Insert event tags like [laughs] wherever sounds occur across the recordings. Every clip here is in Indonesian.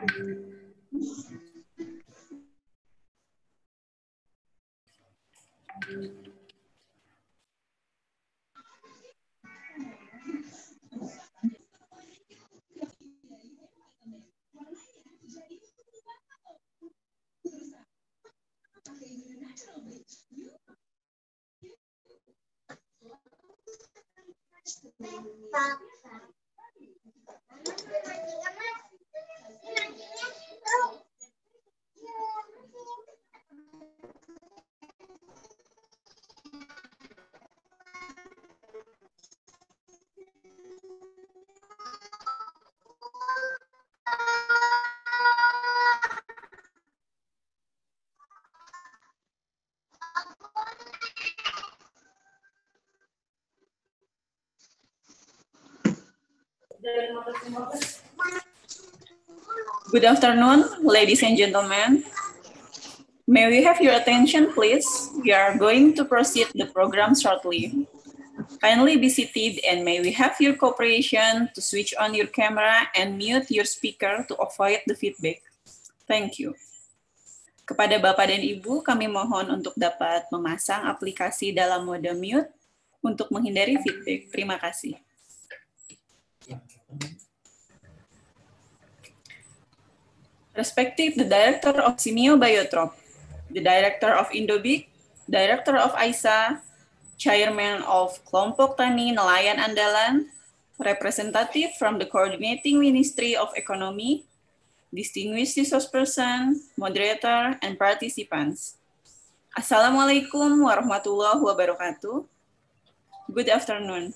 Thank you. Good afternoon, ladies and gentlemen. May we have your attention, please? We are going to proceed the program shortly. Finally, be seated and may we have your cooperation to switch on your camera and mute your speaker to avoid the feedback. Thank you. Kepada Bapak dan Ibu, kami mohon untuk dapat memasang aplikasi dalam mode mute untuk menghindari feedback. Terima kasih. respective the director of Simeo Biotrop, the director of Indobic, director of AISA, chairman of Kelompok Tani Nelayan Andalan, representative from the coordinating Ministry of Economy, distinguished resource person, moderator, and participants. Assalamualaikum warahmatullahi wabarakatuh. Good afternoon.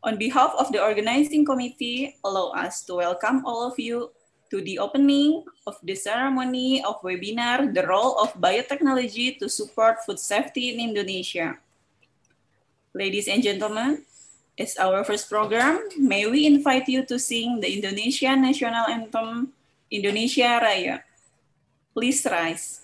On behalf of the organizing committee, allow us to welcome all of you to the opening of the ceremony of webinar, The Role of Biotechnology to Support Food Safety in Indonesia. Ladies and gentlemen, as our first program, may we invite you to sing the Indonesian National Anthem, Indonesia Raya. Please rise.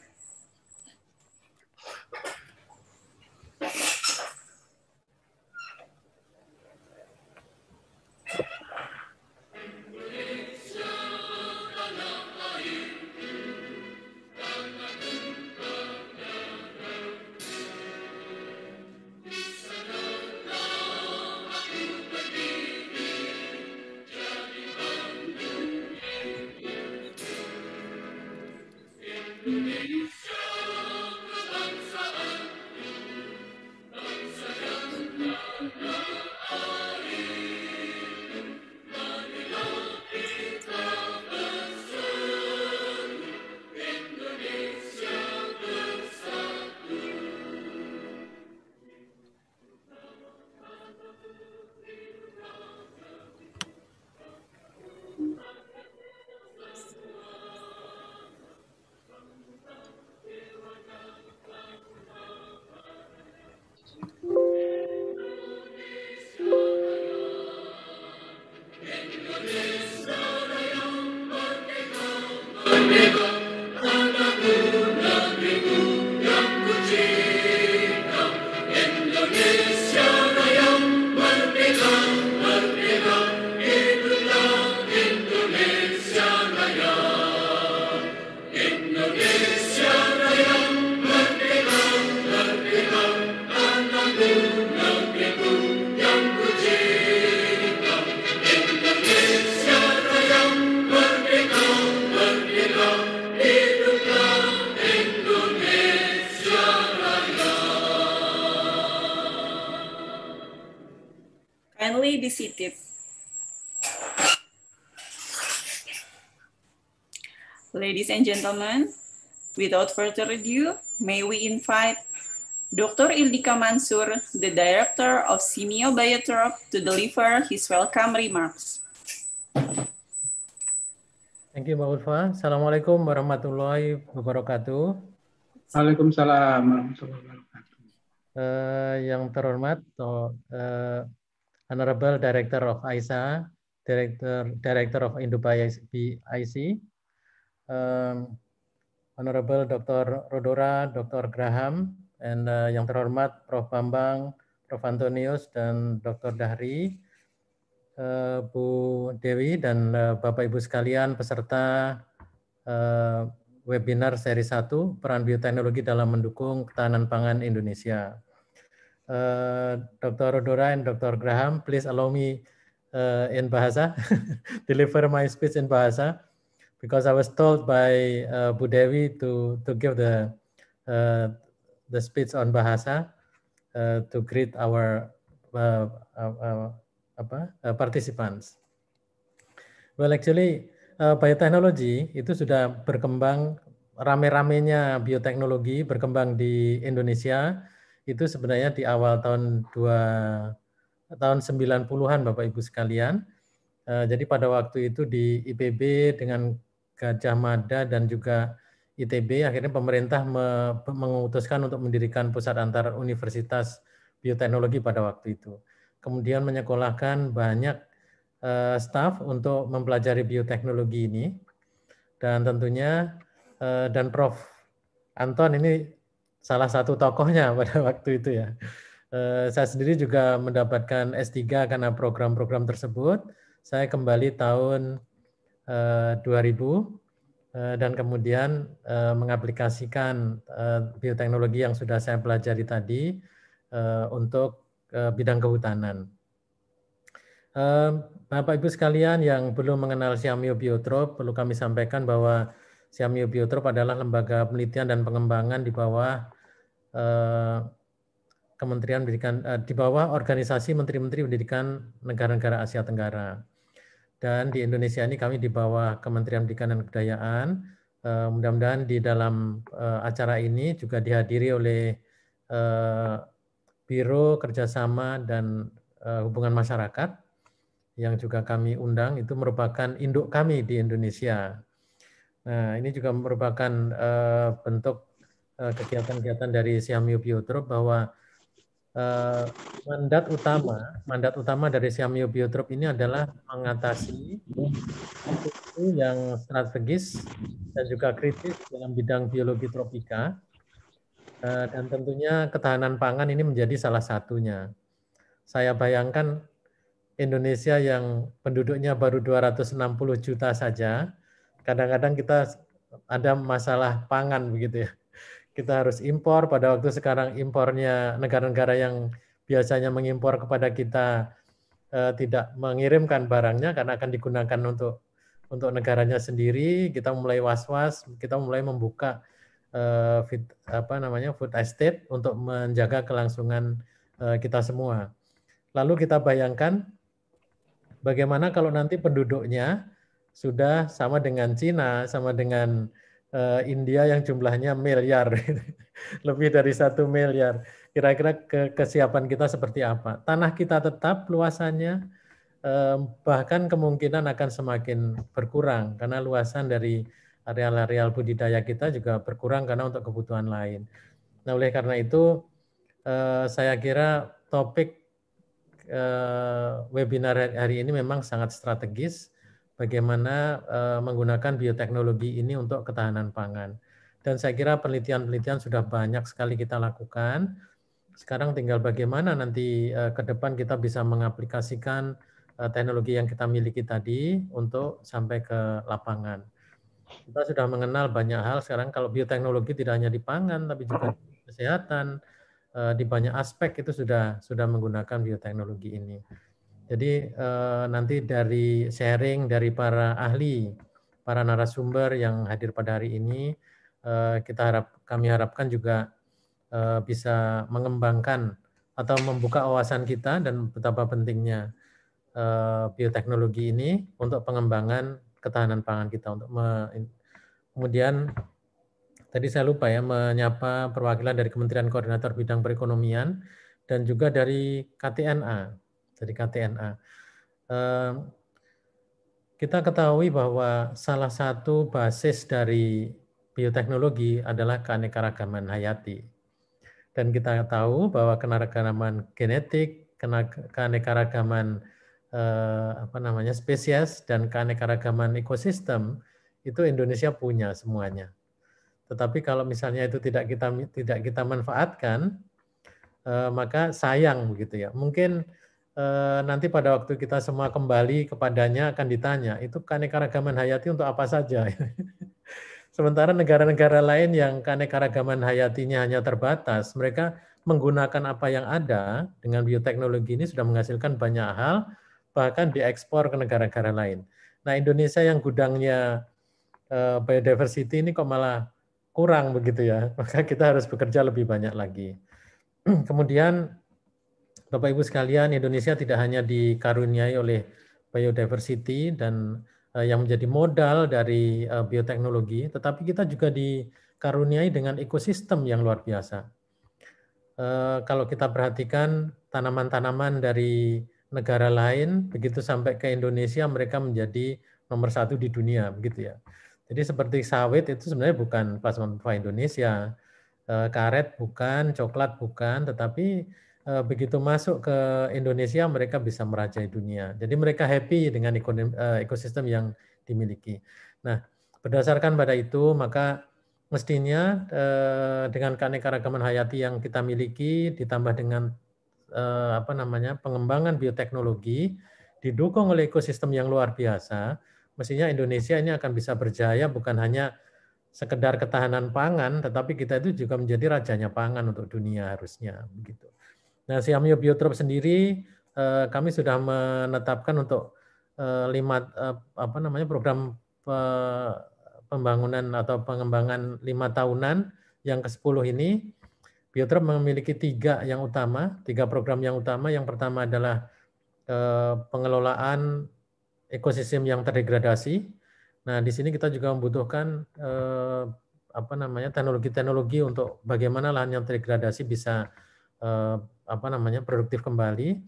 kindly be seated. Ladies and gentlemen, without further ado, may we invite Dr. Ildika Mansur, the director of Simeo Biotrop, to deliver his welcome remarks. Thank you, Mbak Ulfa. Assalamualaikum warahmatullahi wabarakatuh. Waalaikumsalam warahmatullahi wabarakatuh. Uh, yang terhormat, toh, eh, uh, Honorable Director of ISA, Director, Director of INDOBIC, um, Honorable Dr. Rodora, Dr. Graham, and uh, yang terhormat Prof. Bambang, Prof. Antonius, dan Dr. Dahri, uh, Bu Dewi, dan uh, Bapak-Ibu sekalian peserta uh, webinar seri 1 Peran Bioteknologi dalam Mendukung Ketahanan Pangan Indonesia uh, eh, Dr. Rodora and Dr. Graham, please allow me uh, in Bahasa, [laughs] deliver my speech in Bahasa, because I was told by uh, Bu Dewi to, to give the, uh, the speech on Bahasa uh, to greet our uh, uh, apa, uh, participants. Well, actually, uh, biotechnology itu sudah berkembang rame-ramenya bioteknologi berkembang di Indonesia itu sebenarnya di awal tahun 2 tahun 90-an Bapak Ibu sekalian. Eh, jadi pada waktu itu di IPB dengan Gajah Mada dan juga ITB akhirnya pemerintah mengutuskan untuk mendirikan pusat antar universitas bioteknologi pada waktu itu. Kemudian menyekolahkan banyak eh, staf untuk mempelajari bioteknologi ini dan tentunya eh, dan Prof Anton ini salah satu tokohnya [laughs] pada waktu itu ya. Eh, saya sendiri juga mendapatkan S3 karena program-program tersebut. Saya kembali tahun 2000 eh, eh, dan kemudian mengaplikasikan bioteknologi yang sudah saya pelajari tadi untuk bidang kehutanan. Bapak Ibu sekalian yang belum mengenal Xiaomi Biotrop, perlu kami sampaikan bahwa Siamio Biotrop adalah lembaga penelitian dan pengembangan di bawah eh, Kementerian Pendidikan eh, di bawah organisasi menteri-menteri pendidikan negara-negara Asia Tenggara. Dan di Indonesia ini kami di bawah Kementerian Pendidikan dan Kebudayaan. Eh, mudah-mudahan di dalam acara ini juga dihadiri oleh eh, Biro Kerjasama dan Hubungan Masyarakat yang juga kami undang itu merupakan induk kami di Indonesia Nah, ini juga merupakan uh, bentuk eh, kegiatan-kegiatan uh, dari Siamio Biotrop bahwa uh, mandat utama mandat utama dari Siamio Biotrop ini adalah mengatasi isu yang strategis dan juga kritis dalam bidang biologi tropika uh, dan tentunya ketahanan pangan ini menjadi salah satunya. Saya bayangkan Indonesia yang penduduknya baru 260 juta saja, kadang-kadang kita ada masalah pangan begitu ya. Kita harus impor pada waktu sekarang impornya negara-negara yang biasanya mengimpor kepada kita eh, tidak mengirimkan barangnya karena akan digunakan untuk untuk negaranya sendiri. Kita mulai was-was, kita mulai membuka eh, fit, apa namanya food estate untuk menjaga kelangsungan eh, kita semua. Lalu kita bayangkan bagaimana kalau nanti penduduknya sudah sama dengan Cina, sama dengan uh, India yang jumlahnya miliar, [laughs] lebih dari satu miliar. Kira-kira ke kesiapan kita seperti apa? Tanah kita tetap luasannya, uh, bahkan kemungkinan akan semakin berkurang karena luasan dari areal-areal budidaya kita juga berkurang karena untuk kebutuhan lain. Nah, oleh karena itu eh, saya kira topik webinar hari ini memang sangat strategis bagaimana eh, menggunakan bioteknologi ini untuk ketahanan pangan. Dan saya kira penelitian-penelitian sudah banyak sekali kita lakukan. Sekarang tinggal bagaimana nanti eh, ke depan kita bisa mengaplikasikan eh, teknologi yang kita miliki tadi untuk sampai ke lapangan. Kita sudah mengenal banyak hal sekarang kalau bioteknologi tidak hanya di pangan tapi juga di kesehatan di banyak aspek itu sudah sudah menggunakan bioteknologi ini. Jadi eh, nanti dari sharing dari para ahli, para narasumber yang hadir pada hari ini, eh, kita harap kami harapkan juga eh, bisa mengembangkan atau membuka wawasan kita dan betapa pentingnya eh, bioteknologi ini untuk pengembangan ketahanan pangan kita untuk me, kemudian tadi saya lupa ya menyapa perwakilan dari Kementerian Koordinator Bidang Perekonomian dan juga dari KTNA jadi KTNA. Kita ketahui bahwa salah satu basis dari bioteknologi adalah keanekaragaman hayati. Dan kita tahu bahwa keanekaragaman genetik, keanekaragaman eh, apa namanya spesies dan keanekaragaman ekosistem itu Indonesia punya semuanya. Tetapi kalau misalnya itu tidak kita tidak kita manfaatkan, eh, maka sayang begitu ya. Mungkin Eh, nanti pada waktu kita semua kembali kepadanya akan ditanya, itu keanekaragaman hayati untuk apa saja? [laughs] Sementara negara-negara lain yang keanekaragaman hayatinya hanya terbatas, mereka menggunakan apa yang ada dengan bioteknologi ini sudah menghasilkan banyak hal, bahkan diekspor ke negara-negara lain. Nah Indonesia yang gudangnya eh, biodiversity ini kok malah kurang begitu ya, [laughs] maka kita harus bekerja lebih banyak lagi. [clears throat] Kemudian Bapak Ibu sekalian, Indonesia tidak hanya dikaruniai oleh biodiversity dan eh, yang menjadi modal dari eh, bioteknologi, tetapi kita juga dikaruniai dengan ekosistem yang luar biasa. Eh, kalau kita perhatikan tanaman-tanaman dari negara lain, begitu sampai ke Indonesia mereka menjadi nomor satu di dunia, begitu ya. Jadi seperti sawit itu sebenarnya bukan plasma Indonesia, karet bukan, coklat bukan, tetapi Eh, begitu masuk ke Indonesia mereka bisa merajai dunia. Jadi mereka happy dengan eh, ekosistem yang dimiliki. Nah, berdasarkan pada itu maka mestinya eh, dengan keanekaragaman hayati yang kita miliki ditambah dengan apa namanya pengembangan bioteknologi didukung oleh ekosistem yang luar biasa, mestinya Indonesia ini akan bisa berjaya bukan hanya sekedar ketahanan pangan, tetapi kita itu juga menjadi rajanya pangan untuk dunia harusnya begitu. Nah, Siamio Biotrop sendiri eh, kami sudah menetapkan untuk eh, lima eh, apa namanya program pembangunan atau pengembangan lima tahunan yang ke-10 ini. Biotrop memiliki tiga yang utama, tiga program yang utama. Yang pertama adalah pengelolaan ekosistem yang terdegradasi. Nah, di sini kita juga membutuhkan apa namanya teknologi-teknologi untuk bagaimana lahan yang terdegradasi bisa apa namanya produktif kembali.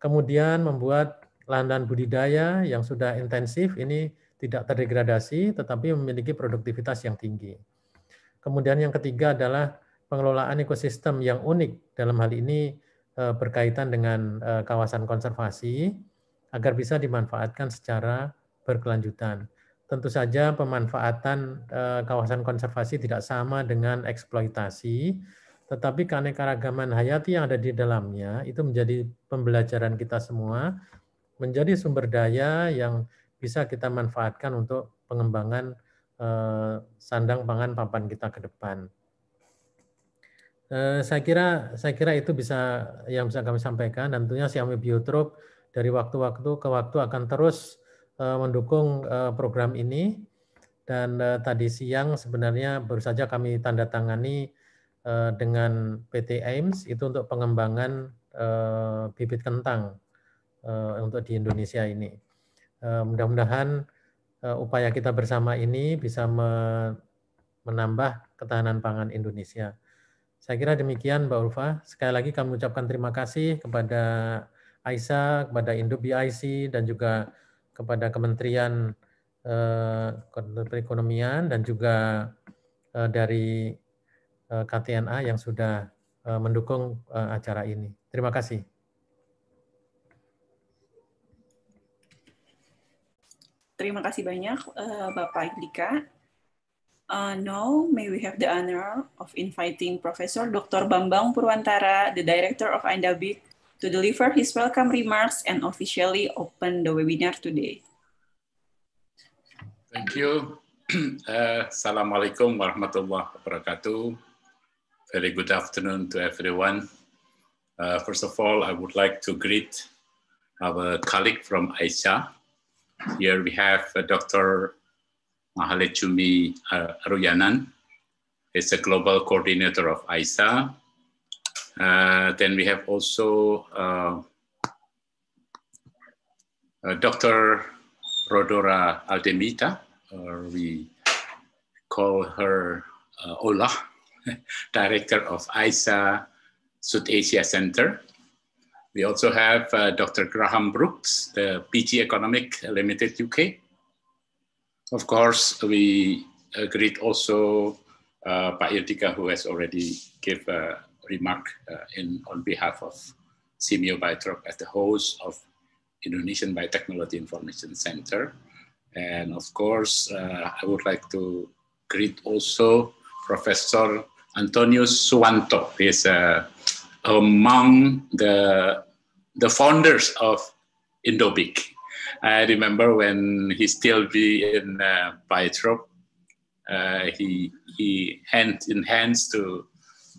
Kemudian membuat landan budidaya yang sudah intensif ini tidak terdegradasi tetapi memiliki produktivitas yang tinggi. Kemudian yang ketiga adalah pengelolaan ekosistem yang unik dalam hal ini eh, berkaitan dengan eh, kawasan konservasi agar bisa dimanfaatkan secara berkelanjutan. Tentu saja pemanfaatan eh, kawasan konservasi tidak sama dengan eksploitasi, tetapi keanekaragaman hayati yang ada di dalamnya itu menjadi pembelajaran kita semua, menjadi sumber daya yang bisa kita manfaatkan untuk pengembangan eh, sandang pangan papan kita ke depan. Eh, saya kira saya kira itu bisa yang bisa kami sampaikan. Tentunya Siami Biotrop dari waktu-waktu ke waktu akan terus eh, mendukung program ini. Dan tadi siang sebenarnya baru saja kami tanda tangani Eh, dengan PT AIMS itu untuk pengembangan eh, bibit kentang eh, untuk di Indonesia ini. mudah-mudahan upaya kita bersama ini bisa menambah ketahanan pangan Indonesia. Saya kira demikian Mbak Ulfa. Sekali lagi kami ucapkan terima kasih kepada AISA, kepada Indo BIC, dan juga kepada Kementerian Perekonomian dan juga dari Eh, KTNA yang sudah eh, mendukung eh, acara ini. Terima kasih. Terima kasih banyak, Bapak Indika. Uh, now, may we have the honor of inviting Professor Dr. Bambang Purwantara, the Director of INDABIC, to deliver his welcome remarks and officially open the webinar today. Thank you. Uh, [clears throat] Assalamualaikum warahmatullahi wabarakatuh. very good afternoon to everyone. Uh, first of all, I would like to greet our colleague from Asia. Here we have uh, Dr. Mahalechumi uh, Aruyanan. He's a global coordinator of ISA. Uh, then we have also uh, uh, Dr. Rodora Aldemita, or we call her Ola [laughs] director of ISA South Asia Center. We also have uh, Dr. Graham Brooks, the PG Economic Limited UK. Of course, we greet also uh, Pak Yudhika, who has already give a remark uh, in on behalf of Simeo Biotrop as the host of Indonesian Biotechnology Information Center. And of course, uh, I would like to greet also Professor Antonio Suanto. He's uh, among the, the founders of Indobic. I remember when he still be in uh, Biotrop, uh, he, he hand in hands to,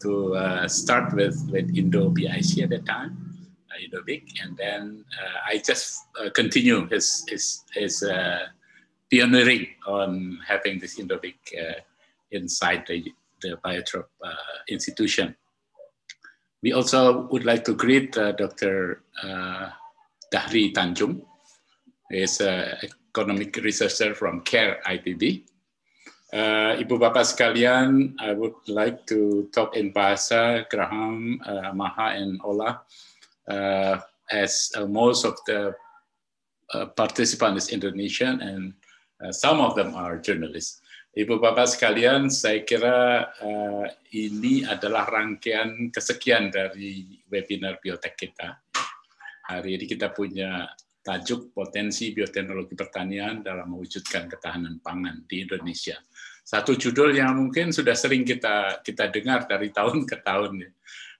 to uh, start with, with Indo BIC at that time. Uh, Indobic, and then uh, I just uh, continue his his his pioneering on having this Indobic inside the, the biotrope uh, institution. We also would like to greet uh, Dr. Uh, Dahri Tanjung, is an economic researcher from CARE ITB. Uh, Ibu Bapak sekalian, I would like to talk in Bahasa, Graham, uh, Maha, and Ola, uh, as most of the participants is Indonesian and some of them are journalists. Ibu Bapak sekalian, saya kira uh, ini adalah rangkaian kesekian dari webinar biotek kita. Hari ini kita punya tajuk potensi bioteknologi pertanian dalam mewujudkan ketahanan pangan di Indonesia. Satu judul yang mungkin sudah sering kita kita dengar dari tahun ke tahun. Ya.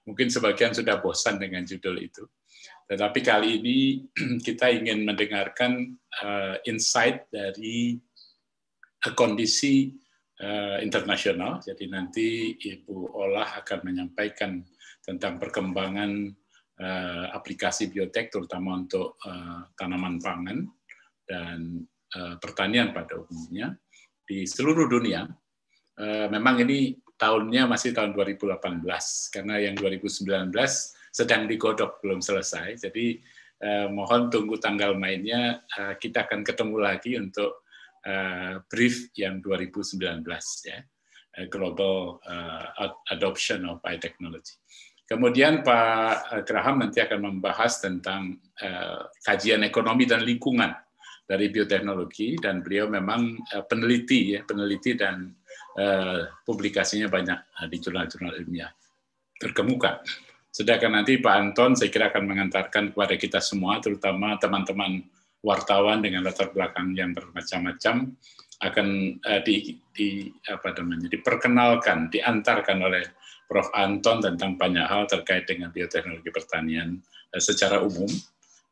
Mungkin sebagian sudah bosan dengan judul itu. Tetapi kali ini [clears throat] kita ingin mendengarkan uh, insight dari kondisi uh, internasional. Jadi nanti Ibu Olah akan menyampaikan tentang perkembangan uh, aplikasi biotek terutama untuk uh, tanaman pangan dan uh, pertanian pada umumnya di seluruh dunia. Uh, memang ini tahunnya masih tahun 2018 karena yang 2019 sedang digodok belum selesai. Jadi eh, mohon tunggu tanggal mainnya eh, kita akan ketemu lagi untuk Eh, brief yang 2019 ya eh, global eh, adoption of biotechnology. Kemudian Pak Graham nanti akan membahas tentang kajian ekonomi dan lingkungan dari bioteknologi dan beliau memang peneliti ya peneliti dan publikasinya banyak di jurnal-jurnal ilmiah terkemuka. Sedangkan nanti Pak Anton saya kira akan mengantarkan kepada kita semua terutama teman-teman wartawan dengan latar belakang yang bermacam-macam akan uh, di, di apa namanya diperkenalkan, diantarkan oleh Prof. Anton tentang banyak hal terkait dengan bioteknologi pertanian uh, secara umum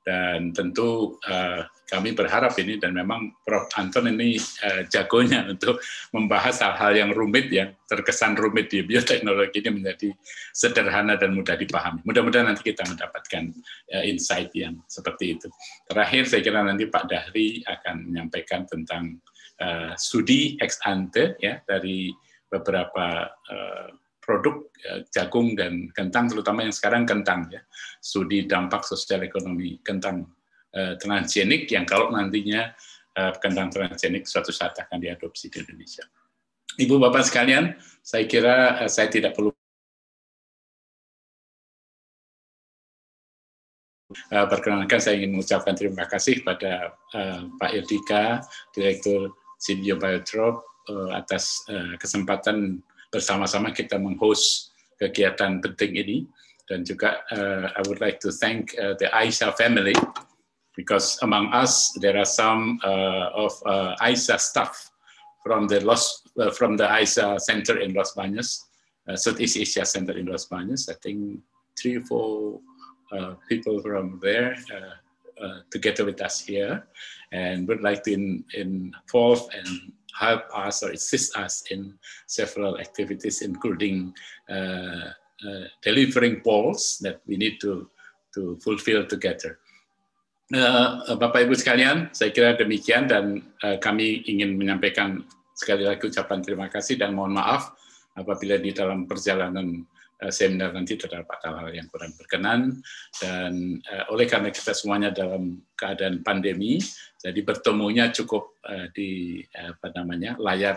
dan tentu uh, kami berharap ini dan memang Prof. Anton ini uh, jagonya [laughs] untuk membahas hal-hal yang rumit ya, terkesan rumit di bioteknologi ini menjadi sederhana dan mudah dipahami. Mudah-mudahan nanti kita mendapatkan uh, insight yang seperti itu. Terakhir saya kira nanti Pak Dahri akan menyampaikan tentang uh, studi ex ante ya dari beberapa uh, produk jagung dan kentang, terutama yang sekarang kentang ya, studi dampak sosial ekonomi kentang Eh, transgenik yang kalau nantinya kentang eh, transgenik suatu saat akan diadopsi di Indonesia. Ibu Bapak sekalian, saya kira eh, saya tidak perlu perkenalkan. saya ingin mengucapkan terima kasih pada Pak Irdika, Direktur Sidio Biotrop, atas kesempatan bersama-sama kita menghost kegiatan penting ini. Dan juga uh, I would like to thank uh, the Aisyah family because among us there are some uh, of uh, ISA staff from the Los, uh, from the ISA center in Los Baños, Southeast Asia Center in Los Baños. I think three or four people from there together with us here, and would like to in, involve and help us or assist us in several activities, including uh, uh, delivering polls that we need to, to fulfill together. Eh, eh, Bapak Ibu sekalian, saya kira demikian dan eh, kami ingin menyampaikan sekali lagi ucapan terima kasih dan mohon maaf apabila di dalam perjalanan seminar nanti terdapat hal-hal yang kurang berkenan dan oleh karena kita semuanya dalam keadaan pandemi, jadi bertemunya cukup di apa namanya layar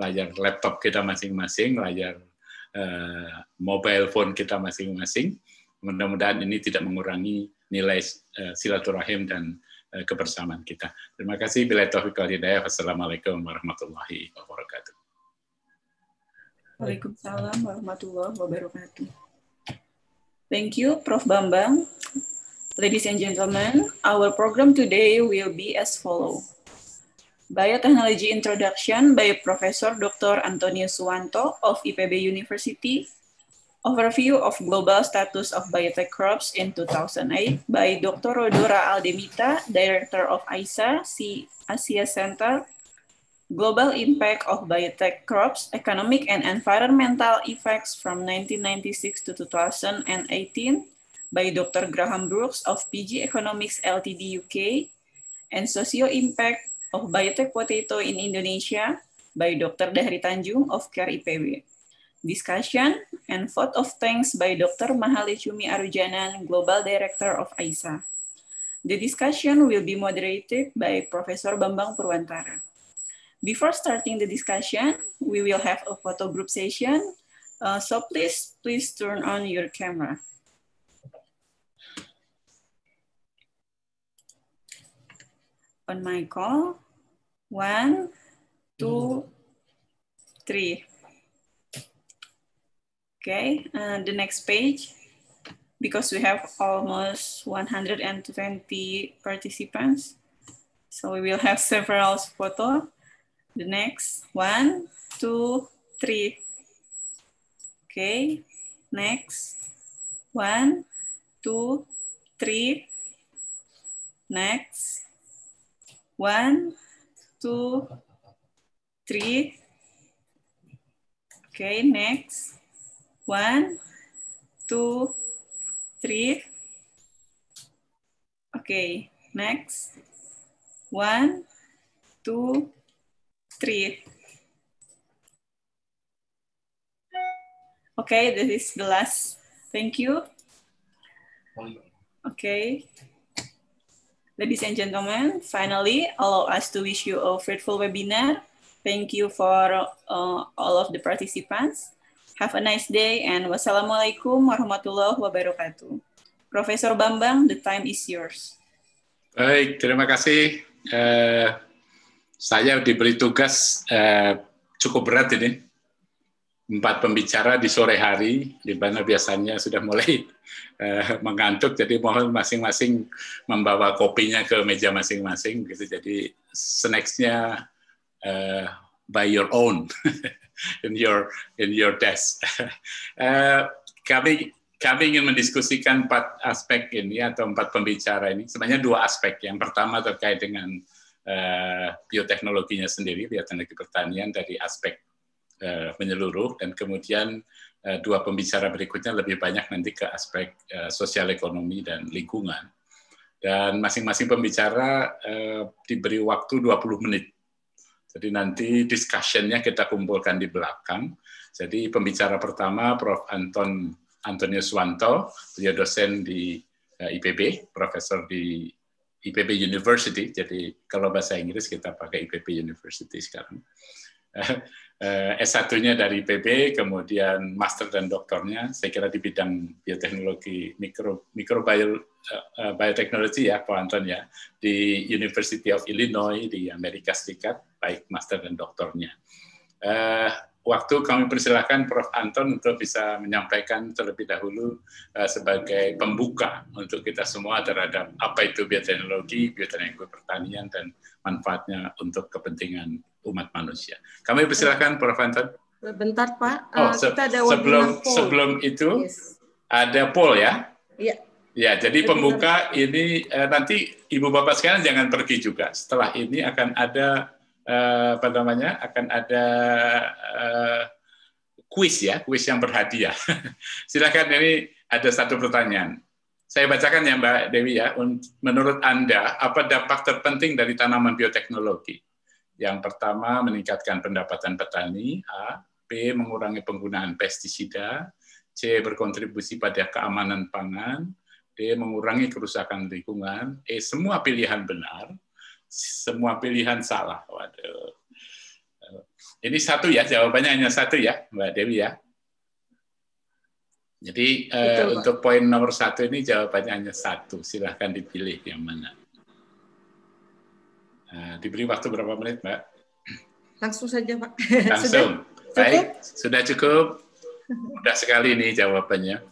layar laptop kita masing-masing, layar mobile phone kita masing-masing. Mudah-mudahan ini tidak mengurangi nilai eh, silaturahim dan eh, kebersamaan kita. Terima kasih. Bila taufiq hidayah. Wassalamualaikum warahmatullahi wabarakatuh. Waalaikumsalam warahmatullahi wabarakatuh. Thank you, Prof. Bambang. Ladies and gentlemen, our program today will be as follows. Biotechnology Introduction by Professor Dr. Antonio Suwanto of IPB University Overview of Global Status of Biotech Crops in 2008 by Dr. Rodora Aldemita, Director of ISA, C Asia Center, Global Impact of Biotech Crops, Economic and Environmental Effects from 1996 to 2018 by Dr. Graham Brooks of PG Economics Ltd UK, and Socio Impact of Biotech Potato in Indonesia by Dr. Dahri Tanjung of CARE IPW discussion, and vote of thanks by Dr. Mahalechumi Arujanan, Global Director of ISA. The discussion will be moderated by Professor Bambang Purwantara. Before starting the discussion, we will have a photo group session, uh, so please, please turn on your camera. On my call, one, two, three. Okay, and the next page, because we have almost 120 participants. So we will have several photo. The next, one, two, three. Okay, next, one, two, three. Next, one, two, three. Okay, next, one, two, three. Okay, next. One, two, three. Okay, this is the last. Thank you. Okay. Ladies and gentlemen, finally, allow us to wish you a fruitful webinar. Thank you for uh, all of the participants. Have a nice day and wassalamualaikum warahmatullahi wabarakatuh. Profesor Bambang, the time is yours. Baik, terima kasih. Uh, saya diberi tugas uh, cukup berat ini. Empat pembicara di sore hari, di mana biasanya sudah mulai uh, mengantuk, jadi mohon masing-masing membawa kopinya ke meja masing-masing. Gitu. Jadi snacksnya uh, by your own. [laughs] [laughs] in your in your desk. uh, [laughs] eh, kami kami ingin mendiskusikan empat aspek ini atau empat pembicara ini. Sebenarnya dua aspek. Yang pertama terkait dengan uh, bioteknologinya sendiri, bioteknologi pertanian dari aspek uh, menyeluruh, dan kemudian uh, dua pembicara berikutnya lebih banyak nanti ke aspek uh, sosial ekonomi dan lingkungan. Dan masing-masing pembicara uh, diberi waktu 20 menit jadi nanti discussionnya kita kumpulkan di belakang. Jadi pembicara pertama Prof. Anton Antonius Swanto, beliau dosen di eh, IPB, profesor di IPB University. Jadi kalau bahasa Inggris kita pakai IPB University sekarang. S1-nya [laughs] eh, dari IPB, kemudian master dan doktornya, saya kira di bidang bioteknologi mikro, mikrobiologi Eh, eh, biotechnology bioteknologi ya Pak Anton ya di University of Illinois di Amerika Serikat baik master dan doktornya. Uh, waktu kami persilahkan Prof. Anton untuk bisa menyampaikan terlebih dahulu uh, sebagai pembuka untuk kita semua terhadap apa itu bioteknologi, bioteknologi pertanian dan manfaatnya untuk kepentingan umat manusia. Kami persilahkan Prof. Anton. Bentar Pak, uh, oh, se kita ada sebelum sebelum itu yes. ada poll ya. Iya. Yeah Ya, jadi pembuka ini eh, nanti ibu bapak sekarang jangan pergi juga. Setelah ini akan ada eh, apa namanya? Akan ada eh, kuis ya, kuis yang berhadiah. [laughs] Silakan ini ada satu pertanyaan. Saya bacakan ya Mbak Dewi ya. Menurut Anda apa dampak terpenting dari tanaman bioteknologi? Yang pertama meningkatkan pendapatan petani, A. B mengurangi penggunaan pestisida, C berkontribusi pada keamanan pangan, mengurangi kerusakan lingkungan, E semua pilihan benar, semua pilihan salah. Waduh. Eh, ini satu ya jawabannya hanya satu ya Mbak Dewi ya. Jadi eh, Betul, uh, untuk poin nomor satu ini jawabannya hanya satu. Silahkan dipilih yang mana. Uh, diberi waktu berapa menit, Mbak? Langsung saja, Pak. [laughs] Langsung. Sudah? Baik, cukup? sudah cukup. Mudah sekali nih jawabannya.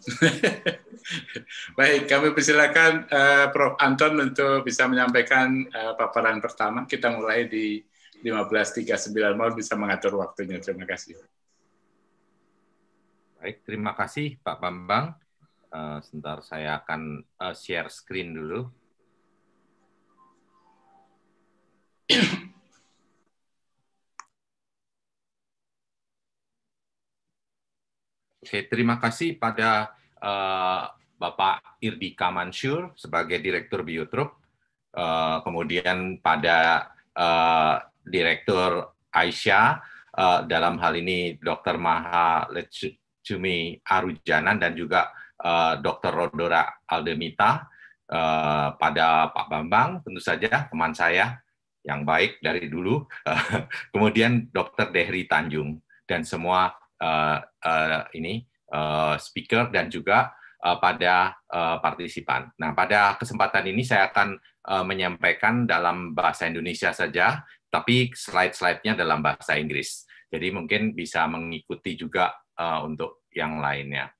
[laughs] Baik, kami persilakan uh, Prof. Anton untuk bisa menyampaikan uh, paparan pertama. Kita mulai di 15.39, mau bisa mengatur waktunya. Terima kasih. Baik, terima kasih Pak Bambang. Uh, sebentar saya akan uh, share screen dulu. Okay, terima kasih pada uh, Bapak Irdika Mansur sebagai Direktur Biotrop, uh, eh, kemudian pada uh, Direktur Aisyah, uh, dalam hal ini Dr. Maha Lecumi Arujanan dan juga uh, Dr. Rodora Aldemita, uh, pada Pak Bambang, tentu saja teman saya yang baik dari dulu, [laughs] kemudian Dr. Dehri Tanjung, dan semua uh, ini uh, speaker dan juga uh, pada uh, partisipan. Nah, pada kesempatan ini saya akan uh, menyampaikan dalam bahasa Indonesia saja, tapi slide-slide-nya dalam bahasa Inggris. Jadi mungkin bisa mengikuti juga uh, untuk yang lainnya.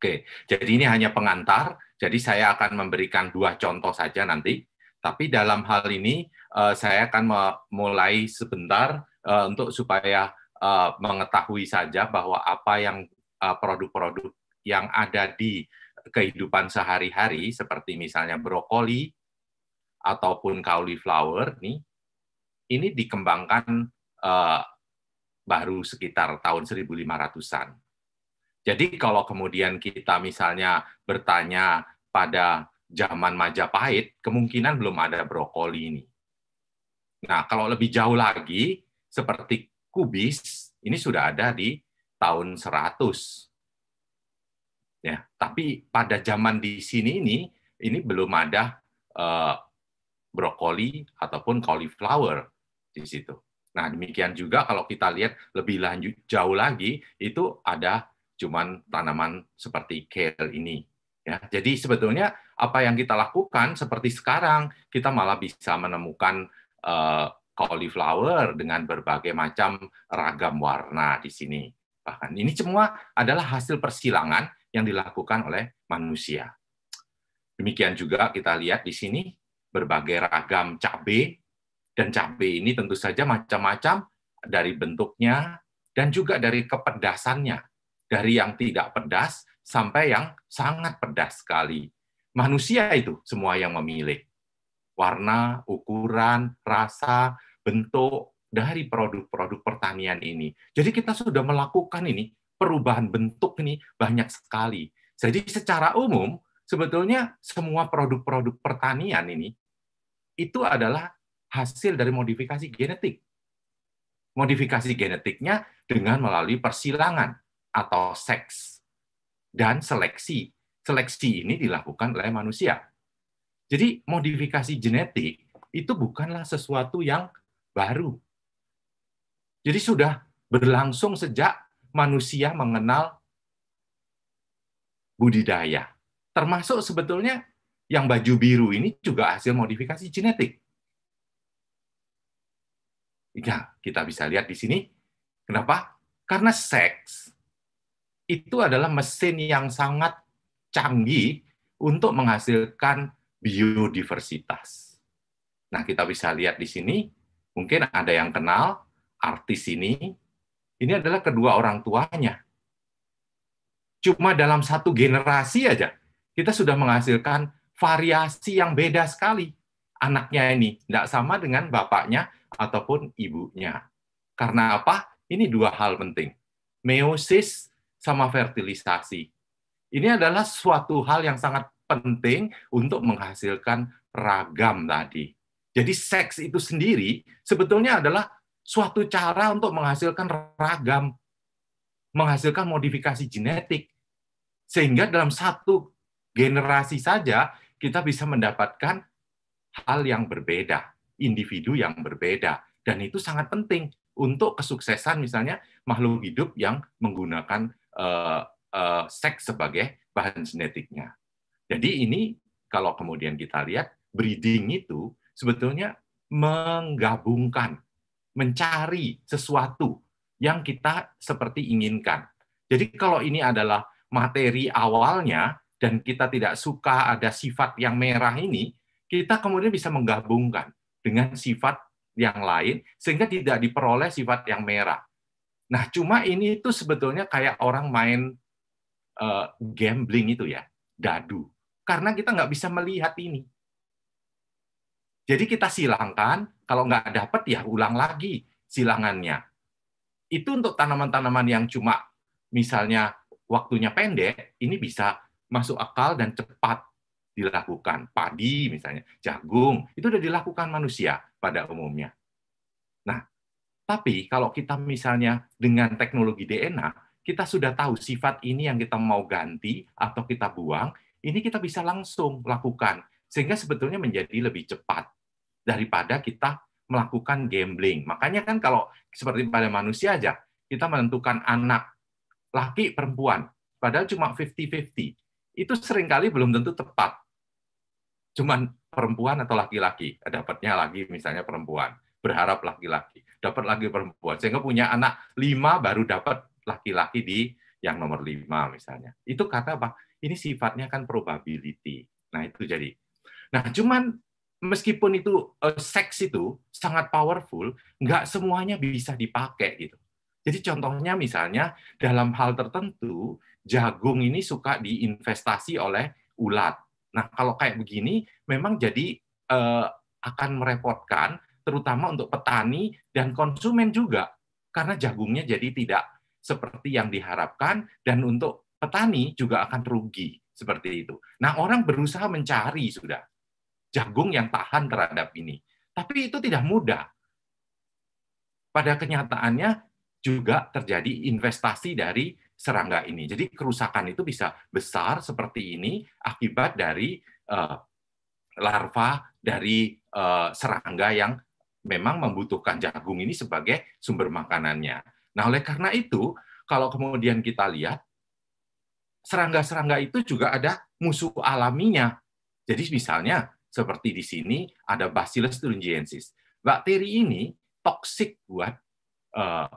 Oke, jadi ini hanya pengantar. Jadi saya akan memberikan dua contoh saja nanti. Tapi dalam hal ini saya akan mulai sebentar untuk supaya Eh, mengetahui saja bahwa apa yang eh, produk-produk yang ada di kehidupan sehari-hari seperti misalnya brokoli ataupun cauliflower nih ini dikembangkan uh, baru sekitar tahun 1500-an. Jadi kalau kemudian kita misalnya bertanya pada zaman Majapahit, kemungkinan belum ada brokoli ini. Nah, kalau lebih jauh lagi, seperti kubis ini sudah ada di tahun 100. Ya, tapi pada zaman di sini ini ini belum ada uh, brokoli ataupun cauliflower di situ. Nah, demikian juga kalau kita lihat lebih lanjut jauh lagi itu ada cuman tanaman seperti kale ini. Ya, jadi sebetulnya apa yang kita lakukan seperti sekarang kita malah bisa menemukan uh, cauliflower dengan berbagai macam ragam warna di sini. Bahkan ini semua adalah hasil persilangan yang dilakukan oleh manusia. Demikian juga kita lihat di sini berbagai ragam cabai dan cabai ini tentu saja macam-macam dari bentuknya dan juga dari kepedasannya. Dari yang tidak pedas sampai yang sangat pedas sekali. Manusia itu semua yang memilih warna, ukuran, rasa, bentuk dari produk-produk pertanian ini. Jadi kita sudah melakukan ini perubahan bentuk ini banyak sekali. Jadi secara umum sebetulnya semua produk-produk pertanian ini itu adalah hasil dari modifikasi genetik. Modifikasi genetiknya dengan melalui persilangan atau seks dan seleksi. Seleksi ini dilakukan oleh manusia. Jadi modifikasi genetik itu bukanlah sesuatu yang baru. Jadi sudah berlangsung sejak manusia mengenal budidaya. Termasuk sebetulnya yang baju biru ini juga hasil modifikasi genetik. Ya, kita bisa lihat di sini. Kenapa? Karena seks itu adalah mesin yang sangat canggih untuk menghasilkan biodiversitas. Nah, kita bisa lihat di sini Mungkin ada yang kenal artis ini, ini adalah kedua orang tuanya. Cuma dalam satu generasi aja, kita sudah menghasilkan variasi yang beda sekali. Anaknya ini tidak sama dengan bapaknya ataupun ibunya. Karena apa? Ini dua hal penting. Meiosis sama fertilisasi. Ini adalah suatu hal yang sangat penting untuk menghasilkan ragam tadi. Jadi seks itu sendiri sebetulnya adalah suatu cara untuk menghasilkan ragam, menghasilkan modifikasi genetik. Sehingga dalam satu generasi saja kita bisa mendapatkan hal yang berbeda, individu yang berbeda. Dan itu sangat penting untuk kesuksesan misalnya makhluk hidup yang menggunakan uh, uh, seks sebagai bahan genetiknya. Jadi ini kalau kemudian kita lihat breeding itu sebetulnya menggabungkan, mencari sesuatu yang kita seperti inginkan. Jadi kalau ini adalah materi awalnya dan kita tidak suka ada sifat yang merah ini, kita kemudian bisa menggabungkan dengan sifat yang lain sehingga tidak diperoleh sifat yang merah. Nah, cuma ini itu sebetulnya kayak orang main uh, gambling itu ya, dadu. Karena kita nggak bisa melihat ini. Jadi kita silangkan, kalau nggak dapat ya ulang lagi silangannya. Itu untuk tanaman-tanaman yang cuma misalnya waktunya pendek, ini bisa masuk akal dan cepat dilakukan. Padi misalnya, jagung, itu sudah dilakukan manusia pada umumnya. Nah, tapi kalau kita misalnya dengan teknologi DNA, kita sudah tahu sifat ini yang kita mau ganti atau kita buang, ini kita bisa langsung lakukan sehingga sebetulnya menjadi lebih cepat daripada kita melakukan gambling. Makanya kan kalau seperti pada manusia aja, kita menentukan anak laki perempuan, padahal cuma 50-50. Itu seringkali belum tentu tepat. Cuman perempuan atau laki-laki, dapatnya lagi misalnya perempuan, berharap laki-laki, dapat lagi perempuan, sehingga punya anak lima baru dapat laki-laki di yang nomor lima misalnya. Itu kata apa? Ini sifatnya kan probability. Nah itu jadi. Nah cuman meskipun itu uh, seks itu sangat powerful, nggak semuanya bisa dipakai gitu. Jadi contohnya misalnya dalam hal tertentu jagung ini suka diinvestasi oleh ulat. Nah kalau kayak begini memang jadi uh, akan merepotkan terutama untuk petani dan konsumen juga karena jagungnya jadi tidak seperti yang diharapkan dan untuk petani juga akan rugi seperti itu. Nah orang berusaha mencari sudah jagung yang tahan terhadap ini. Tapi itu tidak mudah. Pada kenyataannya juga terjadi investasi dari serangga ini. Jadi kerusakan itu bisa besar seperti ini akibat dari uh, larva dari uh, serangga yang memang membutuhkan jagung ini sebagai sumber makanannya. Nah, oleh karena itu, kalau kemudian kita lihat serangga-serangga itu juga ada musuh alaminya. Jadi misalnya seperti di sini ada Bacillus thuringiensis. Bakteri ini toksik buat eh,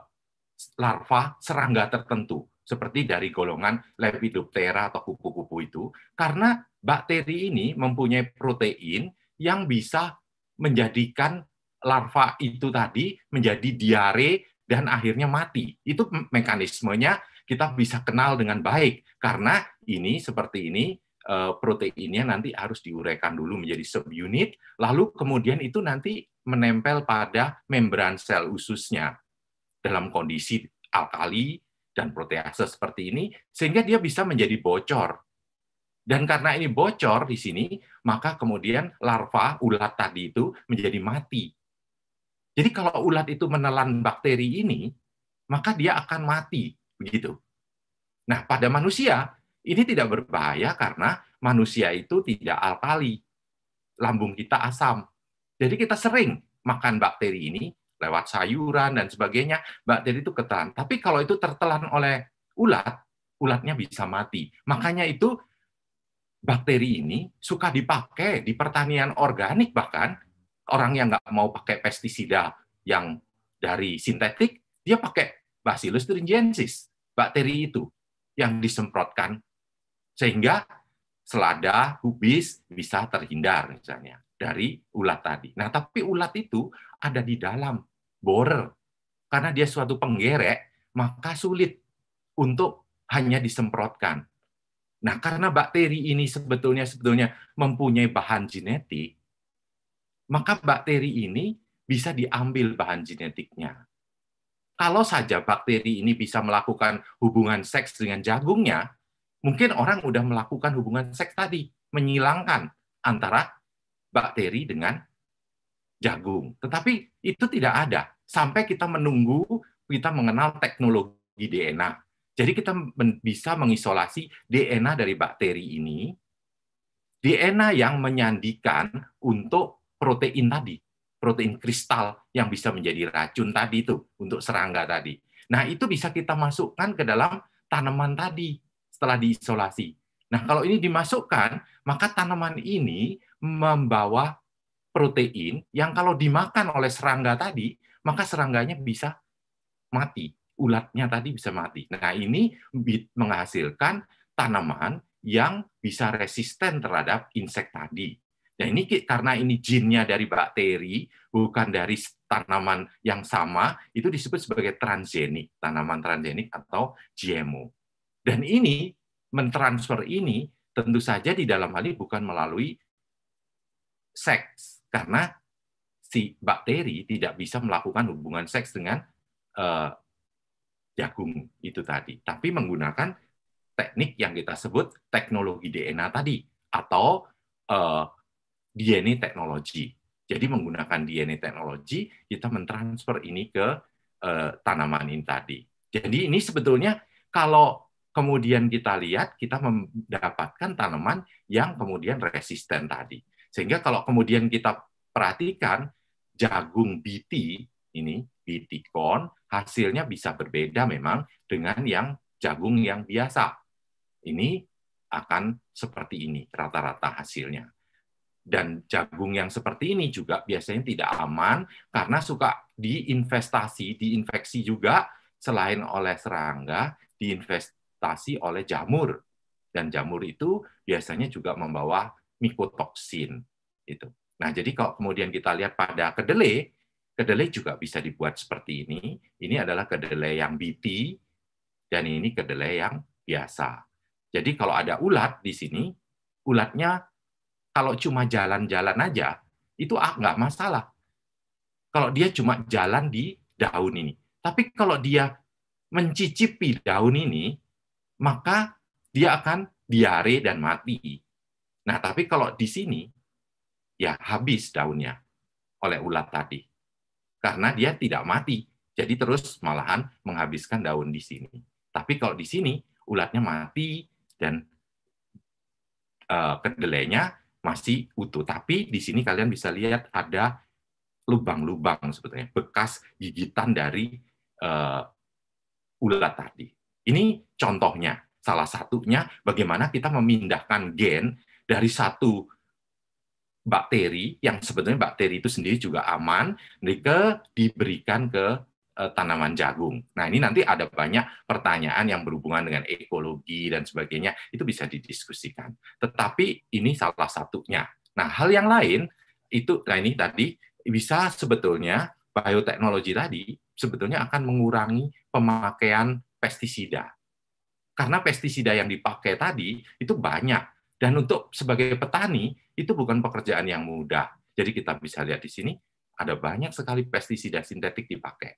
larva serangga tertentu seperti dari golongan Lepidoptera atau kupu-kupu itu karena bakteri ini mempunyai protein yang bisa menjadikan larva itu tadi menjadi diare dan akhirnya mati. Itu mekanismenya kita bisa kenal dengan baik karena ini seperti ini Eh, proteinnya nanti harus diuraikan dulu menjadi subunit, lalu kemudian itu nanti menempel pada membran sel ususnya dalam kondisi alkali dan protease seperti ini, sehingga dia bisa menjadi bocor. Dan karena ini bocor di sini, maka kemudian larva ulat tadi itu menjadi mati. Jadi kalau ulat itu menelan bakteri ini, maka dia akan mati begitu. Nah, pada manusia ini tidak berbahaya karena manusia itu tidak alkali. Lambung kita asam. Jadi kita sering makan bakteri ini lewat sayuran dan sebagainya. Bakteri itu ketelan. Tapi kalau itu tertelan oleh ulat, ulatnya bisa mati. Makanya itu bakteri ini suka dipakai di pertanian organik bahkan orang yang nggak mau pakai pestisida yang dari sintetik, dia pakai Bacillus thuringiensis, bakteri itu yang disemprotkan sehingga selada, kubis bisa terhindar misalnya dari ulat tadi. Nah, tapi ulat itu ada di dalam borer. Karena dia suatu penggerek, maka sulit untuk hanya disemprotkan. Nah, karena bakteri ini sebetulnya sebetulnya mempunyai bahan genetik, maka bakteri ini bisa diambil bahan genetiknya. Kalau saja bakteri ini bisa melakukan hubungan seks dengan jagungnya, Mungkin orang sudah melakukan hubungan seks tadi, menyilangkan antara bakteri dengan jagung. Tetapi itu tidak ada sampai kita menunggu kita mengenal teknologi DNA. Jadi kita bisa mengisolasi DNA dari bakteri ini, DNA yang menyandikan untuk protein tadi, protein kristal yang bisa menjadi racun tadi itu untuk serangga tadi. Nah, itu bisa kita masukkan ke dalam tanaman tadi setelah diisolasi. Nah, kalau ini dimasukkan, maka tanaman ini membawa protein yang kalau dimakan oleh serangga tadi, maka serangganya bisa mati, ulatnya tadi bisa mati. Nah, ini menghasilkan tanaman yang bisa resisten terhadap insek tadi. Nah, ini karena ini jinnya dari bakteri, bukan dari tanaman yang sama, itu disebut sebagai transgenik, tanaman transgenik atau GMO. Dan ini, mentransfer ini tentu saja di dalam hal ini bukan melalui seks. Karena si bakteri tidak bisa melakukan hubungan seks dengan uh, jagung itu tadi. Tapi menggunakan teknik yang kita sebut teknologi DNA tadi atau uh, eh, DNA teknologi. Jadi menggunakan DNA teknologi, kita mentransfer ini ke uh, tanaman ini tadi. Jadi ini sebetulnya kalau kemudian kita lihat kita mendapatkan tanaman yang kemudian resisten tadi. Sehingga kalau kemudian kita perhatikan jagung BT ini BT corn hasilnya bisa berbeda memang dengan yang jagung yang biasa. Ini akan seperti ini rata-rata hasilnya. Dan jagung yang seperti ini juga biasanya tidak aman karena suka diinvestasi, diinfeksi juga selain oleh serangga, diinvest diinfestasi oleh jamur dan jamur itu biasanya juga membawa mikotoksin itu. Nah, jadi kalau kemudian kita lihat pada kedelai, kedelai juga bisa dibuat seperti ini. Ini adalah kedelai yang BT dan ini kedelai yang biasa. Jadi kalau ada ulat di sini, ulatnya kalau cuma jalan-jalan aja itu ah, nggak masalah. Kalau dia cuma jalan di daun ini, tapi kalau dia mencicipi daun ini, maka dia akan diare dan mati. Nah, tapi kalau di sini, ya habis daunnya oleh ulat tadi. Karena dia tidak mati. Jadi terus malahan menghabiskan daun di sini. Tapi kalau di sini, ulatnya mati dan uh, kedelainya masih utuh. Tapi di sini kalian bisa lihat ada lubang-lubang sebetulnya bekas gigitan dari uh, ulat tadi. Ini contohnya, salah satunya bagaimana kita memindahkan gen dari satu bakteri yang sebetulnya bakteri itu sendiri juga aman mereka diberikan ke eh, tanaman jagung. Nah, ini nanti ada banyak pertanyaan yang berhubungan dengan ekologi dan sebagainya, itu bisa didiskusikan. Tetapi ini salah satunya. Nah, hal yang lain itu nah ini tadi bisa sebetulnya bioteknologi tadi sebetulnya akan mengurangi pemakaian pestisida. Karena pestisida yang dipakai tadi itu banyak dan untuk sebagai petani itu bukan pekerjaan yang mudah. Jadi kita bisa lihat di sini ada banyak sekali pestisida sintetik dipakai.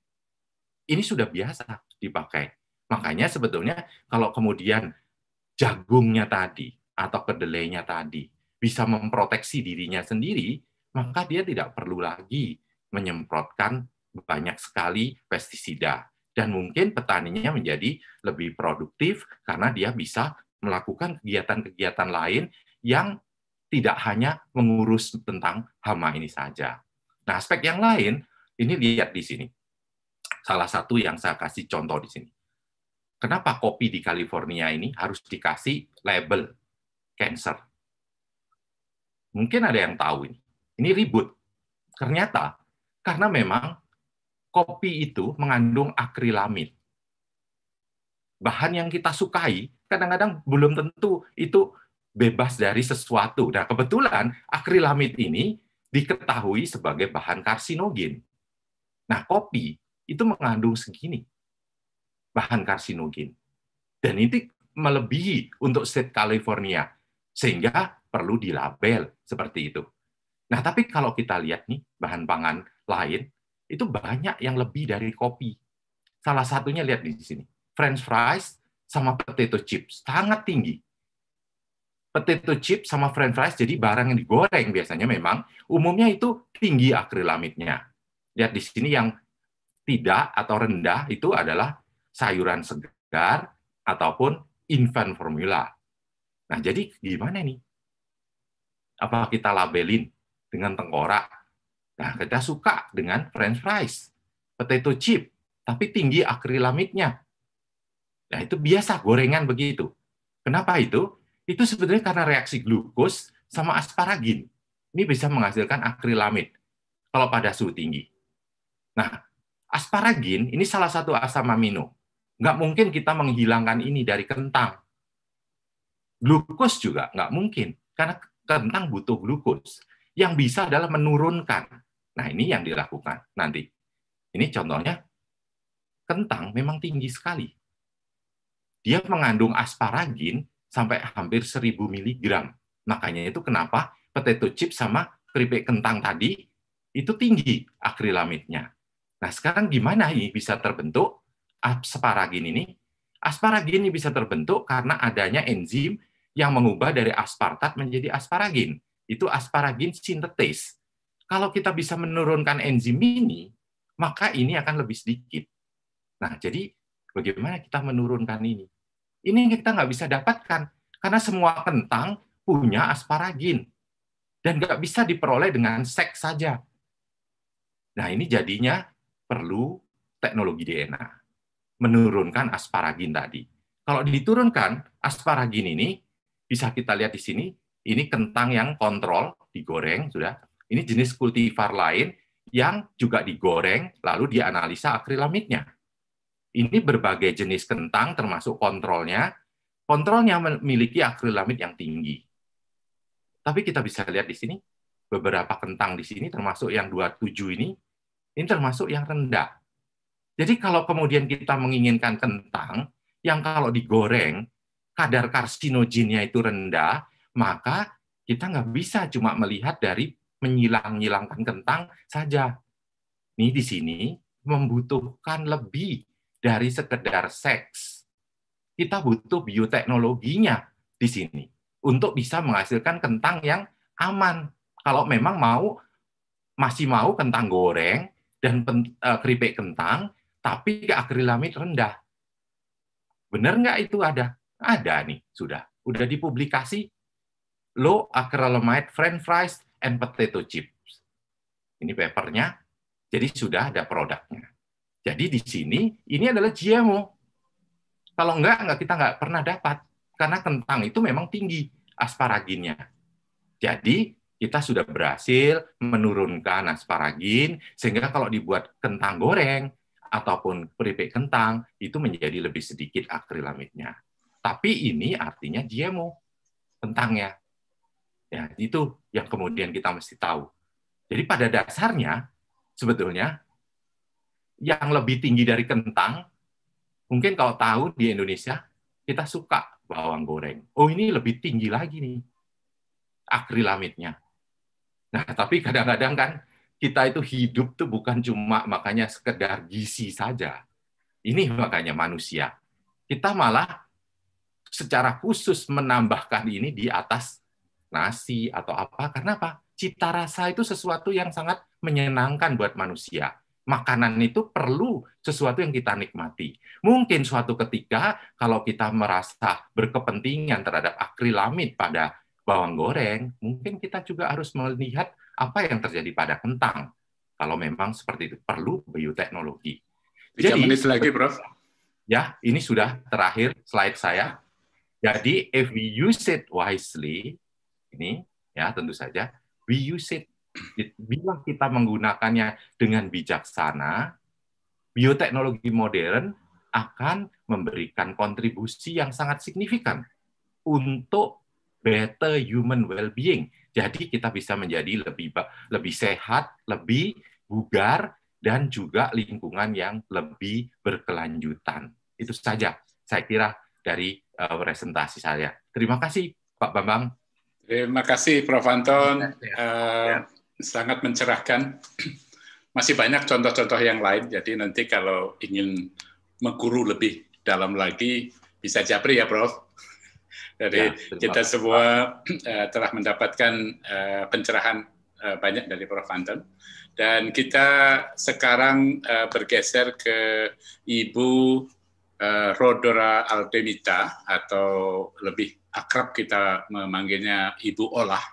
Ini sudah biasa dipakai. Makanya sebetulnya kalau kemudian jagungnya tadi atau kedelainya tadi bisa memproteksi dirinya sendiri, maka dia tidak perlu lagi menyemprotkan banyak sekali pestisida dan mungkin petaninya menjadi lebih produktif karena dia bisa melakukan kegiatan-kegiatan lain yang tidak hanya mengurus tentang hama ini saja. Nah, aspek yang lain ini lihat di sini. Salah satu yang saya kasih contoh di sini. Kenapa kopi di California ini harus dikasih label cancer? Mungkin ada yang tahu ini. Ini ribut. Ternyata karena memang kopi itu mengandung akrilamid. Bahan yang kita sukai kadang-kadang belum tentu itu bebas dari sesuatu. Nah, kebetulan akrilamid ini diketahui sebagai bahan karsinogen. Nah, kopi itu mengandung segini bahan karsinogen. Dan ini melebihi untuk state California. Sehingga perlu dilabel seperti itu. Nah, tapi kalau kita lihat nih bahan pangan lain itu banyak yang lebih dari kopi. Salah satunya lihat di sini, French fries sama potato chips, sangat tinggi. Potato chips sama French fries, jadi barang yang digoreng biasanya memang, umumnya itu tinggi akrilamidnya. Lihat di sini yang tidak atau rendah itu adalah sayuran segar ataupun infant formula. Nah, jadi gimana nih? Apa kita labelin dengan tengkorak Nah, kita suka dengan french fries, potato chip, tapi tinggi akrilamidnya. Nah, itu biasa gorengan begitu. Kenapa itu? Itu sebenarnya karena reaksi glukos sama asparagin. Ini bisa menghasilkan akrilamid kalau pada suhu tinggi. Nah, asparagin ini salah satu asam amino. Nggak mungkin kita menghilangkan ini dari kentang. Glukos juga nggak mungkin, karena kentang butuh glukos. Yang bisa adalah menurunkan Nah, ini yang dilakukan nanti. Ini contohnya kentang memang tinggi sekali. Dia mengandung asparagin sampai hampir 1000 miligram. Makanya itu kenapa potato chip sama keripik kentang tadi itu tinggi akrilamidnya. Nah, sekarang gimana ini bisa terbentuk asparagin ini? Asparagin ini bisa terbentuk karena adanya enzim yang mengubah dari aspartat menjadi asparagin. Itu asparagin sintetis. Kalau kita bisa menurunkan enzim ini, maka ini akan lebih sedikit. Nah, jadi bagaimana kita menurunkan ini? Ini kita nggak bisa dapatkan karena semua kentang punya asparagin dan nggak bisa diperoleh dengan seks saja. Nah, ini jadinya perlu teknologi DNA menurunkan asparagin tadi. Kalau diturunkan asparagin ini bisa kita lihat di sini, ini kentang yang kontrol digoreng sudah ini jenis kultivar lain yang juga digoreng, lalu dianalisa akrilamidnya. Ini berbagai jenis kentang, termasuk kontrolnya. Kontrolnya memiliki akrilamid yang tinggi. Tapi kita bisa lihat di sini, beberapa kentang di sini, termasuk yang 27 ini, ini termasuk yang rendah. Jadi kalau kemudian kita menginginkan kentang, yang kalau digoreng, kadar karsinogennya itu rendah, maka kita nggak bisa cuma melihat dari menyilang-nyilangkan kentang saja. Ini di sini membutuhkan lebih dari sekedar seks. Kita butuh bioteknologinya di sini untuk bisa menghasilkan kentang yang aman. Kalau memang mau masih mau kentang goreng dan eh, keripik kentang tapi akrilamid rendah. Benar nggak itu ada? Ada nih, sudah. Udah dipublikasi low acrylamide french fries and Potato Chips. Ini papernya, jadi sudah ada produknya. Jadi di sini, ini adalah GMO. Kalau enggak, enggak kita enggak pernah dapat. Karena kentang itu memang tinggi asparaginnya. Jadi kita sudah berhasil menurunkan asparagin, sehingga kalau dibuat kentang goreng, ataupun keripik kentang, itu menjadi lebih sedikit akrilamidnya. Tapi ini artinya GMO kentangnya. Ya, itu yang kemudian kita mesti tahu. Jadi pada dasarnya sebetulnya yang lebih tinggi dari kentang, mungkin kalau tahu di Indonesia kita suka bawang goreng. Oh ini lebih tinggi lagi nih akrilamidnya. Nah tapi kadang-kadang kan kita itu hidup tuh bukan cuma makanya sekedar gizi saja. Ini makanya manusia. Kita malah secara khusus menambahkan ini di atas nasi atau apa. Karena apa? Cita rasa itu sesuatu yang sangat menyenangkan buat manusia. Makanan itu perlu sesuatu yang kita nikmati. Mungkin suatu ketika kalau kita merasa berkepentingan terhadap akrilamid pada bawang goreng, mungkin kita juga harus melihat apa yang terjadi pada kentang. Kalau memang seperti itu perlu bioteknologi. Jadi, menit lagi, Prof. Ya, ini sudah terakhir slide saya. Jadi, if we use it wisely, ini ya tentu saja we use it bila kita menggunakannya dengan bijaksana bioteknologi modern akan memberikan kontribusi yang sangat signifikan untuk better human well-being. Jadi kita bisa menjadi lebih lebih sehat, lebih bugar dan juga lingkungan yang lebih berkelanjutan. Itu saja saya kira dari eh, presentasi saya. Terima kasih Pak Bambang Terima kasih Prof. Anton, ya, Uh, sangat mencerahkan. [clears throat] Masih banyak contoh-contoh yang lain, jadi nanti kalau ingin mengguru lebih dalam lagi, bisa japri ya Prof. [laughs] Jadi ya, kita semua uh, [clears throat] telah mendapatkan uh, pencerahan uh, banyak dari Prof. Anton. Dan kita sekarang uh, bergeser ke Ibu uh, Rodora Aldemita atau lebih akrab kita memanggilnya Ibu Olah,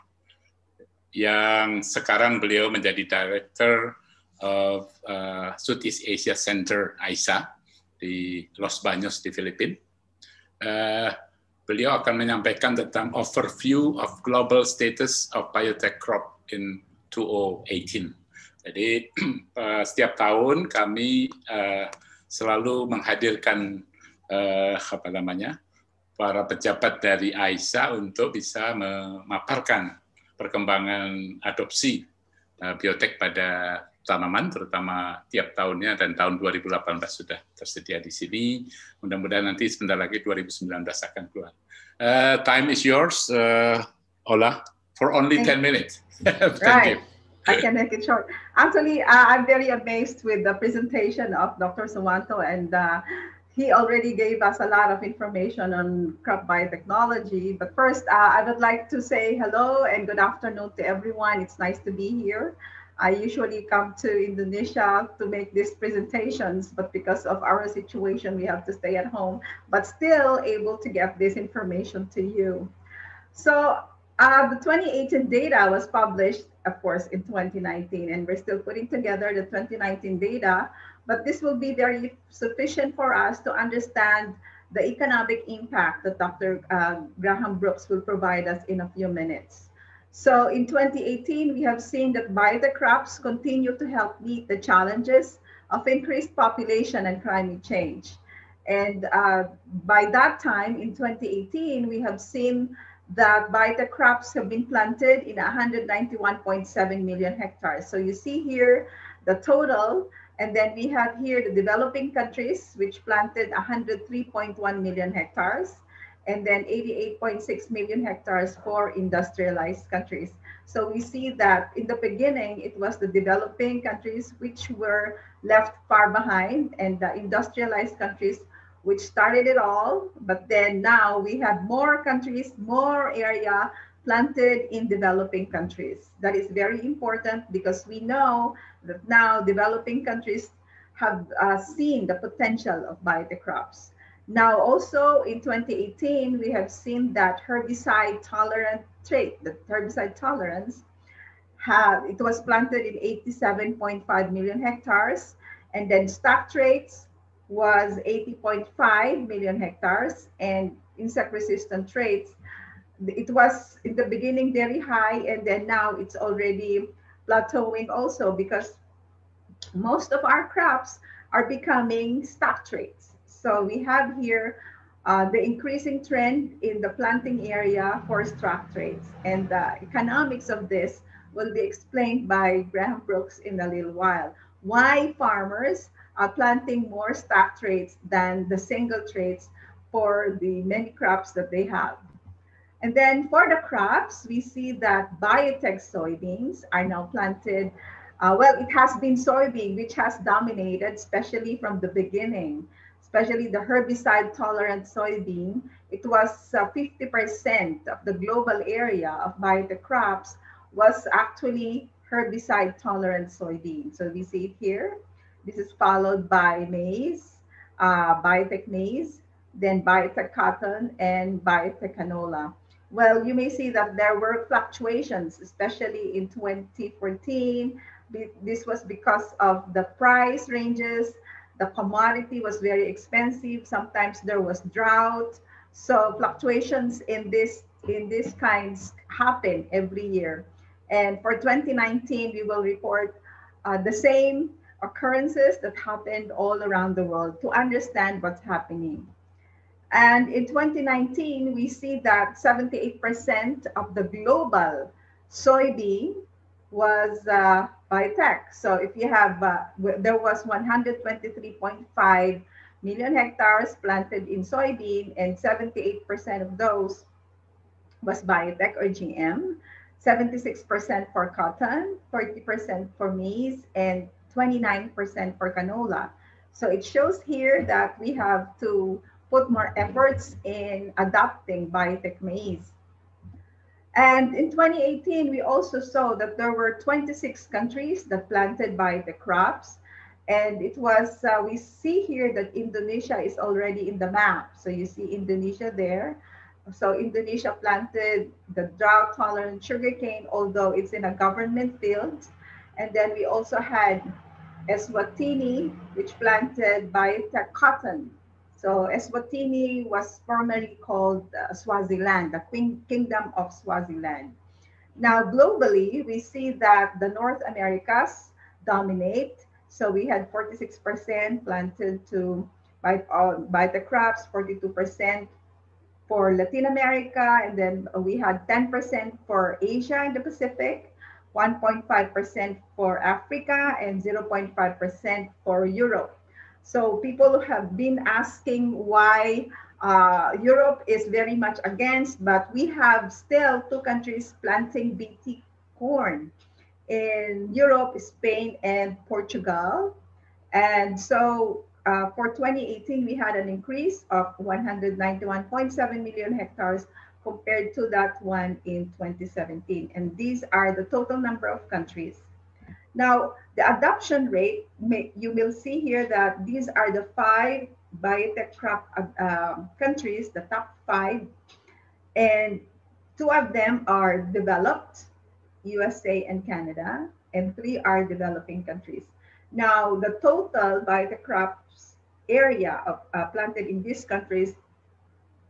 yang sekarang beliau menjadi Director of uh, Southeast Asia Center AISA di Los Baños di Filipina. Uh, beliau akan menyampaikan tentang overview of global status of biotech crop in 2018. Jadi [clears throat] uh, setiap tahun kami uh, selalu menghadirkan uh, apa namanya para pejabat dari AISA untuk bisa memaparkan perkembangan adopsi eh, biotek pada tanaman, terutama tiap tahunnya dan tahun 2018 sudah tersedia di sini. Mudah-mudahan nanti sebentar lagi 2019 akan keluar. Uh, time is yours, uh, Ola, for only 10 minutes. [laughs] Thank right. you. I can make it short. Actually, uh, I'm very amazed with the presentation of Dr. Sawanto and uh, he already gave us a lot of information on crop biotechnology. But first, uh, I would like to say hello and good afternoon to everyone. It's nice to be here. I usually come to Indonesia to make these presentations, but because of our situation, we have to stay at home, but still able to get this information to you. So uh, the 2018 data was published, of course, in 2019, and we're still putting together the 2019 data but this will be very sufficient for us to understand the economic impact that Dr. Uh, Graham Brooks will provide us in a few minutes. So in 2018, we have seen that the crops continue to help meet the challenges of increased population and climate change. And uh, by that time, in 2018, we have seen that the crops have been planted in 191.7 million hectares. So you see here the total and then we have here the developing countries, which planted 103.1 million hectares, and then 88.6 million hectares for industrialized countries. So we see that in the beginning, it was the developing countries which were left far behind, and the industrialized countries which started it all. But then now we have more countries, more area planted in developing countries. That is very important because we know that now developing countries have uh, seen the potential of biotech crops. Now also in 2018, we have seen that herbicide tolerant trait, the herbicide tolerance, have, it was planted in 87.5 million hectares and then stock traits was 80.5 million hectares and insect resistant traits it was in the beginning very high and then now it's already plateauing also because most of our crops are becoming stock traits. So we have here uh, the increasing trend in the planting area for stock traits and the economics of this will be explained by Graham Brooks in a little while. Why farmers are planting more stock traits than the single traits for the many crops that they have. And then for the crops, we see that biotech soybeans are now planted. Uh, well, it has been soybean, which has dominated, especially from the beginning, especially the herbicide tolerant soybean. It was 50% uh, of the global area of biotech crops was actually herbicide tolerant soybean. So we see it here. This is followed by maize, uh, biotech maize, then biotech cotton, and biotech canola well, you may see that there were fluctuations, especially in 2014. This was because of the price ranges. The commodity was very expensive. Sometimes there was drought. So fluctuations in this in these kinds happen every year. And for 2019, we will report uh, the same occurrences that happened all around the world to understand what's happening. And in 2019, we see that 78% of the global soybean was uh, biotech. So if you have, uh, there was 123.5 million hectares planted in soybean and 78% of those was biotech or GM, 76% for cotton, 40% for maize, and 29% for canola. So it shows here that we have to put more efforts in adopting biotech maize. And in 2018, we also saw that there were 26 countries that planted biotech crops. And it was, uh, we see here that Indonesia is already in the map. So you see Indonesia there. So Indonesia planted the drought tolerant sugarcane, although it's in a government field. And then we also had Eswatini, which planted biotech cotton so Eswatini was formerly called uh, Swaziland, the Queen Kingdom of Swaziland. Now, globally, we see that the North Americas dominate. So we had 46% planted to by, uh, by the crops, 42% for Latin America, and then we had 10% for Asia and the Pacific, 1.5% for Africa, and 0.5% for Europe. So people have been asking why uh, Europe is very much against, but we have still two countries planting BT corn in Europe, Spain, and Portugal. And so uh, for 2018, we had an increase of 191.7 million hectares compared to that one in 2017. And these are the total number of countries now, the adoption rate, may, you will see here that these are the five biotech crop, uh, um, countries, the top five, and two of them are developed, USA and Canada, and three are developing countries. Now, the total biotech crops area of, uh, planted in these countries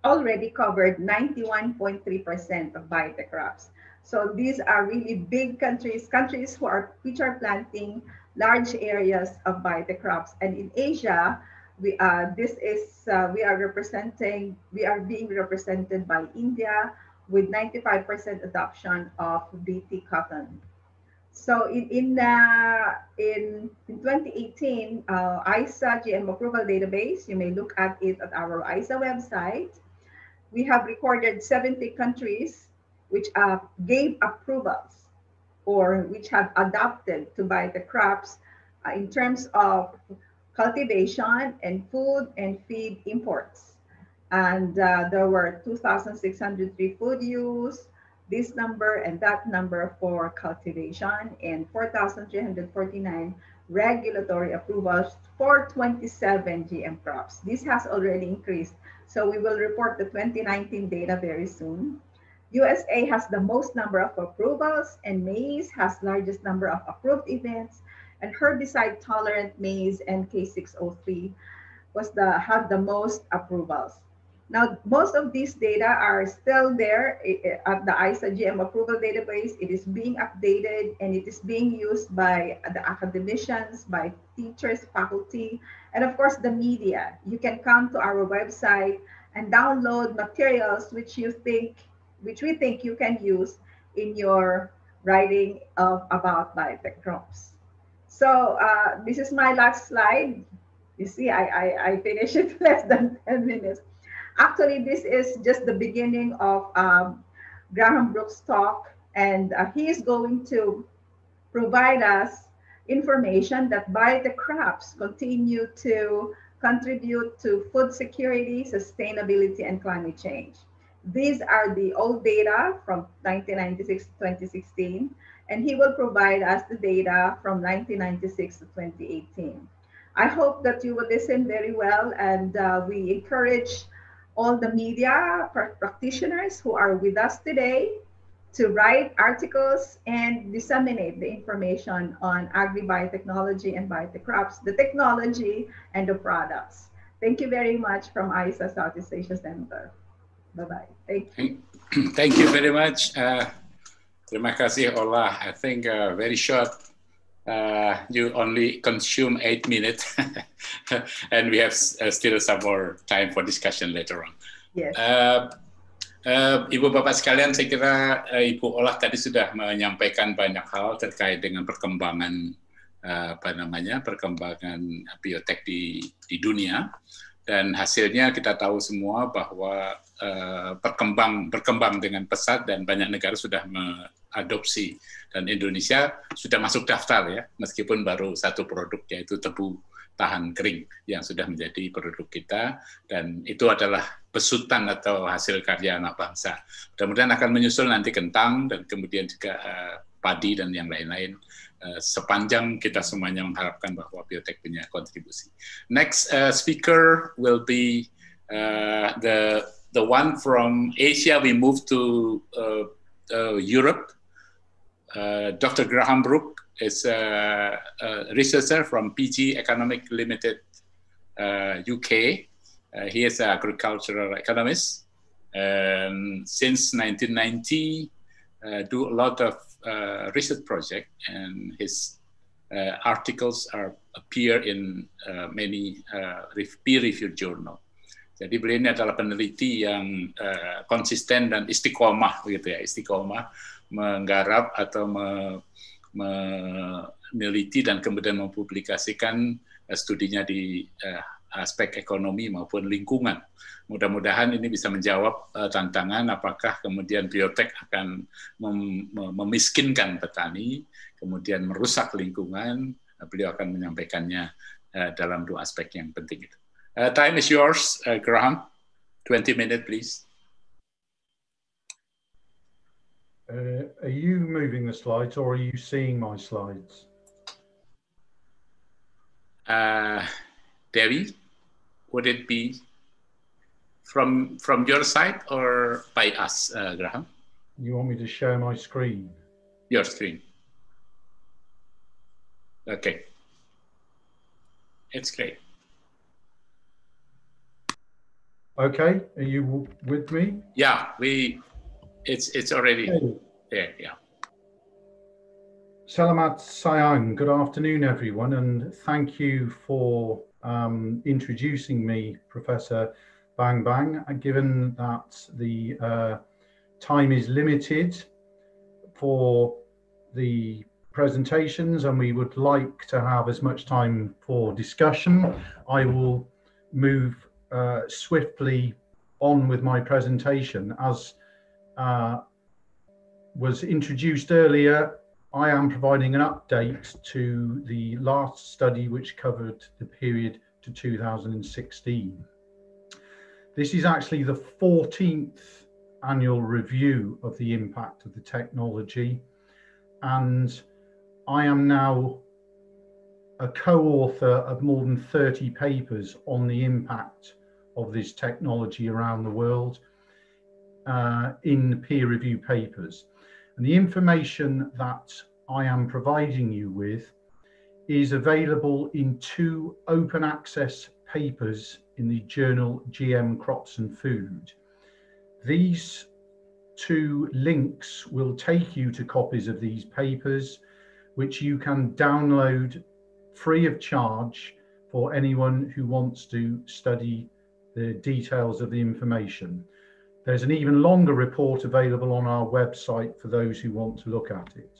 already covered 91.3% of biotech crops. So these are really big countries, countries who are, which are planting large areas of biotech crops. And in Asia, we uh, this is, uh, we are representing, we are being represented by India with 95% adoption of BT cotton. So in in uh, in, in 2018, uh, ISA GM approval database, you may look at it at our ISA website. We have recorded 70 countries which uh, gave approvals or which have adopted to buy the crops uh, in terms of cultivation and food and feed imports. And uh, there were 2,603 food use, this number and that number for cultivation, and 4,349 regulatory approvals for 27 GM crops. This has already increased. So we will report the 2019 data very soon. USA has the most number of approvals and maize has largest number of approved events and herbicide tolerant maize NK603 was the had the most approvals. Now, most of these data are still there eh, eh, at the ISA GM approval database. It is being updated and it is being used by the academicians, by teachers, faculty, and of course the media. You can come to our website and download materials which you think which we think you can use in your writing of, about crops. So uh, this is my last slide. You see, I, I, I finished it [laughs] less than 10 minutes. Actually, this is just the beginning of um, Graham Brooks' talk, and uh, he is going to provide us information that biotech crops continue to contribute to food security, sustainability, and climate change. These are the old data from 1996 to 2016, and he will provide us the data from 1996 to 2018. I hope that you will listen very well, and uh, we encourage all the media practitioners who are with us today to write articles and disseminate the information on agri-biotechnology and biotech the technology and the products. Thank you very much from ISA Southeast Asia Center. Bye bye. Thank you. [clears throat] Thank you very much. Uh, terima kasih Ola. I think uh, very short. Uh, you only consume eight minutes, [laughs] and we have uh, still some more time for discussion later on. Yes. Uh, uh Ibu Bapak sekalian, saya kira uh, Ibu Olah tadi sudah menyampaikan banyak hal terkait dengan perkembangan uh, apa namanya perkembangan biotek di di dunia dan hasilnya kita tahu semua bahwa uh, berkembang berkembang dengan pesat dan banyak negara sudah mengadopsi dan Indonesia sudah masuk daftar ya meskipun baru satu produk yaitu tebu tahan kering yang sudah menjadi produk kita dan itu adalah pesutan atau hasil karya anak bangsa. Mudah-mudahan akan menyusul nanti kentang dan kemudian juga eh, padi dan yang lain-lain uh, sepanjang kita semuanya mengharapkan bahwa biotek punya kontribusi. Next uh, speaker will be uh, the the one from Asia. We move to uh, uh, Europe. Uh, Dr. Graham Brook is a, a researcher from PG Economic Limited uh, UK. Uh, he is an agricultural economist. Um, since 1990, uh, do a lot of uh, research project, and his uh, articles are appear in uh, many uh, peer-reviewed journal. Jadi beliau ini adalah peneliti yang uh, konsisten dan istiqomah gitu ya, istiqomah menggarap atau me, meneliti dan kemudian mempublikasikan uh, studinya di uh, aspek ekonomi maupun lingkungan. Mudah-mudahan ini bisa menjawab uh, tantangan apakah kemudian biotek akan mem memiskinkan petani, kemudian merusak lingkungan. Uh, beliau akan menyampaikannya uh, dalam dua aspek yang penting itu. Uh, time is yours, uh, Graham. 20 minutes, please. Uh, are you moving the slides or are you seeing my slides? Uh, Debbie? would it be from from your side or by us, uh, Graham? You want me to share my screen? Your screen. Okay. It's great. Okay, are you with me? Yeah, we. It's it's already there. Yeah. Salamat Sayang. Good afternoon, everyone, and thank you for um, introducing me, Professor Bang Bang, given that the uh, time is limited for the presentations and we would like to have as much time for discussion, I will move uh, swiftly on with my presentation. As uh, was introduced earlier, I am providing an update to the last study which covered the period to 2016. This is actually the 14th annual review of the impact of the technology and I am now a co-author of more than 30 papers on the impact of this technology around the world uh, in peer review papers. And the information that I am providing you with is available in two open access papers in the journal GM Crops and Food. These two links will take you to copies of these papers, which you can download free of charge for anyone who wants to study the details of the information. There's an even longer report available on our website for those who want to look at it.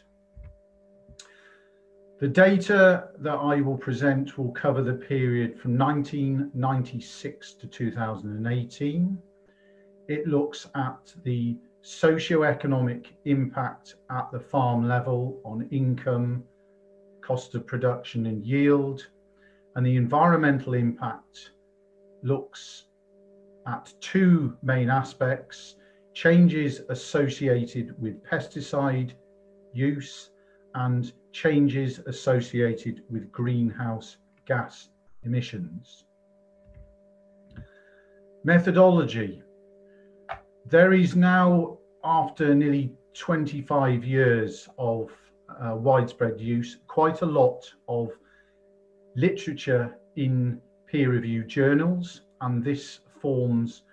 The data that I will present will cover the period from 1996 to 2018. It looks at the socioeconomic impact at the farm level on income, cost of production and yield, and the environmental impact looks at two main aspects changes associated with pesticide use and changes associated with greenhouse gas emissions. Methodology. There is now, after nearly 25 years of uh, widespread use, quite a lot of literature in peer reviewed journals, and this forms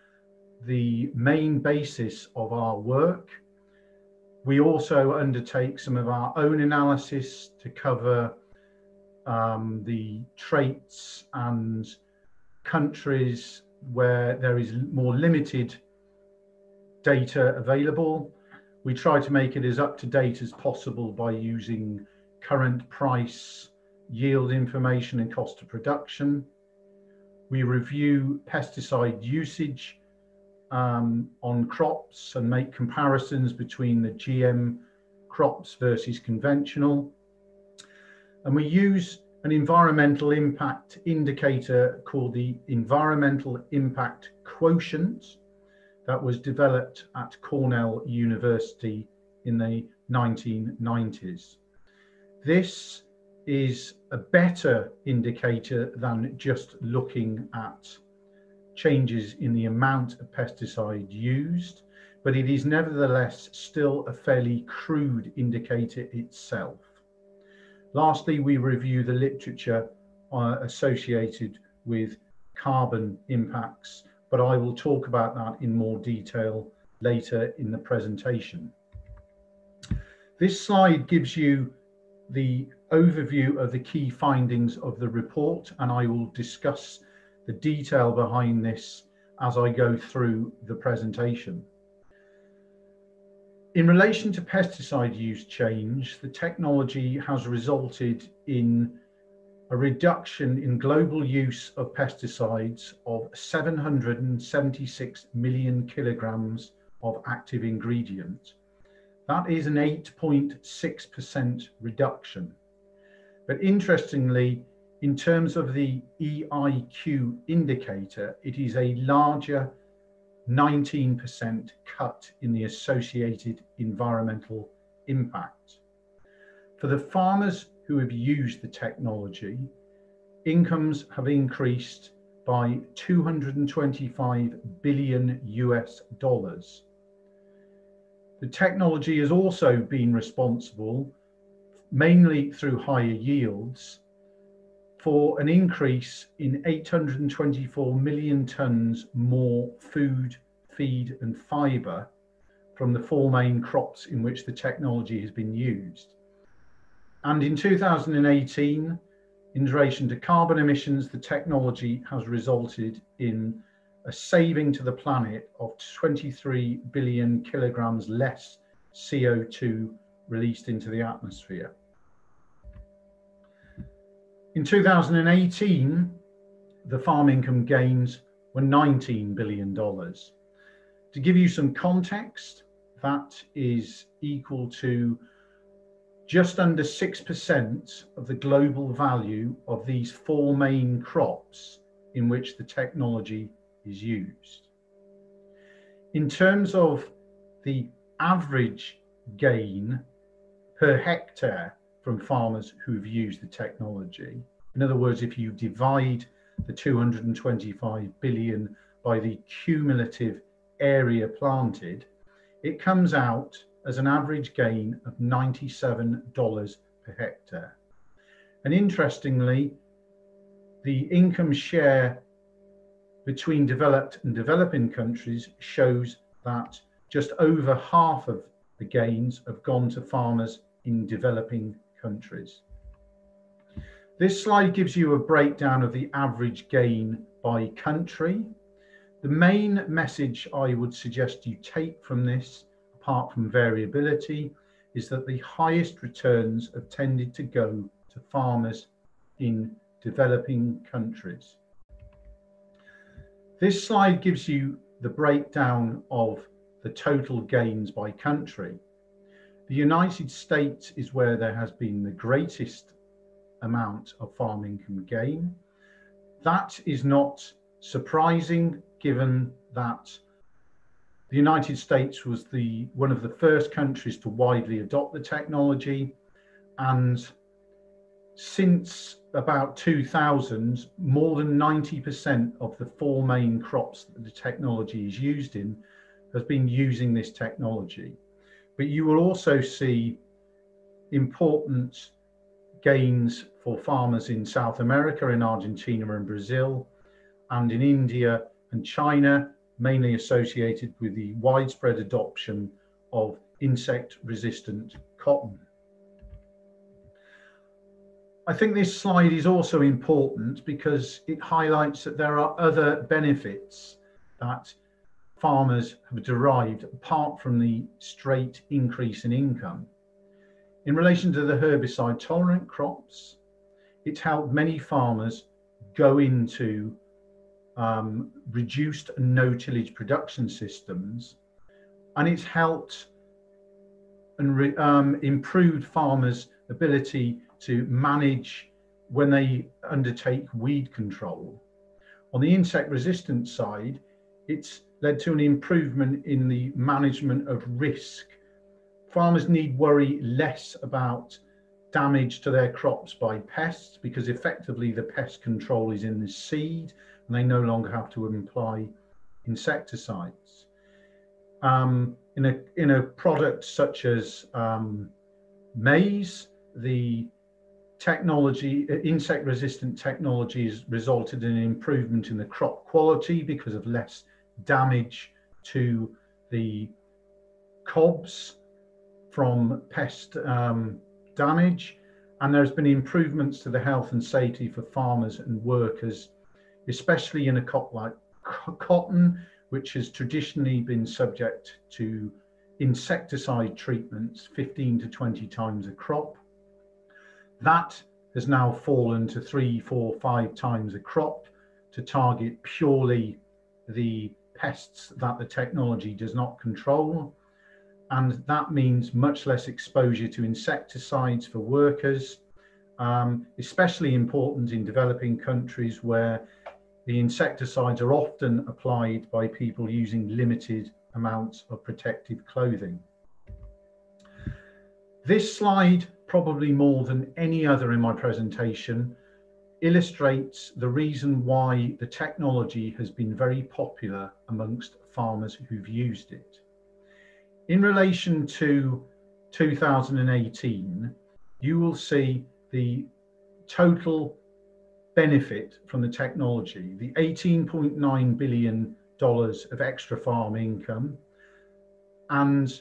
the main basis of our work. We also undertake some of our own analysis to cover um, the traits and countries where there is more limited data available. We try to make it as up to date as possible by using current price, yield information, and cost of production. We review pesticide usage um, on crops and make comparisons between the GM crops versus conventional. And we use an environmental impact indicator called the Environmental Impact Quotient that was developed at Cornell University in the 1990s. This is a better indicator than just looking at changes in the amount of pesticide used, but it is nevertheless still a fairly crude indicator itself. Lastly, we review the literature uh, associated with carbon impacts, but I will talk about that in more detail later in the presentation. This slide gives you the overview of the key findings of the report, and I will discuss the detail behind this as I go through the presentation. In relation to pesticide use change, the technology has resulted in a reduction in global use of pesticides of 776 million kilograms of active ingredient that is an 8.6% reduction. But interestingly, in terms of the EIQ indicator, it is a larger 19% cut in the associated environmental impact. For the farmers who have used the technology, incomes have increased by 225 billion US dollars the technology has also been responsible, mainly through higher yields, for an increase in 824 million tonnes more food, feed, and fibre from the four main crops in which the technology has been used. And in 2018, in relation to carbon emissions, the technology has resulted in a saving to the planet of 23 billion kilograms less CO2 released into the atmosphere. In 2018, the farm income gains were $19 billion. To give you some context, that is equal to just under 6% of the global value of these four main crops in which the technology is used. In terms of the average gain per hectare from farmers who've used the technology, in other words, if you divide the 225 billion by the cumulative area planted, it comes out as an average gain of $97 per hectare. And interestingly, the income share between developed and developing countries shows that just over half of the gains have gone to farmers in developing countries. This slide gives you a breakdown of the average gain by country. The main message I would suggest you take from this, apart from variability, is that the highest returns have tended to go to farmers in developing countries. This slide gives you the breakdown of the total gains by country. The United States is where there has been the greatest amount of farm income gain. That is not surprising given that the United States was the one of the first countries to widely adopt the technology and since about 2000, more than 90% of the four main crops that the technology is used in has been using this technology. But you will also see important gains for farmers in South America, in Argentina and Brazil, and in India and China, mainly associated with the widespread adoption of insect resistant cotton. I think this slide is also important because it highlights that there are other benefits that farmers have derived apart from the straight increase in income. In relation to the herbicide tolerant crops, it's helped many farmers go into um, reduced no tillage production systems and it's helped and um, improved farmers' ability to manage when they undertake weed control. On the insect resistance side, it's led to an improvement in the management of risk. Farmers need worry less about damage to their crops by pests because effectively the pest control is in the seed and they no longer have to apply insecticides. Um, in, a, in a product such as um, maize, the technology, uh, insect resistant technologies resulted in an improvement in the crop quality because of less damage to the cobs from pest um, damage. And there's been improvements to the health and safety for farmers and workers, especially in a crop like cotton, which has traditionally been subject to insecticide treatments 15 to 20 times a crop. That has now fallen to three, four, five times a crop to target purely the pests that the technology does not control. And that means much less exposure to insecticides for workers, um, especially important in developing countries where the insecticides are often applied by people using limited amounts of protective clothing. This slide probably more than any other in my presentation, illustrates the reason why the technology has been very popular amongst farmers who've used it. In relation to 2018, you will see the total benefit from the technology, the $18.9 billion of extra farm income and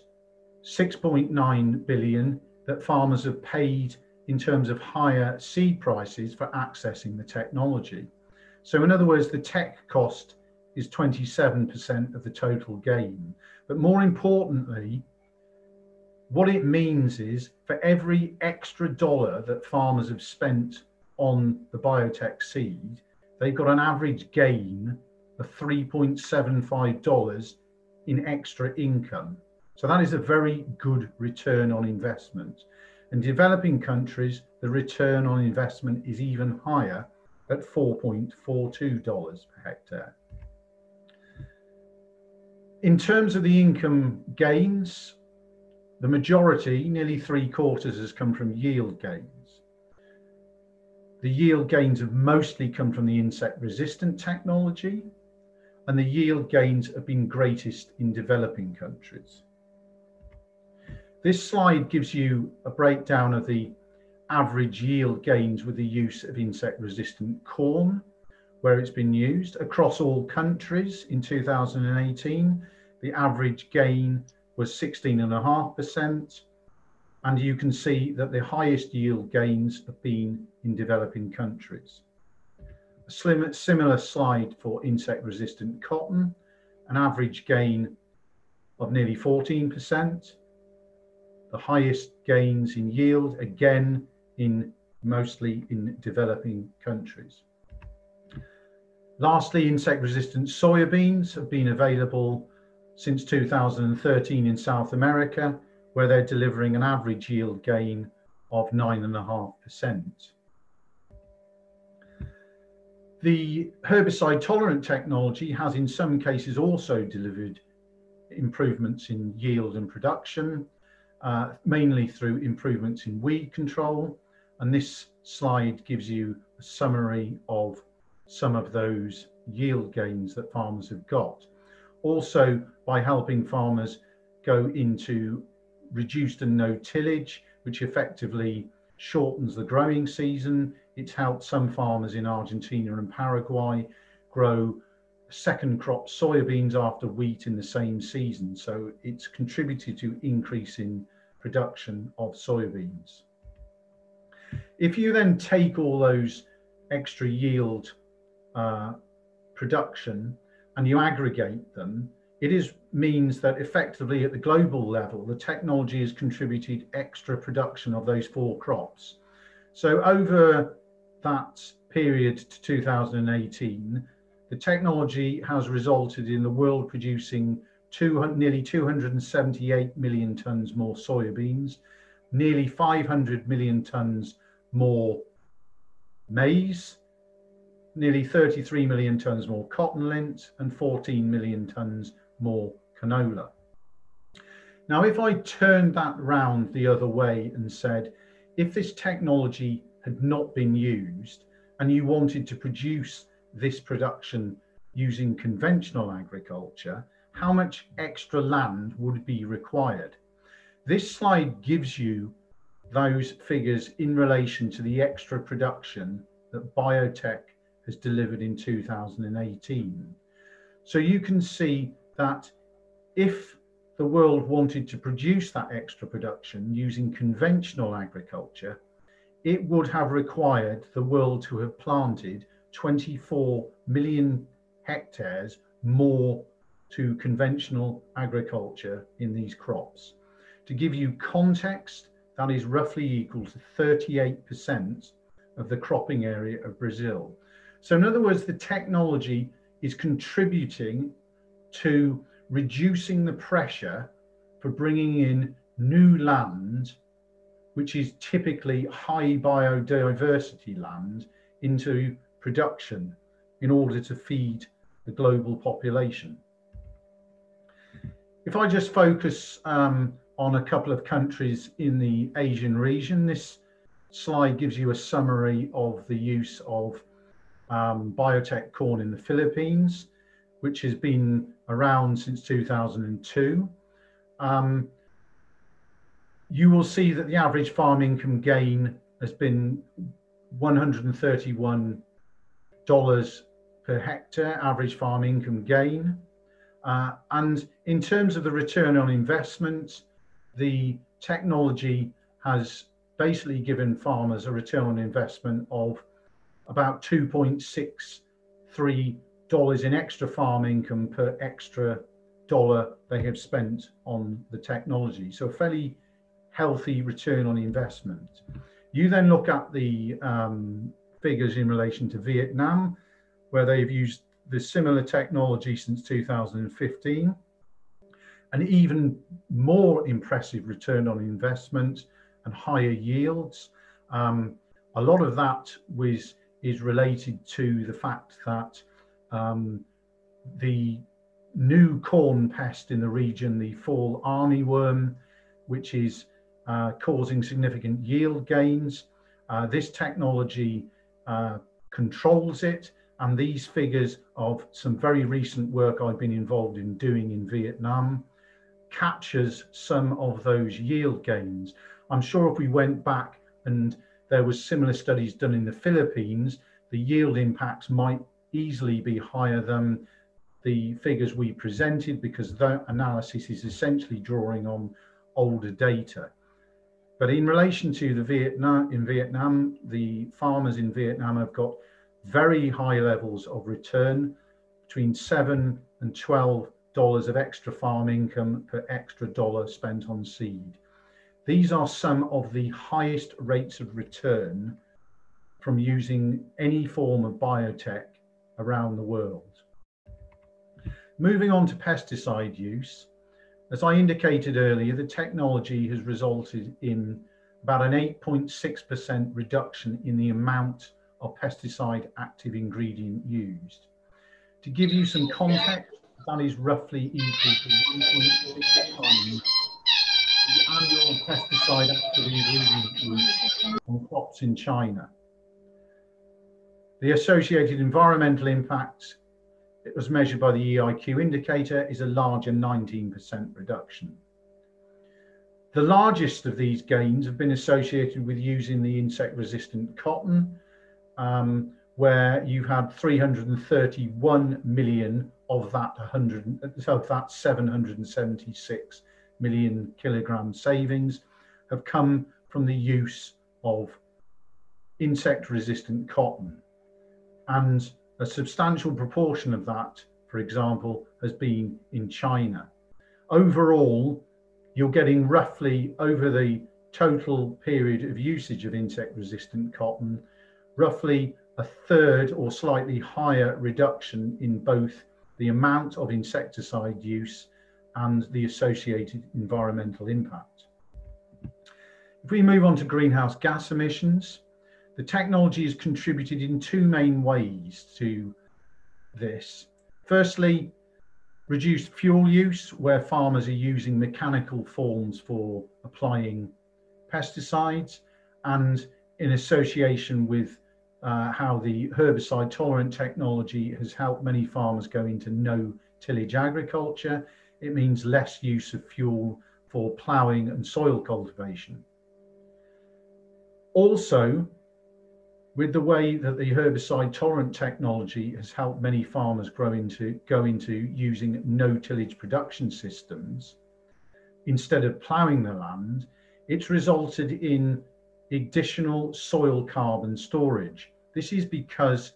6.9 billion that farmers have paid in terms of higher seed prices for accessing the technology. So, in other words, the tech cost is 27% of the total gain. But more importantly, what it means is for every extra dollar that farmers have spent on the biotech seed, they've got an average gain of $3.75 in extra income. So that is a very good return on investment. In developing countries, the return on investment is even higher at $4.42 per hectare. In terms of the income gains, the majority, nearly three quarters, has come from yield gains. The yield gains have mostly come from the insect resistant technology, and the yield gains have been greatest in developing countries. This slide gives you a breakdown of the average yield gains with the use of insect resistant corn, where it's been used across all countries in 2018. The average gain was 16.5%. And you can see that the highest yield gains have been in developing countries. A similar slide for insect resistant cotton, an average gain of nearly 14% the highest gains in yield, again, in mostly in developing countries. Lastly, insect-resistant soybeans have been available since 2013 in South America, where they're delivering an average yield gain of 9.5%. The herbicide tolerant technology has in some cases also delivered improvements in yield and production uh, mainly through improvements in weed control. And this slide gives you a summary of some of those yield gains that farmers have got. Also, by helping farmers go into reduced and no tillage, which effectively shortens the growing season. It's helped some farmers in Argentina and Paraguay grow second crop soybeans after wheat in the same season. So it's contributed to increase in production of soybeans. If you then take all those extra yield uh, production and you aggregate them, it is means that effectively at the global level, the technology has contributed extra production of those four crops. So over that period to 2018, the technology has resulted in the world producing 200, nearly 278 million tons more soybeans, nearly 500 million tons more maize, nearly 33 million tons more cotton lint, and 14 million tons more canola. Now, if I turned that round the other way and said, if this technology had not been used and you wanted to produce this production using conventional agriculture, how much extra land would be required. This slide gives you those figures in relation to the extra production that biotech has delivered in 2018. So you can see that if the world wanted to produce that extra production using conventional agriculture, it would have required the world to have planted 24 million hectares more to conventional agriculture in these crops. To give you context, that is roughly equal to 38% of the cropping area of Brazil. So in other words, the technology is contributing to reducing the pressure for bringing in new land, which is typically high biodiversity land, into production in order to feed the global population. If I just focus um, on a couple of countries in the Asian region, this slide gives you a summary of the use of um, biotech corn in the Philippines, which has been around since 2002. Um, you will see that the average farm income gain has been 131 dollars per hectare average farm income gain. Uh, and in terms of the return on investment, the technology has basically given farmers a return on investment of about 2.63 dollars in extra farm income per extra dollar they have spent on the technology. So a fairly healthy return on investment. You then look at the um, figures in relation to Vietnam, where they've used the similar technology since 2015. An even more impressive return on investment and higher yields. Um, a lot of that was is related to the fact that um, the new corn pest in the region, the fall armyworm, which is uh, causing significant yield gains. Uh, this technology uh, controls it. And these figures of some very recent work I've been involved in doing in Vietnam captures some of those yield gains. I'm sure if we went back and there was similar studies done in the Philippines, the yield impacts might easily be higher than the figures we presented because that analysis is essentially drawing on older data. But in relation to the Vietnam, in Vietnam, the farmers in Vietnam have got very high levels of return, between seven and twelve dollars of extra farm income per extra dollar spent on seed. These are some of the highest rates of return from using any form of biotech around the world. Moving on to pesticide use, as I indicated earlier, the technology has resulted in about an 8.6% reduction in the amount of pesticide active ingredient used. To give you some context, that is roughly equal to 1.6 times the annual pesticide active ingredient use on crops in China. The associated environmental impacts it was measured by the EIQ indicator, is a larger 19% reduction. The largest of these gains have been associated with using the insect resistant cotton, um, where you had 331 million of that 100, so that 776 million kilogram savings have come from the use of insect resistant cotton. And a substantial proportion of that, for example, has been in China. Overall, you're getting roughly over the total period of usage of insect resistant cotton, roughly a third or slightly higher reduction in both the amount of insecticide use and the associated environmental impact. If we move on to greenhouse gas emissions, the technology has contributed in two main ways to this. Firstly, reduced fuel use, where farmers are using mechanical forms for applying pesticides, and in association with uh, how the herbicide tolerant technology has helped many farmers go into no tillage agriculture. It means less use of fuel for ploughing and soil cultivation. Also, with the way that the herbicide tolerant technology has helped many farmers grow into go into using no tillage production systems instead of ploughing the land it's resulted in additional soil carbon storage this is because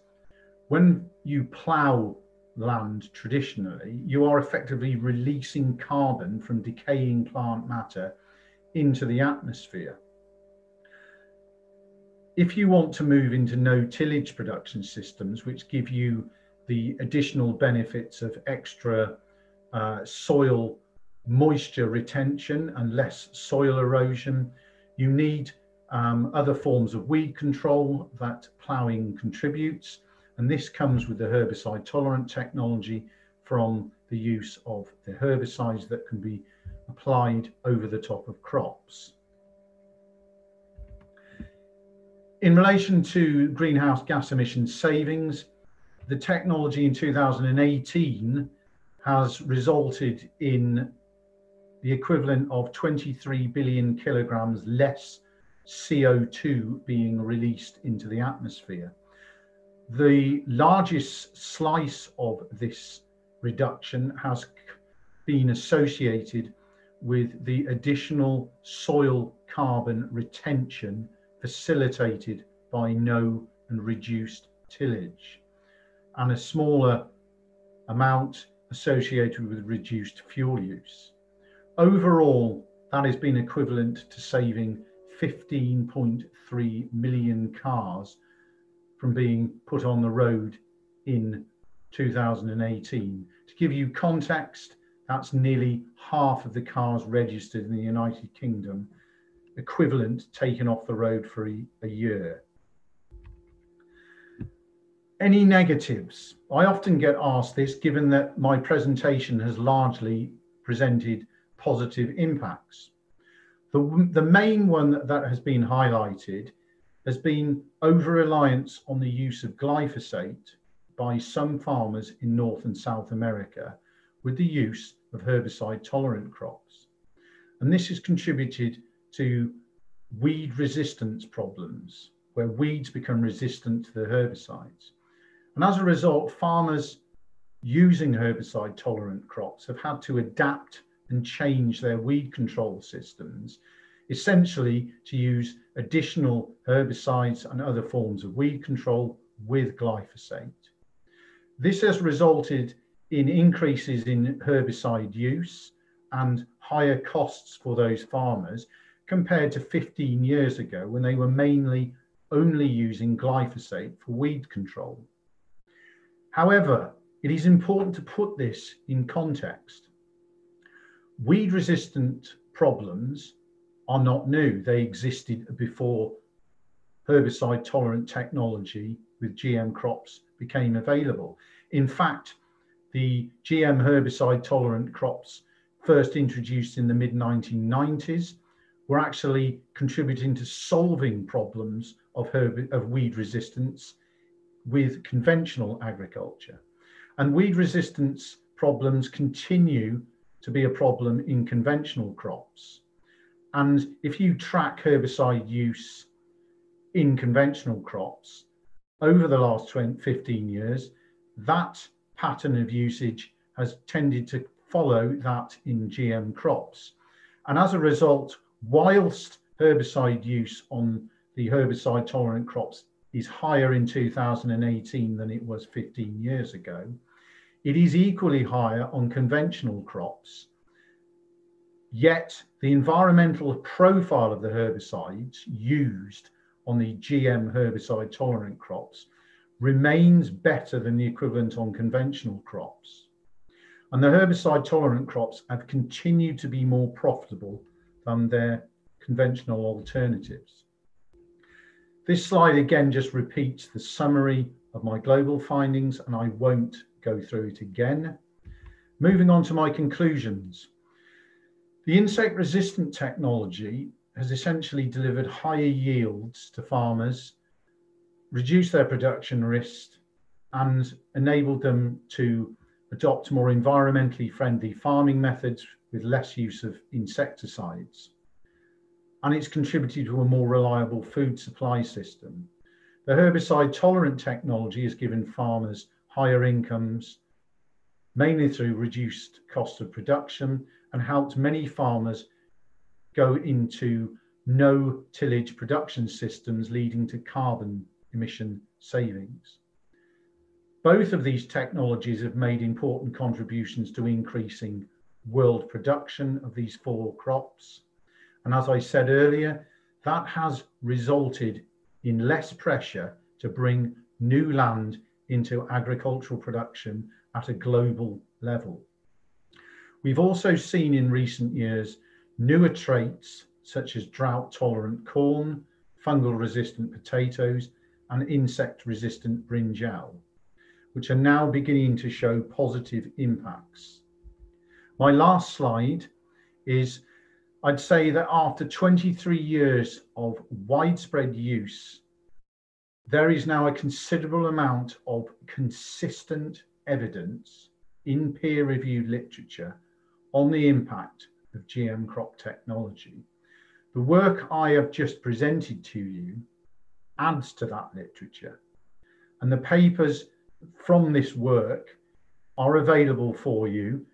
when you plough land traditionally you are effectively releasing carbon from decaying plant matter into the atmosphere if you want to move into no tillage production systems, which give you the additional benefits of extra uh, soil moisture retention and less soil erosion, you need um, other forms of weed control that ploughing contributes. And this comes with the herbicide tolerant technology from the use of the herbicides that can be applied over the top of crops. in relation to greenhouse gas emission savings, the technology in 2018 has resulted in the equivalent of 23 billion kilograms less CO2 being released into the atmosphere. The largest slice of this reduction has been associated with the additional soil carbon retention facilitated by no and reduced tillage, and a smaller amount associated with reduced fuel use. Overall, that has been equivalent to saving 15.3 million cars from being put on the road in 2018. To give you context, that's nearly half of the cars registered in the United Kingdom equivalent taken off the road for a, a year. Any negatives? I often get asked this given that my presentation has largely presented positive impacts. The, the main one that has been highlighted has been over reliance on the use of glyphosate by some farmers in North and South America with the use of herbicide tolerant crops. And this has contributed to weed resistance problems, where weeds become resistant to the herbicides. And as a result, farmers using herbicide tolerant crops have had to adapt and change their weed control systems, essentially to use additional herbicides and other forms of weed control with glyphosate. This has resulted in increases in herbicide use and higher costs for those farmers compared to 15 years ago when they were mainly only using glyphosate for weed control. However, it is important to put this in context. Weed resistant problems are not new, they existed before herbicide tolerant technology with GM crops became available. In fact, the GM herbicide tolerant crops first introduced in the mid 1990s were actually contributing to solving problems of, herb- of weed resistance with conventional agriculture. And weed resistance problems continue to be a problem in conventional crops. And if you track herbicide use in conventional crops over the last 20, 15 years, that pattern of usage has tended to follow that in GM crops. And as a result, whilst herbicide use on the herbicide tolerant crops is higher in 2018 than it was 15 years ago, it is equally higher on conventional crops. Yet the environmental profile of the herbicides used on the GM herbicide tolerant crops remains better than the equivalent on conventional crops. And the herbicide tolerant crops have continued to be more profitable than their conventional alternatives. This slide again just repeats the summary of my global findings and I won't go through it again. Moving on to my conclusions. The insect resistant technology has essentially delivered higher yields to farmers, reduced their production risk and enabled them to adopt more environmentally friendly farming methods with less use of insecticides. And it's contributed to a more reliable food supply system. The herbicide tolerant technology has given farmers higher incomes, mainly through reduced cost of production, and helped many farmers go into no tillage production systems, leading to carbon emission savings. Both of these technologies have made important contributions to increasing world production of these four crops. And as I said earlier, that has resulted in less pressure to bring new land into agricultural production at a global level. We've also seen in recent years newer traits such as drought tolerant corn, fungal resistant potatoes, and insect resistant brinjal, which are now beginning to show positive impacts. My last slide is I'd say that after 23 years of widespread use, there is now a considerable amount of consistent evidence in peer reviewed literature on the impact of GM crop technology. The work I have just presented to you adds to that literature, and the papers from this work are available for you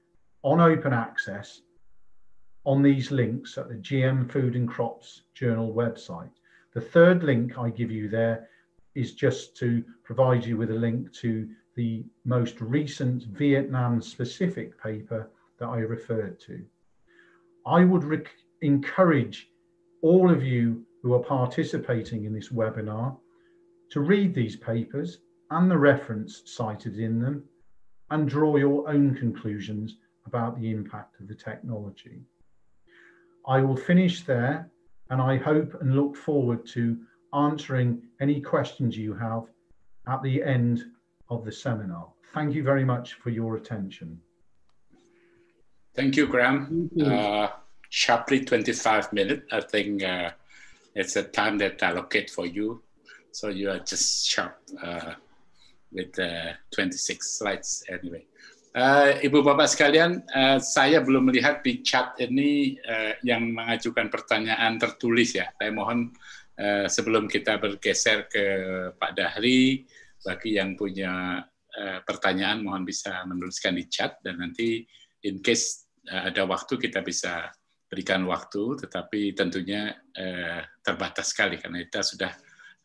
on open access on these links at the GM Food and Crops Journal website. The third link I give you there is just to provide you with a link to the most recent Vietnam specific paper that I referred to. I would encourage all of you who are participating in this webinar to read these papers and the reference cited in them and draw your own conclusions about the impact of the technology. I will finish there and I hope and look forward to answering any questions you have at the end of the seminar. Thank you very much for your attention. Thank you, Graham. Uh, sharply 25 minutes. I think uh, it's a time that I allocate for you. So you are just sharp uh, with uh, 26 slides anyway. Uh, Ibu Bapak sekalian, uh, saya belum melihat di chat ini uh, yang mengajukan pertanyaan tertulis ya. Saya mohon uh, sebelum kita bergeser ke Pak Dahri, bagi yang punya uh, pertanyaan mohon bisa menuliskan di chat dan nanti in case uh, ada waktu kita bisa berikan waktu, tetapi tentunya uh, terbatas sekali karena kita sudah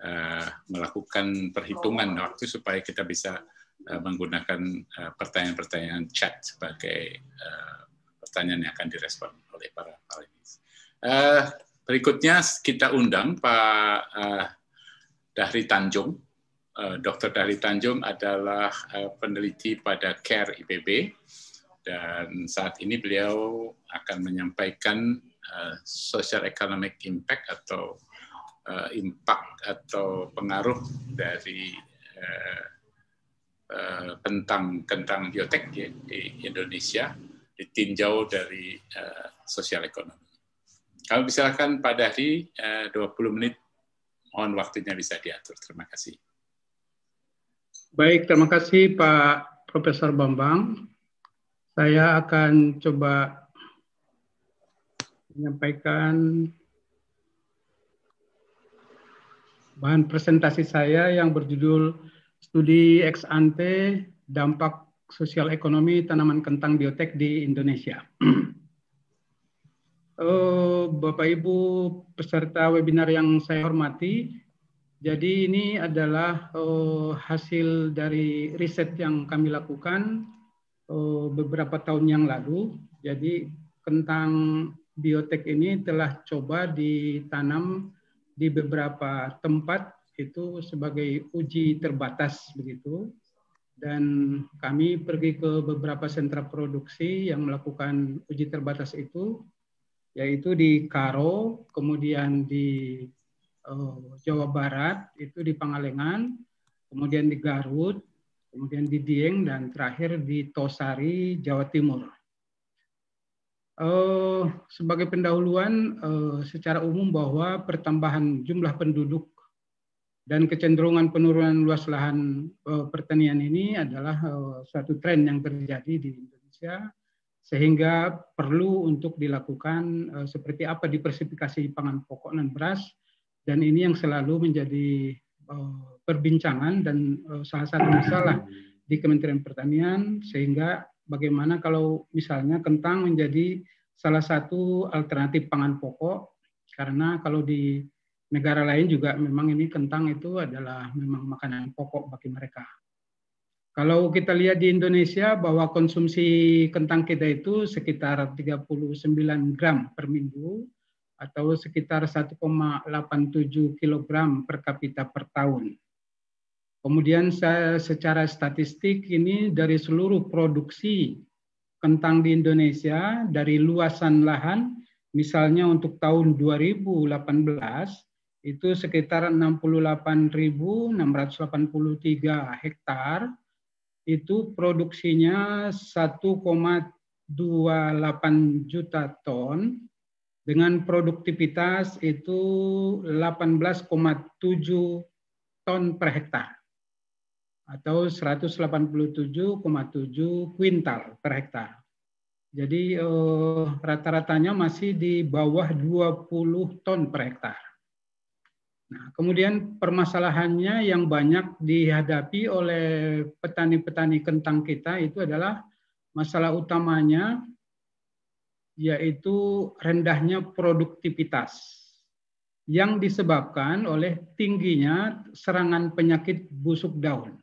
uh, melakukan perhitungan waktu supaya kita bisa Eh, menggunakan eh, pertanyaan-pertanyaan chat sebagai eh, pertanyaan yang akan direspon oleh para panelis. Berikutnya kita undang Pak Dahri Tanjung. Dokter Dahri Tanjung adalah peneliti pada CARE IPB dan saat ini beliau akan menyampaikan social economic impact atau impact atau pengaruh dari tentang eh, kentang biotek di, di Indonesia ditinjau dari uh, sosial ekonomi. Kalau misalkan Pak Dahri eh, uh, 20 menit, mohon waktunya bisa diatur. Terima kasih. Baik, terima kasih Pak Profesor Bambang. Saya akan coba menyampaikan bahan presentasi saya yang berjudul studi ex ante dampak sosial ekonomi tanaman kentang biotek di Indonesia. [clears throat] Eh, Bapak Ibu peserta webinar yang saya hormati, jadi ini adalah eh, hasil dari riset yang kami lakukan eh, beberapa tahun yang lalu. Jadi kentang biotek ini telah coba ditanam di beberapa tempat itu sebagai uji terbatas begitu dan kami pergi ke beberapa sentra produksi yang melakukan uji terbatas itu yaitu di Karo kemudian di uh, Jawa Barat itu di Pangalengan kemudian di Garut kemudian di Dieng dan terakhir di Tosari Jawa Timur uh, sebagai pendahuluan uh, secara umum bahwa pertambahan jumlah penduduk dan kecenderungan penurunan luas lahan uh, pertanian ini adalah uh, suatu tren yang terjadi di Indonesia sehingga perlu untuk dilakukan uh, seperti apa diversifikasi pangan pokok dan beras dan ini yang selalu menjadi uh, perbincangan dan uh, salah satu masalah di Kementerian Pertanian sehingga bagaimana kalau misalnya kentang menjadi salah satu alternatif pangan pokok karena kalau di negara lain juga memang ini kentang itu adalah memang makanan pokok bagi mereka. Kalau kita lihat di Indonesia bahwa konsumsi kentang kita itu sekitar 39 gram per minggu atau sekitar 1,87 kg per kapita per tahun. Kemudian saya, secara statistik ini dari seluruh produksi kentang di Indonesia dari luasan lahan misalnya untuk tahun 2018 itu sekitar 68.683 hektar itu produksinya 1,28 juta ton dengan produktivitas itu 18,7 ton per hektar atau 187,7 kuintal per hektar. Jadi eh, rata-ratanya masih di bawah 20 ton per hektar. Nah, kemudian permasalahannya yang banyak dihadapi oleh petani-petani kentang kita itu adalah masalah utamanya yaitu rendahnya produktivitas yang disebabkan oleh tingginya serangan penyakit busuk daun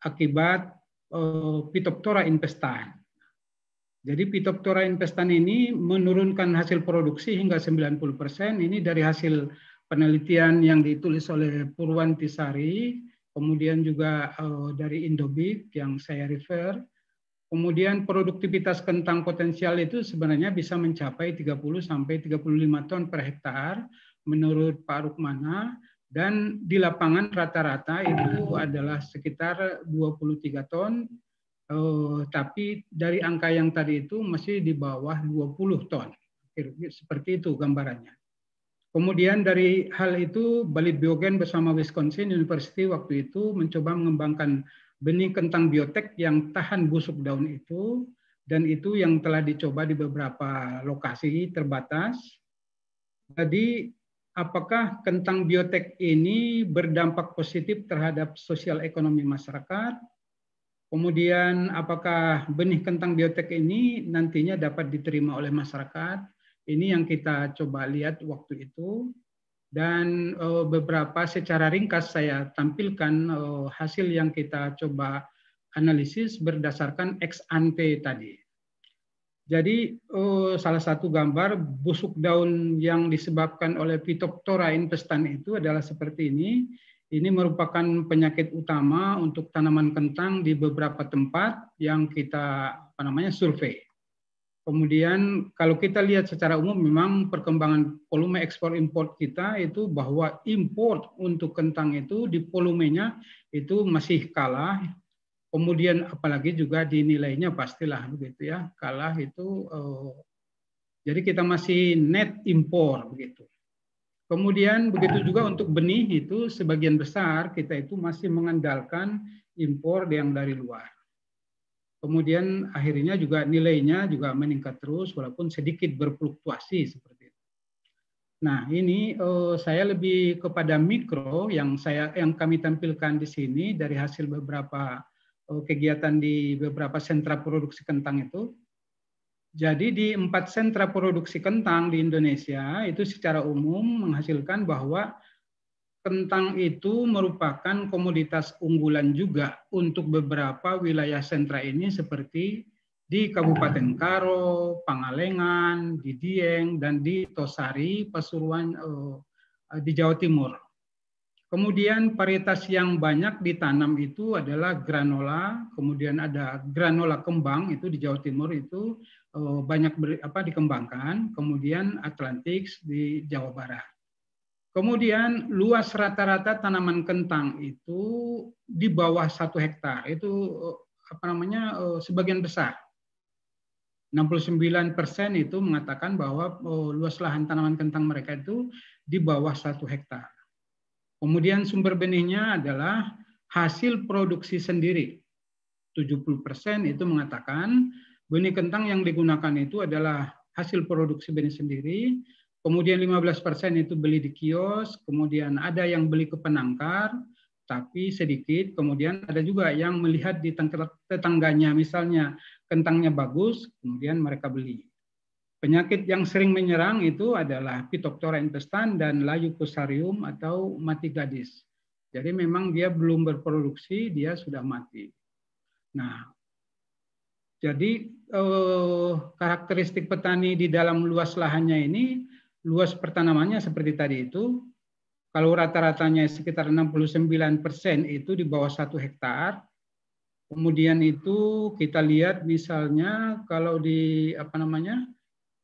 akibat eh, Phytophthora infestan. Jadi Phytophthora infestan ini menurunkan hasil produksi hingga 90%, ini dari hasil penelitian yang ditulis oleh Purwan Tisari, kemudian juga uh, dari Indobit yang saya refer. Kemudian produktivitas kentang potensial itu sebenarnya bisa mencapai 30 sampai 35 ton per hektar menurut Pak Rukmana dan di lapangan rata-rata itu adalah sekitar 23 ton uh, tapi dari angka yang tadi itu masih di bawah 20 ton. Seperti itu gambarannya. Kemudian dari hal itu, Balit Biogen bersama Wisconsin University waktu itu mencoba mengembangkan benih kentang biotek yang tahan busuk daun itu, dan itu yang telah dicoba di beberapa lokasi terbatas. Jadi, apakah kentang biotek ini berdampak positif terhadap sosial ekonomi masyarakat? Kemudian, apakah benih kentang biotek ini nantinya dapat diterima oleh masyarakat? Ini yang kita coba lihat waktu itu dan eh, beberapa secara ringkas saya tampilkan eh, hasil yang kita coba analisis berdasarkan ex ante tadi. Jadi eh, salah satu gambar busuk daun yang disebabkan oleh Phytophthora infestan itu adalah seperti ini. Ini merupakan penyakit utama untuk tanaman kentang di beberapa tempat yang kita apa namanya survei. Kemudian kalau kita lihat secara umum memang perkembangan volume ekspor impor kita itu bahwa impor untuk kentang itu di volumenya itu masih kalah. Kemudian apalagi juga di nilainya pastilah begitu ya kalah itu. Eh, jadi kita masih net impor begitu. Kemudian begitu juga untuk benih itu sebagian besar kita itu masih mengandalkan impor yang dari luar kemudian akhirnya juga nilainya juga meningkat terus walaupun sedikit berfluktuasi seperti itu. Nah, ini eh, saya lebih kepada mikro yang saya yang kami tampilkan di sini dari hasil beberapa eh, kegiatan di beberapa sentra produksi kentang itu. Jadi di empat sentra produksi kentang di Indonesia itu secara umum menghasilkan bahwa kentang itu merupakan komoditas unggulan juga untuk beberapa wilayah sentra ini seperti di Kabupaten Karo, Pangalengan, di Dieng, dan di Tosari, Pasuruan, eh, di Jawa Timur. Kemudian varietas yang banyak ditanam itu adalah granola, kemudian ada granola kembang itu di Jawa Timur itu eh, banyak ber, apa dikembangkan, kemudian Atlantik di Jawa Barat. Kemudian luas rata-rata tanaman kentang itu di bawah satu hektar itu eh, apa namanya eh, sebagian besar. 69 persen itu mengatakan bahwa eh, luas lahan tanaman kentang mereka itu di bawah satu hektar. Kemudian sumber benihnya adalah hasil produksi sendiri. 70 persen itu mengatakan benih kentang yang digunakan itu adalah hasil produksi benih sendiri Kemudian 15% itu beli di kios, kemudian ada yang beli ke penangkar, tapi sedikit. Kemudian ada juga yang melihat di tetangganya, misalnya kentangnya bagus, kemudian mereka beli. Penyakit yang sering menyerang itu adalah Phytophthora intestan dan layu kusarium atau mati gadis. Jadi memang dia belum berproduksi, dia sudah mati. Nah, jadi eh, karakteristik petani di dalam luas lahannya ini luas pertanamannya seperti tadi itu, kalau rata-ratanya sekitar 69 persen itu di bawah satu hektar, kemudian itu kita lihat misalnya kalau di apa namanya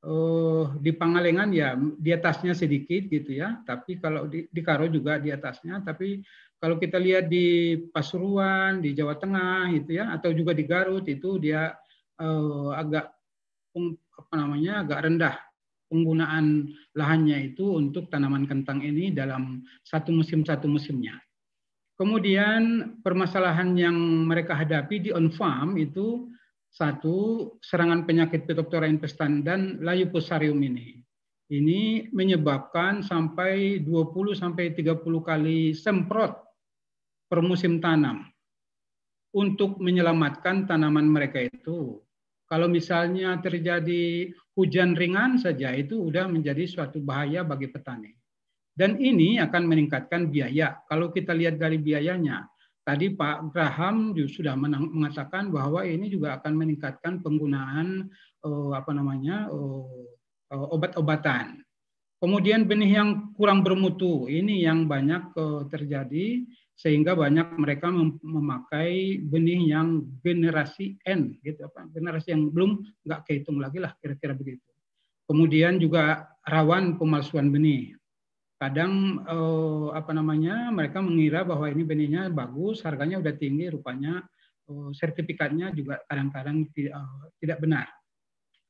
eh, di Pangalengan ya di atasnya sedikit gitu ya, tapi kalau di, di Karo juga di atasnya, tapi kalau kita lihat di Pasuruan, di Jawa Tengah gitu ya, atau juga di Garut itu dia eh, agak apa namanya agak rendah penggunaan lahannya itu untuk tanaman kentang ini dalam satu musim satu musimnya. Kemudian permasalahan yang mereka hadapi di on farm itu satu serangan penyakit Phytophthora infestan dan layu pusarium ini. Ini menyebabkan sampai 20 sampai 30 kali semprot per musim tanam untuk menyelamatkan tanaman mereka itu. Kalau misalnya terjadi hujan ringan saja itu sudah menjadi suatu bahaya bagi petani. Dan ini akan meningkatkan biaya. Kalau kita lihat dari biayanya, tadi Pak Graham sudah mengatakan bahwa ini juga akan meningkatkan penggunaan eh, apa namanya eh, eh, obat-obatan. Kemudian benih yang kurang bermutu ini yang banyak terjadi sehingga banyak mereka memakai benih yang generasi N gitu apa generasi yang belum nggak kehitung lagi lah kira-kira begitu kemudian juga rawan pemalsuan benih kadang eh, apa namanya mereka mengira bahwa ini benihnya bagus harganya udah tinggi rupanya eh, sertifikatnya juga kadang-kadang eh, tidak benar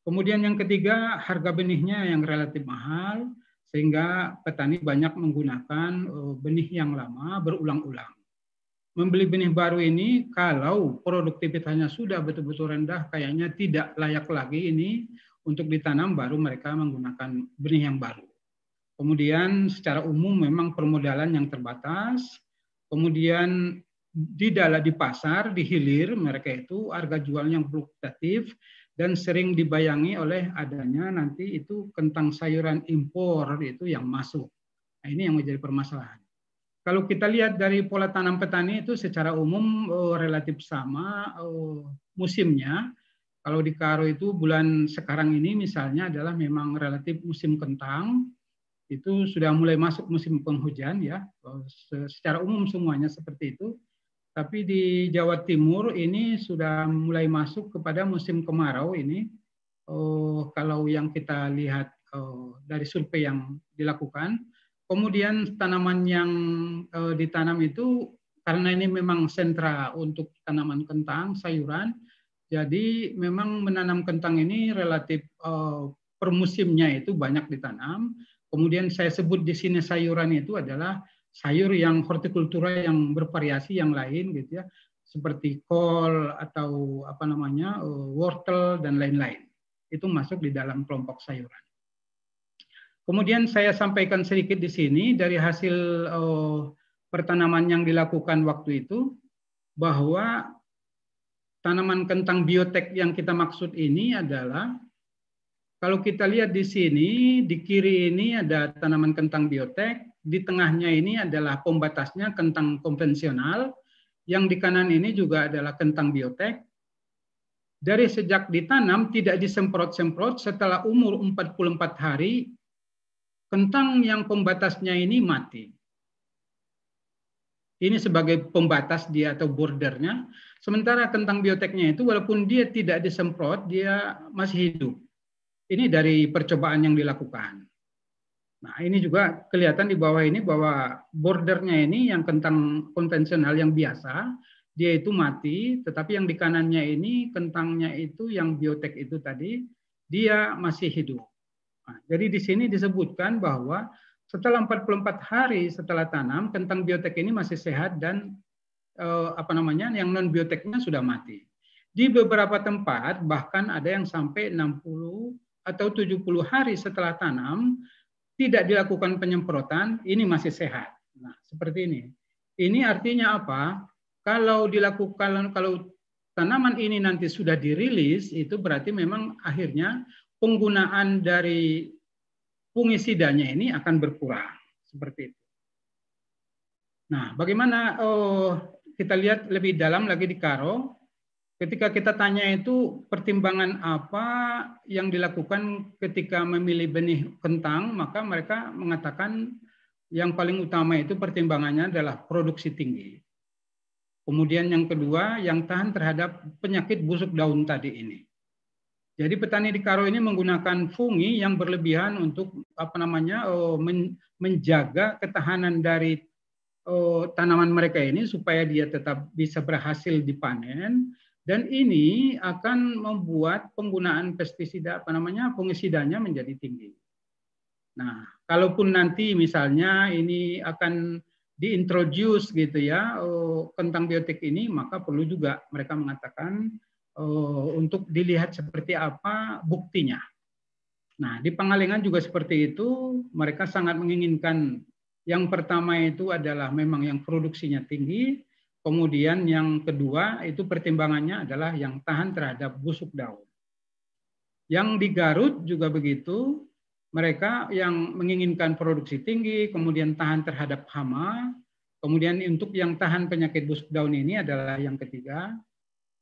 kemudian yang ketiga harga benihnya yang relatif mahal sehingga petani banyak menggunakan eh, benih yang lama berulang-ulang. Membeli benih baru ini kalau produktivitasnya sudah betul-betul rendah kayaknya tidak layak lagi ini untuk ditanam baru mereka menggunakan benih yang baru. Kemudian secara umum memang permodalan yang terbatas, kemudian di dalam di pasar, di hilir mereka itu harga jualnya yang fluktuatif dan sering dibayangi oleh adanya nanti itu kentang sayuran impor itu yang masuk. Nah, ini yang menjadi permasalahan. Kalau kita lihat dari pola tanam petani itu secara umum oh, relatif sama oh, musimnya. Kalau di Karo itu bulan sekarang ini misalnya adalah memang relatif musim kentang, itu sudah mulai masuk musim penghujan ya. Eh, secara umum semuanya seperti itu. Tapi di Jawa Timur ini sudah mulai masuk kepada musim kemarau ini. Oh, kalau yang kita lihat oh, dari survei yang dilakukan, kemudian tanaman yang oh, ditanam itu karena ini memang sentra untuk tanaman kentang sayuran, jadi memang menanam kentang ini relatif oh, permusimnya itu banyak ditanam. Kemudian saya sebut di sini sayuran itu adalah sayur yang hortikultura yang bervariasi yang lain gitu ya seperti kol atau apa namanya eh, wortel dan lain-lain itu masuk di dalam kelompok sayuran. Kemudian saya sampaikan sedikit di sini dari hasil eh, pertanaman yang dilakukan waktu itu bahwa tanaman kentang biotek yang kita maksud ini adalah kalau kita lihat di sini di kiri ini ada tanaman kentang biotek di tengahnya ini adalah pembatasnya kentang konvensional, yang di kanan ini juga adalah kentang biotek. Dari sejak ditanam tidak disemprot-semprot setelah umur 44 hari, kentang yang pembatasnya ini mati. Ini sebagai pembatas dia atau bordernya. Sementara kentang bioteknya itu walaupun dia tidak disemprot, dia masih hidup. Ini dari percobaan yang dilakukan. Nah, ini juga kelihatan di bawah ini bahwa bordernya ini yang kentang konvensional yang biasa, dia itu mati, tetapi yang di kanannya ini kentangnya itu yang biotek itu tadi, dia masih hidup. Nah, jadi di sini disebutkan bahwa setelah 44 hari setelah tanam, kentang biotek ini masih sehat dan eh, apa namanya yang non bioteknya sudah mati. Di beberapa tempat bahkan ada yang sampai 60 atau 70 hari setelah tanam tidak dilakukan penyemprotan, ini masih sehat. Nah, seperti ini. Ini artinya apa? Kalau dilakukan kalau tanaman ini nanti sudah dirilis, itu berarti memang akhirnya penggunaan dari fungisidanya ini akan berkurang seperti itu. Nah, bagaimana oh, kita lihat lebih dalam lagi di karo Ketika kita tanya itu pertimbangan apa yang dilakukan ketika memilih benih kentang, maka mereka mengatakan yang paling utama itu pertimbangannya adalah produksi tinggi. Kemudian yang kedua, yang tahan terhadap penyakit busuk daun tadi ini. Jadi petani di Karo ini menggunakan fungi yang berlebihan untuk apa namanya oh, menjaga ketahanan dari oh, tanaman mereka ini supaya dia tetap bisa berhasil dipanen dan ini akan membuat penggunaan pestisida apa namanya pengisidanya menjadi tinggi. Nah, kalaupun nanti misalnya ini akan diintroduce gitu ya oh, tentang biotik ini, maka perlu juga mereka mengatakan oh, untuk dilihat seperti apa buktinya. Nah, di Pangalengan juga seperti itu, mereka sangat menginginkan yang pertama itu adalah memang yang produksinya tinggi, Kemudian yang kedua itu pertimbangannya adalah yang tahan terhadap busuk daun. Yang di Garut juga begitu, mereka yang menginginkan produksi tinggi, kemudian tahan terhadap hama, kemudian untuk yang tahan penyakit busuk daun ini adalah yang ketiga.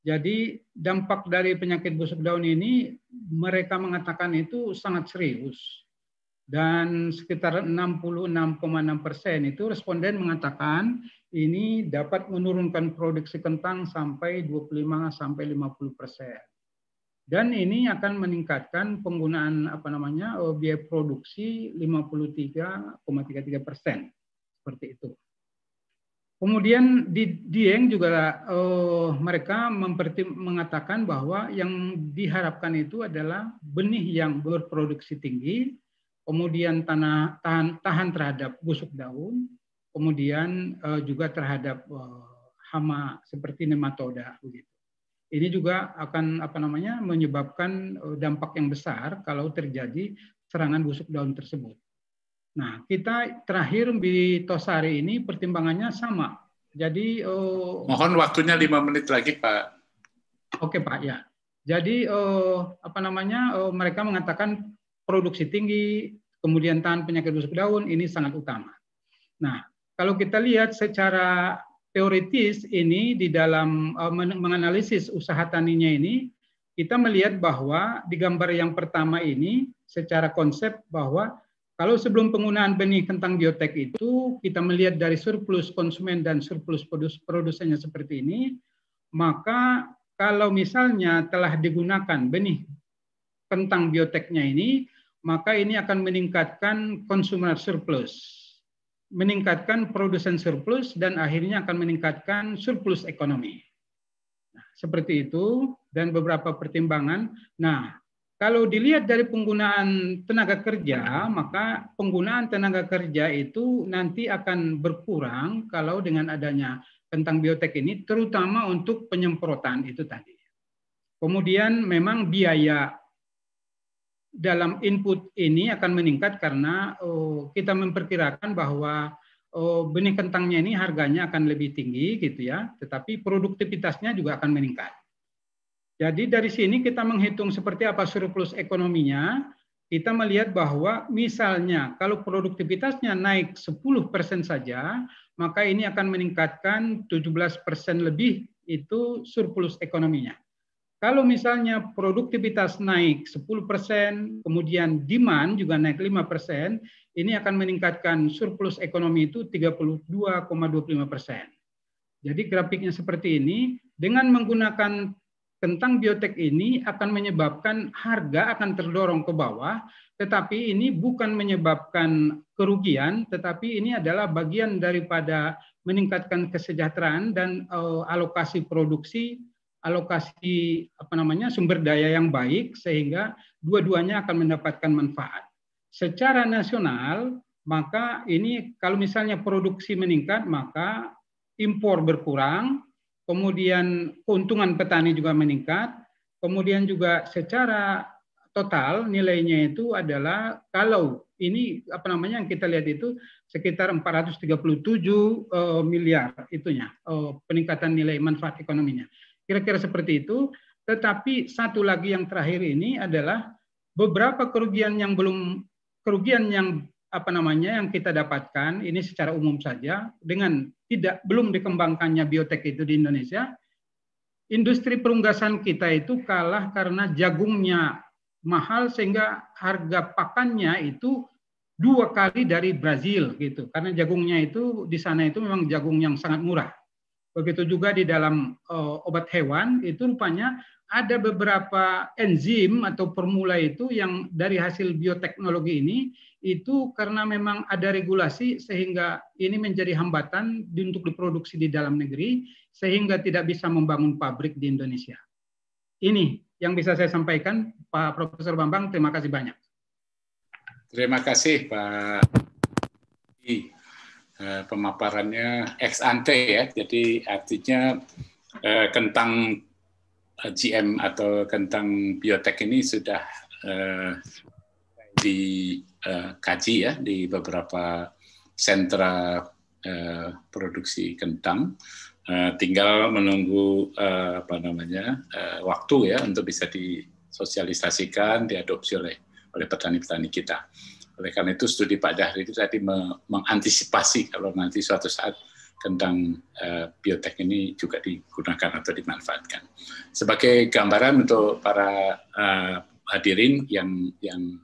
Jadi dampak dari penyakit busuk daun ini mereka mengatakan itu sangat serius. Dan sekitar 66,6 persen itu responden mengatakan ini dapat menurunkan produksi kentang sampai 25 sampai 50 persen. Dan ini akan meningkatkan penggunaan apa namanya eh, biaya produksi 53,33 persen seperti itu. Kemudian di Dieng juga eh, mereka mengatakan bahwa yang diharapkan itu adalah benih yang berproduksi tinggi, kemudian tanah tahan, tahan terhadap busuk daun, kemudian uh, juga terhadap uh, hama seperti nematoda begitu. Ini juga akan apa namanya menyebabkan eh, dampak yang besar kalau terjadi serangan busuk daun tersebut. Nah, kita terakhir di Tosari ini pertimbangannya sama. Jadi uh, mohon waktunya lima menit lagi, Pak. Oke, Pak, ya. Jadi uh, apa namanya? Uh, mereka mengatakan produksi tinggi, kemudian tahan penyakit busuk daun ini sangat utama. Nah, kalau kita lihat secara teoritis ini di dalam eh, menganalisis usaha taninya ini, kita melihat bahwa di gambar yang pertama ini secara konsep bahwa kalau sebelum penggunaan benih kentang biotek itu kita melihat dari surplus konsumen dan surplus produs produsennya seperti ini, maka kalau misalnya telah digunakan benih kentang bioteknya ini, maka ini akan meningkatkan konsumen surplus meningkatkan produsen surplus dan akhirnya akan meningkatkan surplus ekonomi. Nah, seperti itu dan beberapa pertimbangan. Nah, kalau dilihat dari penggunaan tenaga kerja, maka penggunaan tenaga kerja itu nanti akan berkurang kalau dengan adanya tentang biotek ini, terutama untuk penyemprotan itu tadi. Kemudian memang biaya dalam input ini akan meningkat karena oh, kita memperkirakan bahwa oh, benih kentangnya ini harganya akan lebih tinggi gitu ya, tetapi produktivitasnya juga akan meningkat. Jadi dari sini kita menghitung seperti apa surplus ekonominya, kita melihat bahwa misalnya kalau produktivitasnya naik 10% saja, maka ini akan meningkatkan 17% lebih itu surplus ekonominya. Kalau misalnya produktivitas naik 10%, kemudian demand juga naik 5%, ini akan meningkatkan surplus ekonomi itu 32,25%. Jadi grafiknya seperti ini, dengan menggunakan tentang biotek ini akan menyebabkan harga akan terdorong ke bawah, tetapi ini bukan menyebabkan kerugian, tetapi ini adalah bagian daripada meningkatkan kesejahteraan dan eh, alokasi produksi alokasi apa namanya sumber daya yang baik sehingga dua-duanya akan mendapatkan manfaat. Secara nasional maka ini kalau misalnya produksi meningkat maka impor berkurang, kemudian keuntungan petani juga meningkat, kemudian juga secara total nilainya itu adalah kalau ini apa namanya yang kita lihat itu sekitar 437 uh, eh, miliar itunya eh, peningkatan nilai manfaat ekonominya. Kira-kira seperti itu. Tetapi satu lagi yang terakhir ini adalah beberapa kerugian yang belum kerugian yang apa namanya yang kita dapatkan ini secara umum saja dengan tidak belum dikembangkannya biotek itu di Indonesia industri perunggasan kita itu kalah karena jagungnya mahal sehingga harga pakannya itu dua kali dari Brazil gitu karena jagungnya itu di sana itu memang jagung yang sangat murah Begitu juga di dalam uh, obat hewan itu rupanya ada beberapa enzim atau formula itu yang dari hasil bioteknologi ini itu karena memang ada regulasi sehingga ini menjadi hambatan di, untuk diproduksi di dalam negeri sehingga tidak bisa membangun pabrik di Indonesia. Ini yang bisa saya sampaikan Pak Profesor Bambang terima kasih banyak. Terima kasih Pak Eh, pemaparannya ex ante ya, jadi artinya eh, kentang eh, GM atau kentang biotek ini sudah dikaji ya di beberapa sentra produksi kentang. tinggal menunggu apa namanya waktu ya untuk bisa disosialisasikan, diadopsi oleh oleh petani-petani kita. Oleh karena itu studi Pak Dahri itu tadi mengantisipasi kalau nanti suatu saat tentang uh, biotek ini juga digunakan atau dimanfaatkan. Sebagai gambaran untuk para uh, hadirin yang yang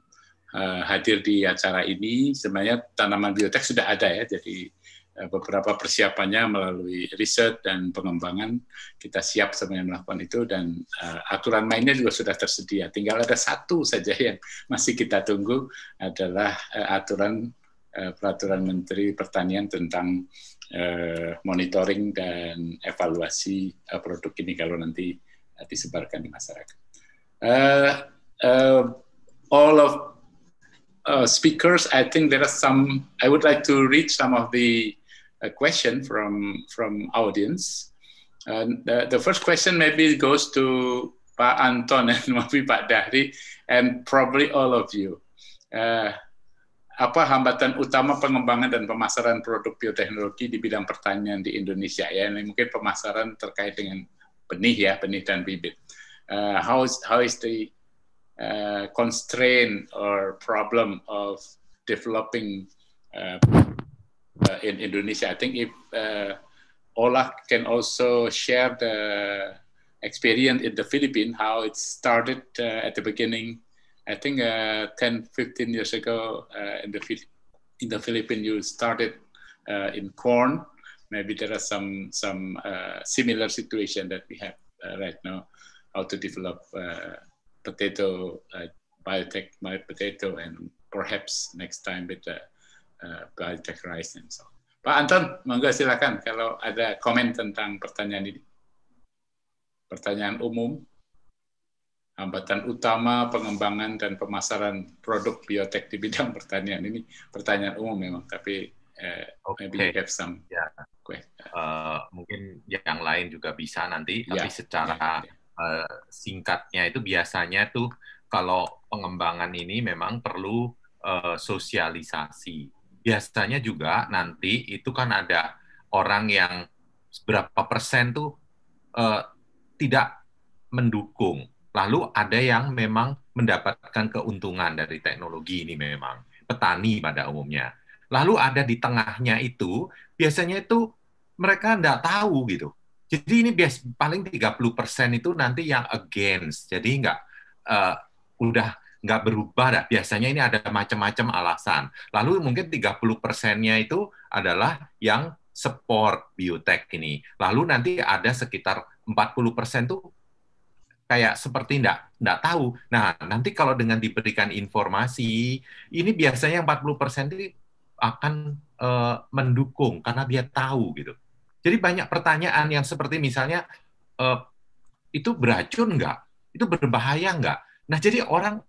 uh, hadir di acara ini, sebenarnya tanaman biotek sudah ada ya, jadi Eh, beberapa persiapannya melalui riset dan pengembangan kita siap sebenarnya melakukan itu dan uh, aturan mainnya juga sudah tersedia tinggal ada satu saja [laughs] yang masih kita tunggu adalah uh, aturan uh, peraturan menteri pertanian tentang uh, monitoring dan evaluasi uh, produk ini kalau nanti uh, disebarkan di masyarakat uh, uh, all of Uh, speakers, I think there are some. I would like to read some of the a question from from audience. And the, the first question maybe goes to Pak Anton and [laughs] maybe Pak Dahri and probably all of you. Uh, apa hambatan utama pengembangan dan pemasaran produk bioteknologi di bidang pertanian di Indonesia ya ini mungkin pemasaran terkait dengan benih ya benih dan bibit uh, how is how is the uh, constraint or problem of developing uh, uh, in Indonesia. I think if uh, Ola can also share the experience in the Philippines, how it started uh, at the beginning, I think uh, 10, 15 years ago uh, in the in the Philippines, you started uh, in corn. Maybe there are some some uh, similar situation that we have right now, how to develop potato biotech, my potato, and perhaps next time with the Project eh, Rise so Pak Anton, monggo silakan kalau ada komen tentang pertanyaan ini. Pertanyaan umum, hambatan utama pengembangan dan pemasaran produk biotek di bidang pertanian ini pertanyaan umum memang, tapi uh, eh, okay. maybe you have some yeah. Ya. Eh, uh, mungkin yang lain juga bisa nanti, ya. tapi secara yeah. Ya. Uh, singkatnya itu biasanya tuh kalau pengembangan ini memang perlu uh, sosialisasi biasanya juga nanti itu kan ada orang yang berapa persen tuh uh, tidak mendukung. Lalu ada yang memang mendapatkan keuntungan dari teknologi ini memang petani pada umumnya. Lalu ada di tengahnya itu biasanya itu mereka nggak tahu gitu. Jadi ini bias paling 30% itu nanti yang against. Jadi nggak uh, udah nggak berubah dah. Biasanya ini ada macam-macam alasan. Lalu mungkin 30 persennya itu adalah yang support biotek ini. Lalu nanti ada sekitar 40 persen tuh kayak seperti enggak, enggak tahu. Nah, nanti kalau dengan diberikan informasi, ini biasanya 40 persen ini akan e, mendukung karena dia tahu gitu. Jadi banyak pertanyaan yang seperti misalnya e, itu beracun nggak? Itu berbahaya nggak? Nah, jadi orang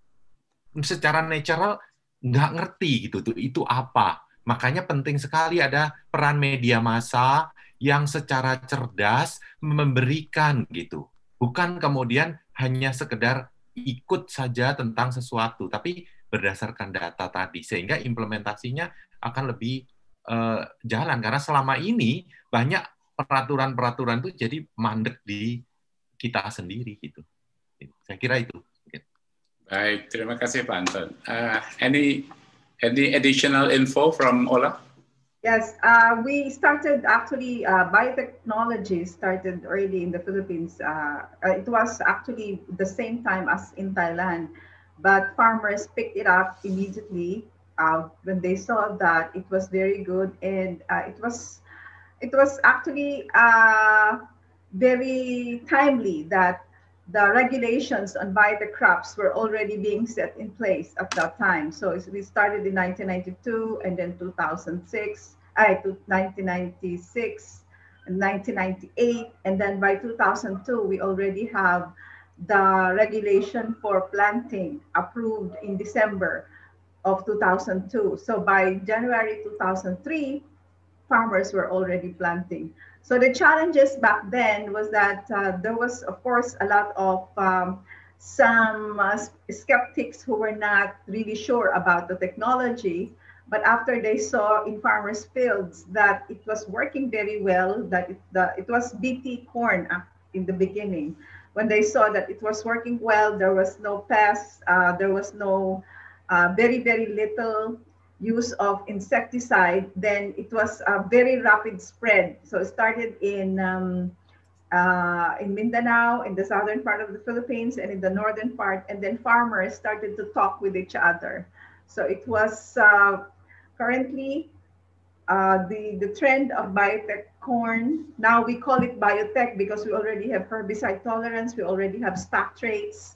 secara natural nggak ngerti gitu tuh itu apa. Makanya penting sekali ada peran media massa yang secara cerdas memberikan gitu. Bukan kemudian hanya sekedar ikut saja tentang sesuatu, tapi berdasarkan data tadi sehingga implementasinya akan lebih uh, jalan karena selama ini banyak peraturan-peraturan itu jadi mandek di kita sendiri gitu. Saya kira itu. Baik, terima kasih Pak Anton. Uh, any any additional info from Ola? Yes, uh, we started actually uh, biotechnology started already in the Philippines. Uh, uh, it was actually the same time as in Thailand, but farmers picked it up immediately uh, when they saw that it was very good and uh, it was it was actually very timely that the regulations on by the crops were already being set in place at that time. So we started in 1992 and then 2006, I uh, 1996 and 1998. And then by 2002, we already have the regulation for planting approved in December of 2002. So by January 2003, farmers were already planting. So the challenges back then was that uh, there was, of course, a lot of um, some uh, skeptics who were not really sure about the technology. But after they saw in farmers' fields that it was working very well, that it, the, it was BT corn in the beginning. When they saw that it was working well, there was no pests, uh, there was no uh, very, very little use of insecticide, then it was a very rapid spread. So it started in um, uh, in Mindanao, in the southern part of the Philippines, and in the northern part, and then farmers started to talk with each other. So it was uh, currently uh, the the trend of biotech corn. Now we call it biotech because we already have herbicide tolerance. We already have stock traits.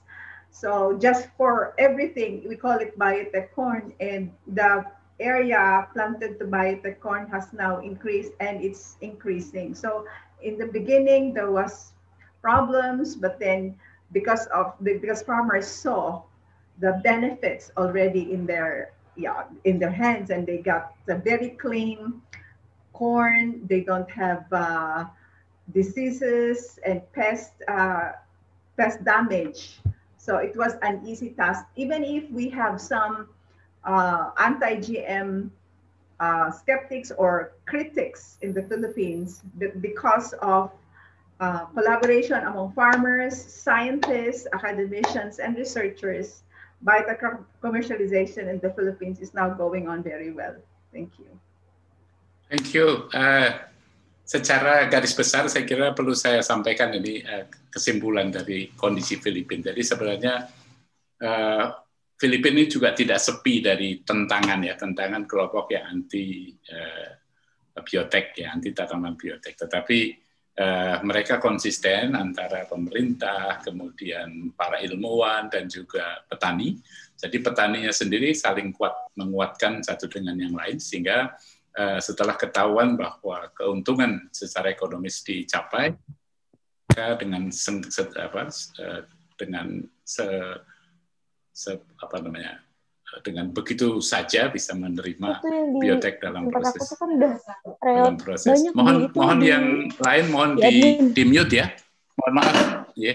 So just for everything, we call it biotech corn, and the area planted to biotech corn has now increased and it's increasing. So in the beginning, there was problems, but then because of the, because farmers saw the benefits already in their yeah, in their hands, and they got the very clean corn. They don't have uh, diseases and pest uh, pest damage so it was an easy task, even if we have some uh, anti-GM uh, skeptics or critics in the Philippines because of uh, collaboration among farmers, scientists, academicians, and researchers, the commercialization in the Philippines is now going on very well. Thank you. Thank you. Uh, secara garis besar saya kira perlu saya sampaikan ini eh, kesimpulan dari kondisi Filipina. Jadi sebenarnya eh, Filipina ini juga tidak sepi dari tentangan ya, tentangan kelompok yang anti eh, biotek ya, anti tanaman biotek. Tetapi mereka konsisten antara pemerintah, kemudian para ilmuwan dan juga petani. Jadi petaninya sendiri saling kuat menguatkan satu dengan yang lain sehingga Eh, setelah ketahuan bahwa keuntungan secara ekonomis dicapai maka ya, dengan se, se, apa, se, eh, dengan se, se, apa namanya eh, dengan begitu saja bisa menerima biotek kan dalam proses gitu kan dalam proses mohon mohon di, yang lain mohon ya, di, di mute ya mohon maaf ya yeah.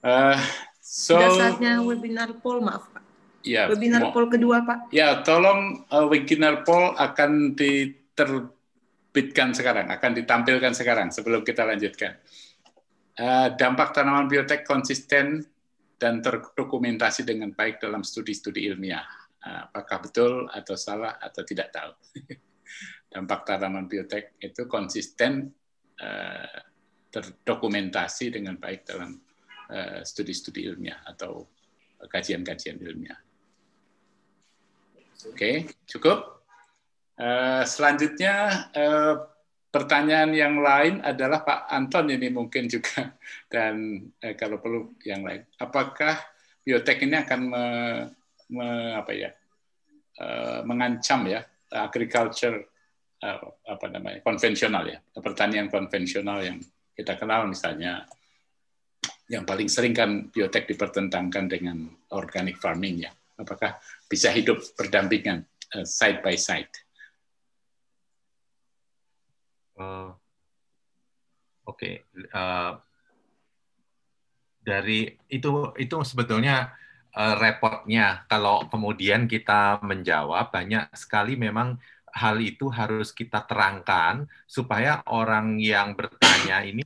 uh, so sudah saatnya webinar poll maaf pak Ya, webinar Pol kedua, Pak. Ya, tolong uh, webinar Pol akan diterbitkan sekarang, akan ditampilkan sekarang sebelum kita lanjutkan. Uh, dampak tanaman biotek konsisten dan terdokumentasi dengan baik dalam studi-studi ilmiah. Eh, apakah betul atau salah atau tidak tahu. [laughs] dampak tanaman biotek itu konsisten terdokumentasi dengan baik dalam studi-studi ilmiah atau kajian-kajian ilmiah. Oke, okay, cukup. Uh, selanjutnya uh, pertanyaan yang lain adalah Pak Anton ini mungkin juga [laughs] dan uh, kalau perlu yang lain. Apakah biotek ini akan me, me, apa ya uh, mengancam ya agriculture uh, apa namanya konvensional ya pertanian konvensional yang kita kenal misalnya yang paling sering kan biotek dipertentangkan dengan organic farming ya. Apakah bisa hidup berdampingan uh, side by side. Uh, Oke, okay. uh, dari itu itu sebetulnya uh, repotnya kalau kemudian kita menjawab banyak sekali memang hal itu harus kita terangkan supaya orang yang bertanya ini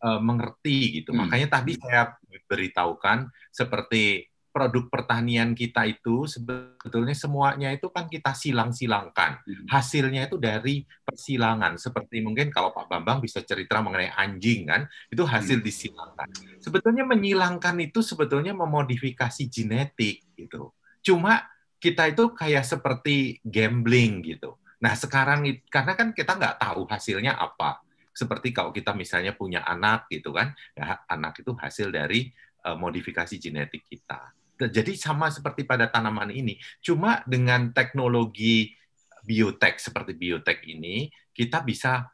uh, mengerti gitu. Hmm. Makanya tadi saya beritahukan seperti produk pertanian kita itu sebetulnya semuanya itu kan kita silang-silangkan. Hmm. Hasilnya itu dari persilangan. Seperti mungkin kalau Pak Bambang bisa cerita mengenai anjing kan, itu hasil hmm. disilangkan. Sebetulnya menyilangkan itu sebetulnya memodifikasi genetik gitu. Cuma kita itu kayak seperti gambling gitu. Nah sekarang karena kan kita nggak tahu hasilnya apa. Seperti kalau kita misalnya punya anak gitu kan, ya, anak itu hasil dari eh, modifikasi genetik kita. Nah, jadi sama seperti pada tanaman ini, cuma dengan teknologi biotek seperti biotek ini, kita bisa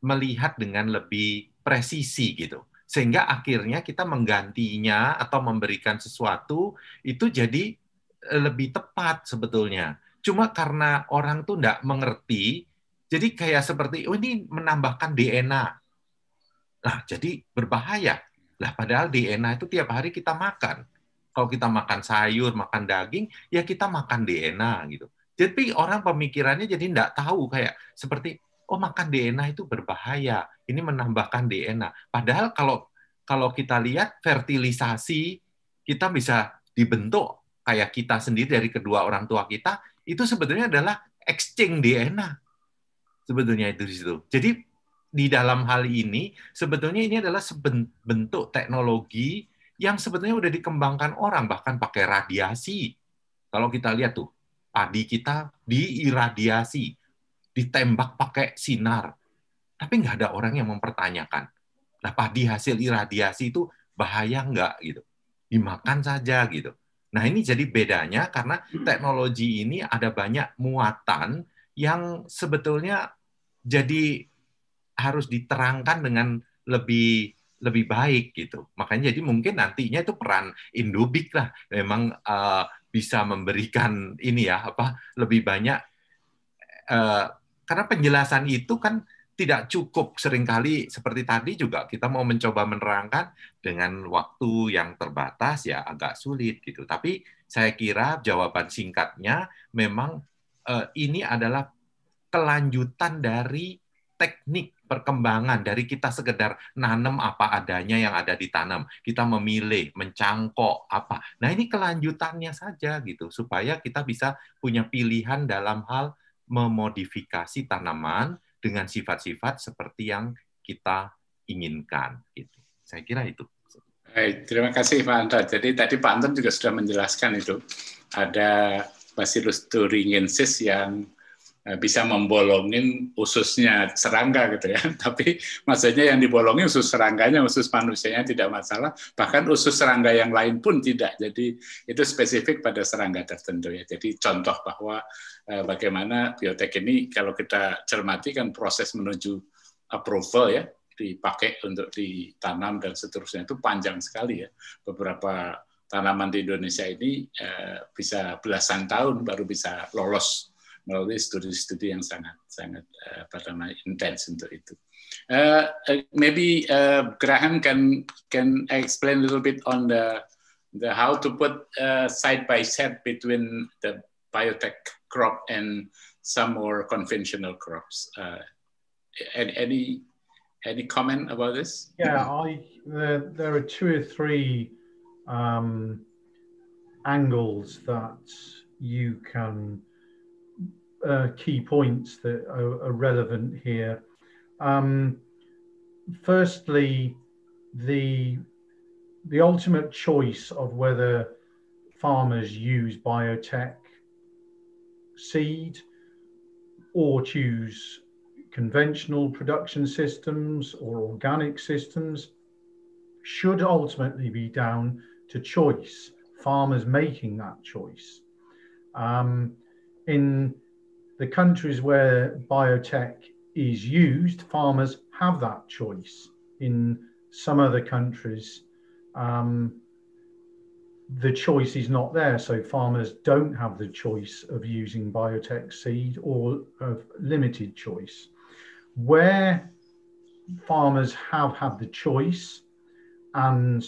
melihat dengan lebih presisi gitu. Sehingga akhirnya kita menggantinya atau memberikan sesuatu itu jadi e, lebih tepat sebetulnya. Cuma karena orang tuh tidak mengerti, jadi kayak seperti, oh ini menambahkan DNA. Nah, jadi berbahaya. Lah padahal DNA itu tiap hari kita makan. Kalau kita makan sayur, makan daging, ya kita makan DNA gitu. Jadi orang pemikirannya jadi nggak tahu kayak seperti oh makan DNA itu berbahaya. Ini menambahkan DNA. Padahal kalau kalau kita lihat fertilisasi kita bisa dibentuk kayak kita sendiri dari kedua orang tua kita itu sebetulnya adalah exchange DNA. Sebetulnya itu di situ. Jadi di dalam hal ini sebetulnya ini adalah bentuk teknologi yang sebetulnya udah dikembangkan orang bahkan pakai radiasi. Kalau kita lihat tuh, padi kita diiradiasi, ditembak pakai sinar. Tapi nggak ada orang yang mempertanyakan. Nah, padi hasil iradiasi itu bahaya nggak gitu. Dimakan saja gitu. Nah, ini jadi bedanya karena teknologi ini ada banyak muatan yang sebetulnya jadi harus diterangkan dengan lebih lebih baik gitu. Makanya jadi mungkin nantinya itu peran Indubik lah memang uh, bisa memberikan ini ya apa lebih banyak uh, karena penjelasan itu kan tidak cukup seringkali seperti tadi juga kita mau mencoba menerangkan dengan waktu yang terbatas ya agak sulit gitu. Tapi saya kira jawaban singkatnya memang uh, ini adalah kelanjutan dari teknik perkembangan dari kita sekedar nanam apa adanya yang ada ditanam. Kita memilih, mencangkok apa. Nah, ini kelanjutannya saja gitu supaya kita bisa punya pilihan dalam hal memodifikasi tanaman dengan sifat-sifat seperti yang kita inginkan gitu. Saya kira itu. Baik, terima kasih Pak Anton. Jadi tadi Pak Anton juga sudah menjelaskan itu. Ada Bacillus thuringiensis yang Eh, bisa membolongin ususnya serangga gitu ya. [laughs] Tapi maksudnya yang dibolongin usus serangganya, usus manusianya tidak masalah. Bahkan usus serangga yang lain pun tidak. Jadi itu spesifik pada serangga tertentu ya. Jadi contoh bahwa eh, bagaimana biotek ini kalau kita cermati kan proses menuju approval ya dipakai untuk ditanam dan seterusnya itu panjang sekali ya. Beberapa tanaman di Indonesia ini eh, bisa belasan tahun baru bisa lolos melalui studi-studi yang sangat sangat uh, apa namanya uh, intense untuk itu. Uh, uh, maybe uh, Graham can can explain a little bit on the the how to put uh, side by side between the biotech crop and some more conventional crops. Uh, any any comment about this? Yeah, I there, there are two or three um, angles that you can uh, key points that are, are relevant here. Um, firstly, the the ultimate choice of whether farmers use biotech seed or choose conventional production systems or organic systems should ultimately be down to choice, farmers making that choice. Um, in the countries where biotech is used, farmers have that choice. In some other countries, um, the choice is not there. So farmers don't have the choice of using biotech seed or of limited choice. Where farmers have had the choice and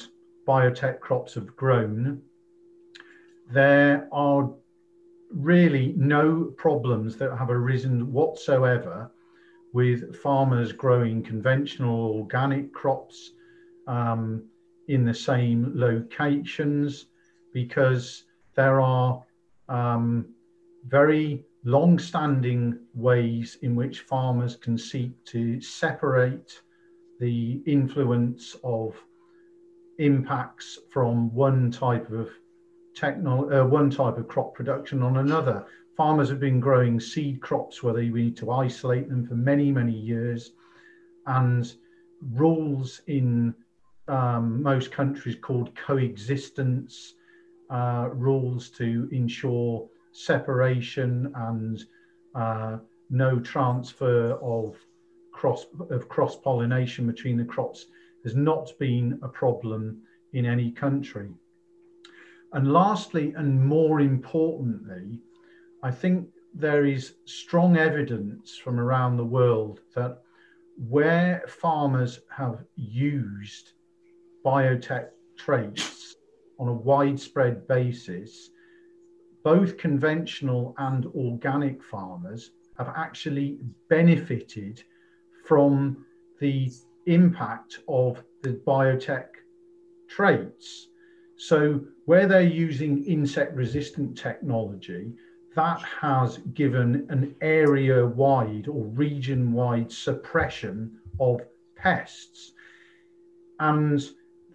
biotech crops have grown, there are really no problems that have arisen whatsoever with farmers growing conventional organic crops um, in the same locations because there are um, very long standing ways in which farmers can seek to separate the influence of impacts from one type of uh, one type of crop production on another. Farmers have been growing seed crops where they need to isolate them for many, many years. And rules in um, most countries called coexistence uh, rules to ensure separation and uh, no transfer of cross of cross pollination between the crops has not been a problem in any country. And lastly, and more importantly, I think there is strong evidence from around the world that where farmers have used biotech traits on a widespread basis, both conventional and organic farmers have actually benefited from the impact of the biotech traits. So, where they're using insect resistant technology, that has given an area wide or region wide suppression of pests. And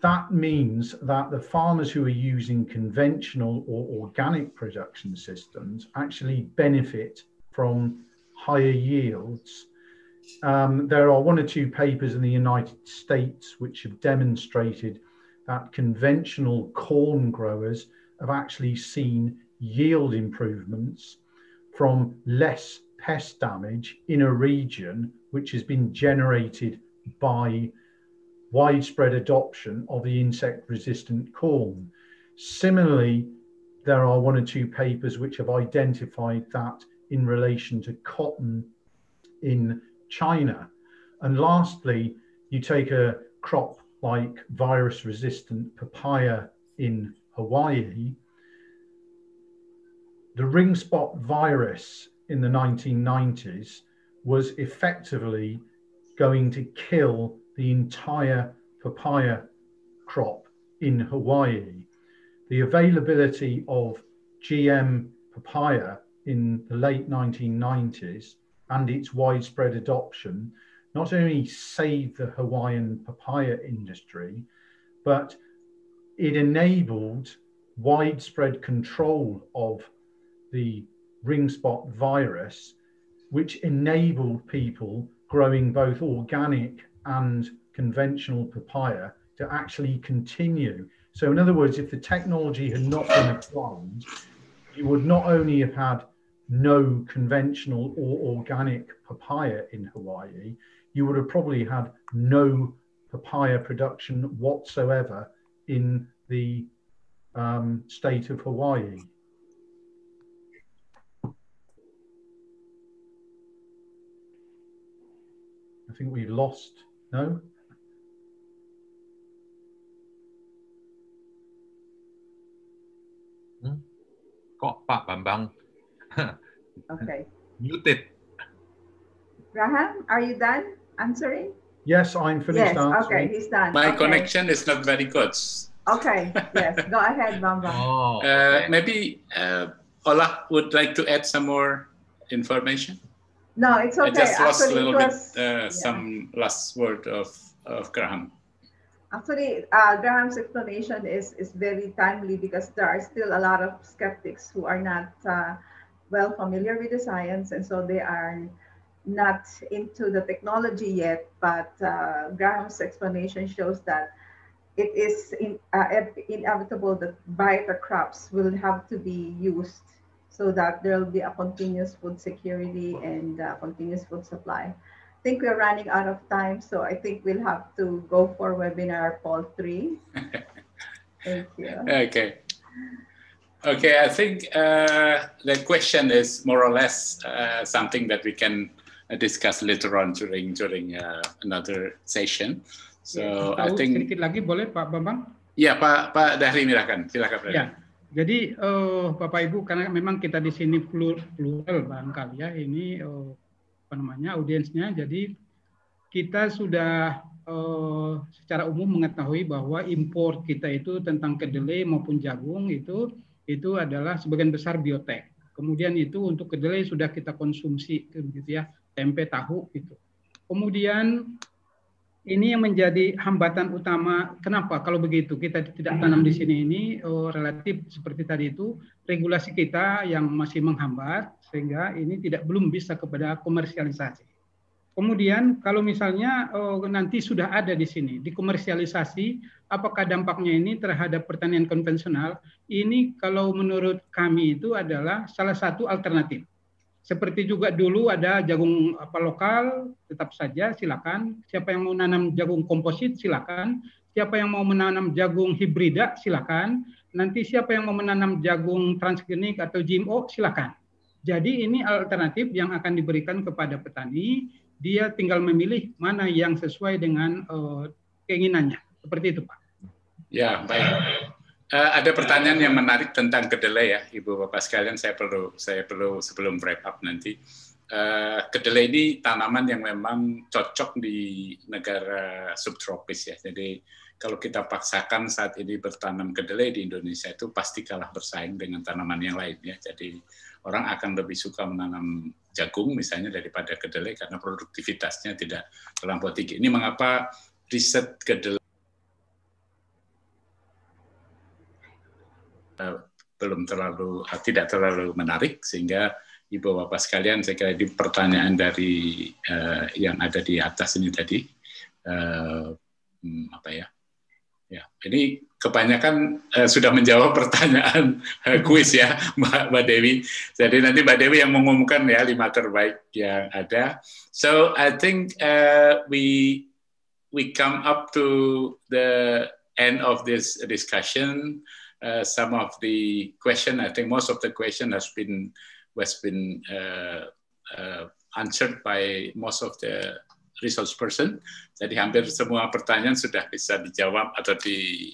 that means that the farmers who are using conventional or organic production systems actually benefit from higher yields. Um, there are one or two papers in the United States which have demonstrated that conventional corn growers have actually seen yield improvements from less pest damage in a region which has been generated by widespread adoption of the insect resistant corn. Similarly, there are one or two papers which have identified that in relation to cotton in China. And lastly, you take a crop like virus resistant papaya in Hawaii, the ring spot virus in the 1990s was effectively going to kill the entire papaya crop in Hawaii. The availability of GM papaya in the late 1990s and its widespread adoption not only saved the Hawaiian papaya industry, but it enabled widespread control of the ring spot virus, which enabled people growing both organic and conventional papaya to actually continue. So, in other words, if the technology had not been applied, you would not only have had no conventional or organic papaya in Hawaii, you would have probably had no papaya production whatsoever in the um, state of Hawaii. I think we lost, no? Hmm? Got back, Bambang. [laughs] okay. Muted. Graham, are you done? I'm sorry? Yes, I'm finished yes, answering. Okay, he's done. My okay. connection is not very good. Okay, yes, go ahead, Bamba. Oh, uh, okay. uh, maybe uh, Ola would like to add some more information. No, it's okay. I just lost Actually, a little was, bit uh, yeah. some last word of, of Graham. Actually, uh, Graham's explanation is, is very timely because there are still a lot of skeptics who are not uh, well familiar with the science and so they are not into the technology yet, but uh, Graham's explanation shows that it is in, uh, inevitable that biota crops will have to be used so that there will be a continuous food security and uh, continuous food supply. I think we're running out of time, so I think we'll have to go for webinar poll three. [laughs] Thank you. Okay. Okay, I think uh, the question is more or less uh, something that we can Uh, discuss later on during during uh, another session. So ya, I think sedikit lagi boleh Pak Bambang? Ya Pak Pak Dahri silakan silakan. Pak. Ya. Jadi uh, Bapak Ibu karena memang kita di sini plural bangkal ya ini uh, apa namanya audiensnya jadi kita sudah uh, secara umum mengetahui bahwa impor kita itu tentang kedelai maupun jagung itu itu adalah sebagian besar biotek. Kemudian itu untuk kedelai sudah kita konsumsi gitu ya tempe, tahu itu Kemudian ini yang menjadi hambatan utama. Kenapa? Kalau begitu kita tidak tanam di sini ini oh, relatif seperti tadi itu regulasi kita yang masih menghambat sehingga ini tidak belum bisa kepada komersialisasi. Kemudian kalau misalnya oh, nanti sudah ada di sini dikomersialisasi, apakah dampaknya ini terhadap pertanian konvensional? Ini kalau menurut kami itu adalah salah satu alternatif seperti juga dulu ada jagung apa lokal, tetap saja silakan. Siapa yang mau menanam jagung komposit silakan. Siapa yang mau menanam jagung hibrida silakan. Nanti siapa yang mau menanam jagung transgenik atau GMO silakan. Jadi ini alternatif yang akan diberikan kepada petani. Dia tinggal memilih mana yang sesuai dengan uh, keinginannya. Seperti itu, Pak. Ya, baik. Uh, ada nah, pertanyaan yang menarik tentang kedelai ya, Ibu Bapak sekalian. Saya perlu saya perlu sebelum wrap up nanti. Uh, kedelai ini tanaman yang memang cocok di negara subtropis ya. Jadi kalau kita paksakan saat ini bertanam kedelai di Indonesia itu pasti kalah bersaing dengan tanaman yang lain ya. Jadi orang akan lebih suka menanam jagung misalnya daripada kedelai karena produktivitasnya tidak terlampau tinggi. Ini mengapa riset kedelai belum terlalu eh, tidak terlalu menarik sehingga ibu bapak sekalian saya kira di pertanyaan dari uh, yang ada di atas ini tadi uh, apa ya ya ini kebanyakan uh, sudah menjawab [laughs] pertanyaan uh, kuis ya [laughs] mbak, mbak Dewi jadi nanti mbak Dewi yang mengumumkan ya lima terbaik yang ada so I think uh, we we come up to the end of this discussion. Uh, some of the question. I think most of the question has been has been uh, uh, answered by most of the resource person. Jadi hampir semua pertanyaan sudah bisa dijawab atau di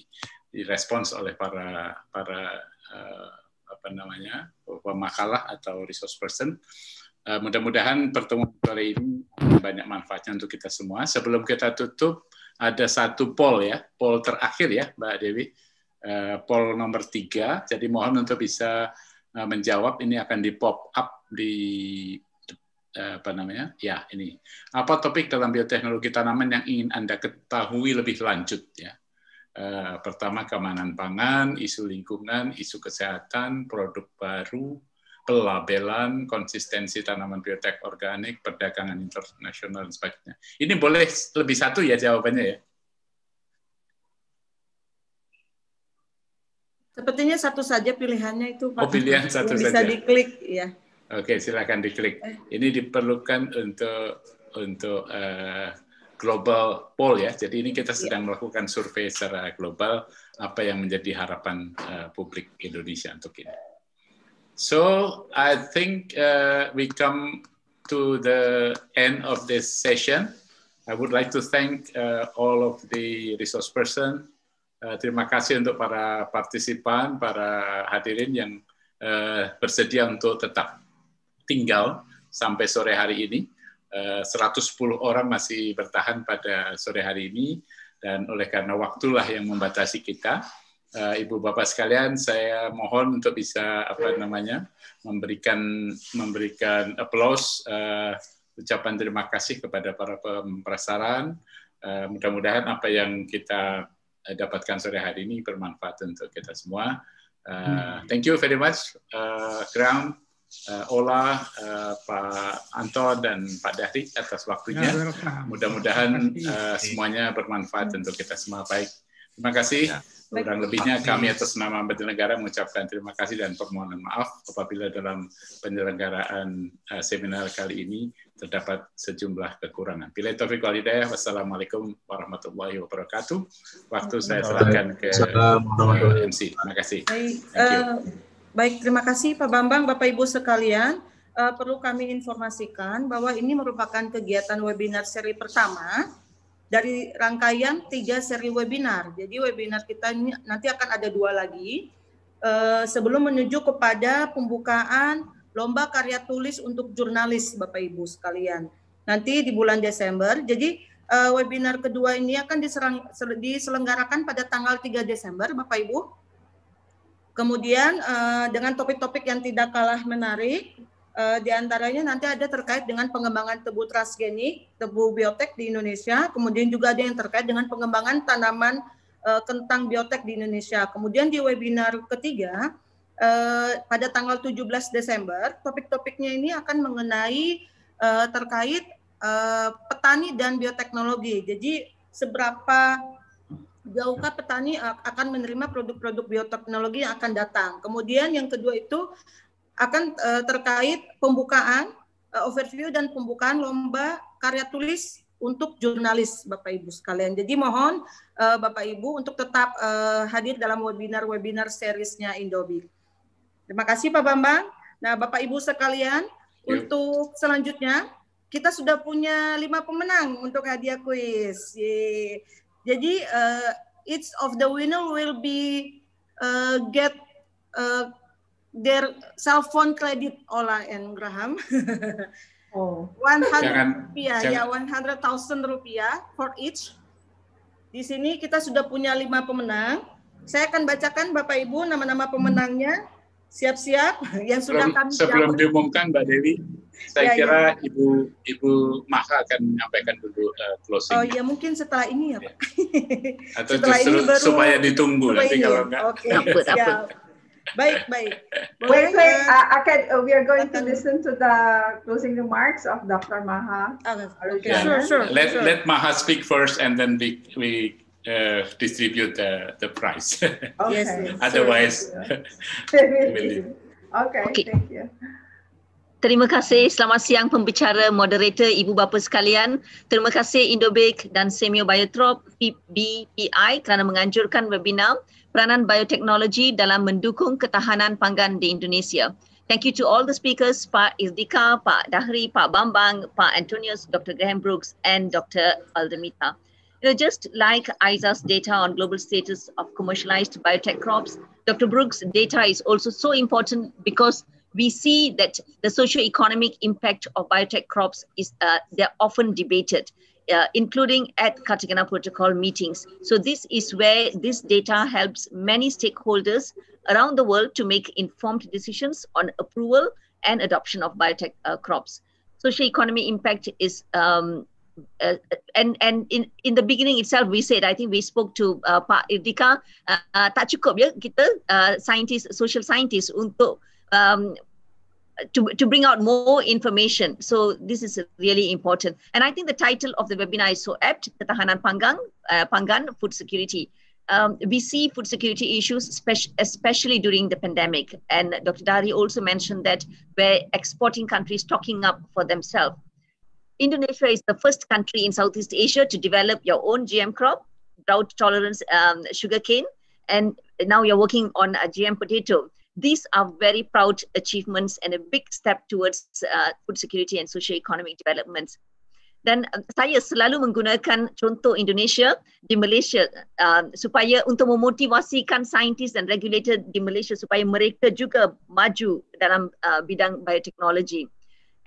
direspons oleh para para uh, apa namanya pemakalah atau resource person. Uh, mudah-mudahan pertemuan kali ini banyak manfaatnya untuk kita semua. Sebelum kita tutup, ada satu poll ya, poll terakhir ya, Mbak Dewi. Eh, poll nomor tiga. Jadi mohon untuk bisa eh, menjawab ini akan di pop up di eh, apa namanya? Ya, ini. Apa topik dalam bioteknologi tanaman yang ingin Anda ketahui lebih lanjut ya? pertama keamanan pangan, isu lingkungan, isu kesehatan, produk baru, pelabelan, konsistensi tanaman biotek organik, perdagangan internasional dan sebagainya. Ini boleh lebih satu ya jawabannya ya? Sepertinya satu saja pilihannya itu Pak. Oh, pilihan satu bisa saja. Bisa diklik ya. Oke, silakan diklik. Eh. Ini diperlukan untuk untuk uh, global poll ya. Jadi ini kita iya. sedang ya. melakukan survei secara global apa yang menjadi harapan uh, publik Indonesia untuk ini. So, I think uh, we come to the end of this session. I would like to thank uh, all of the resource person Eh, terima kasih untuk para partisipan, para hadirin yang eh, bersedia untuk tetap tinggal sampai sore hari ini. Eh, uh, 110 orang masih bertahan pada sore hari ini dan oleh karena waktulah yang membatasi kita. Ibu Bapak sekalian, saya mohon untuk bisa apa namanya memberikan memberikan aplaus uh, ucapan terima kasih kepada para pemprasaran. Uh, mudah-mudahan apa yang kita Eh, dapatkan sore hari ini bermanfaat untuk kita semua. Uh, thank you very much, uh, Graham, uh, Ola, uh, Pak Anto, dan Pak Dahri atas waktunya. Ya, Mudah-mudahan uh, semuanya bermanfaat hmm. untuk kita semua. Baik, terima kasih. Ya. Kurang lebihnya kami atas nama Negara mengucapkan terima kasih dan permohonan maaf apabila dalam penyelenggaraan seminar kali ini terdapat sejumlah kekurangan. Bila Taufik Walidayah, Wassalamualaikum warahmatullahi wabarakatuh. Waktu saya serahkan ke MC. Terima kasih. Baik, eh, baik, terima kasih Pak Bambang, Bapak Ibu sekalian. Uh, perlu kami informasikan bahwa ini merupakan kegiatan webinar seri pertama dari rangkaian tiga seri webinar. Jadi webinar kita ini nanti akan ada dua lagi. Uh, sebelum menuju kepada pembukaan lomba karya tulis untuk jurnalis Bapak Ibu sekalian. Nanti di bulan Desember. Jadi uh, webinar kedua ini akan diserang, diselenggarakan pada tanggal 3 Desember Bapak Ibu. Kemudian uh, dengan topik-topik yang tidak kalah menarik, uh, eh, diantaranya nanti ada terkait dengan pengembangan tebu transgenik, tebu biotek di Indonesia, kemudian juga ada yang terkait dengan pengembangan tanaman uh, kentang biotek di Indonesia. Kemudian di webinar ketiga, Eh, pada tanggal 17 Desember topik-topiknya ini akan mengenai eh, terkait eh, petani dan bioteknologi. Jadi seberapa jauhkah petani akan menerima produk-produk bioteknologi yang akan datang. Kemudian yang kedua itu akan uh, terkait pembukaan uh, overview dan pembukaan lomba karya tulis untuk jurnalis Bapak Ibu sekalian. Jadi mohon uh, Bapak Ibu untuk tetap hadir dalam webinar-webinar seriesnya Indobik. Terima kasih Pak Bambang. Nah, Bapak Ibu sekalian, untuk selanjutnya kita sudah punya lima pemenang untuk hadiah kuis. Jadi uh, each of the winner will be uh, get uh, their cell phone credit Ola and Graham. [laughs] oh. 100 rupiah ya, thousand rupiah for each. Di sini kita sudah punya lima pemenang. Saya akan bacakan Bapak Ibu nama-nama pemenangnya siap-siap [laughs] yang sudah sebelum, kami sebelum jawab. diumumkan Mbak Dewi saya ya, ya. kira ya. Ibu Ibu Maha akan menyampaikan dulu uh, closing. Oh ya mungkin setelah ini ya Pak. Iya. [laughs] Atau setelah justru ini baru, supaya ditunggu supaya nanti ini. kalau iya. enggak. Oke. Okay. siap. Baik baik. wait wait, eh, uh, okay. uh, we are going to listen to the closing remarks of Dr. Maha. Oh, okay. okay. Yeah. Sure sure. Let sure. let Maha speak first and then we we uh, distribute the, the price. [laughs] Okay. yes, yes. Otherwise, [laughs] [laughs] okay. thank you. Terima kasih. Selamat siang pembicara, moderator, ibu bapa sekalian. Terima kasih Indobic dan Semio Biotrop BPI kerana menganjurkan webinar peranan bioteknologi dalam mendukung ketahanan panggan di Indonesia. Thank you to all the speakers, Pak Ildika, Pak Dahri, Pak Bambang, Pak Antonius, Dr. Graham Brooks and Dr. Aldemita. You know, just like ISA's data on global status of commercialized biotech crops, Dr. Brooks' data is also so important because we see that the socio-economic impact of biotech crops is uh, they're often debated, uh, including at Cartagena Protocol meetings. So this is where this data helps many stakeholders around the world to make informed decisions on approval and adoption of biotech uh, crops. Social economy impact is um, uh, and and in in the beginning itself we said I think we spoke to uh, Pak Irdika uh, uh, tak cukup ya kita uh, scientist social scientist untuk um, to, to bring out more information. So this is really important. And I think the title of the webinar is so apt, Ketahanan Panggang, uh, Food Security. Um, we see food security issues, especially, especially during the pandemic. And Dr. Dari also mentioned that we're exporting countries stocking up for themselves. Indonesia is the first country in Southeast Asia to develop your own GM crop, drought tolerance um, sugarcane, and now you're working on a GM potato. These are very proud achievements and a big step towards uh, food security and socio-economic development. Dan um, saya selalu menggunakan contoh Indonesia di Malaysia uh, supaya untuk memotivasikan saintis dan regulator di Malaysia supaya mereka juga maju dalam uh, bidang biotechnology.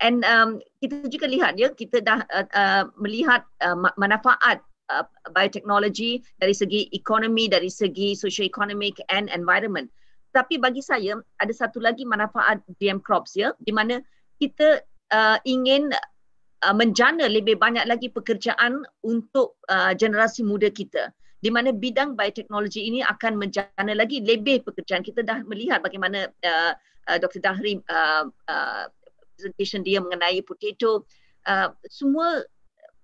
and um, kita juga lihat ya kita dah uh, uh, melihat uh, manfaat Uh, biotechnology dari segi ekonomi dari segi socio-economic and environment tapi bagi saya ada satu lagi manfaat GM crops ya di mana kita uh, ingin uh, menjana lebih banyak lagi pekerjaan untuk uh, generasi muda kita di mana bidang biotechnology ini akan menjana lagi lebih pekerjaan kita dah melihat bagaimana uh, uh Dr Dahri uh, uh, presentation dia mengenai potato uh, semua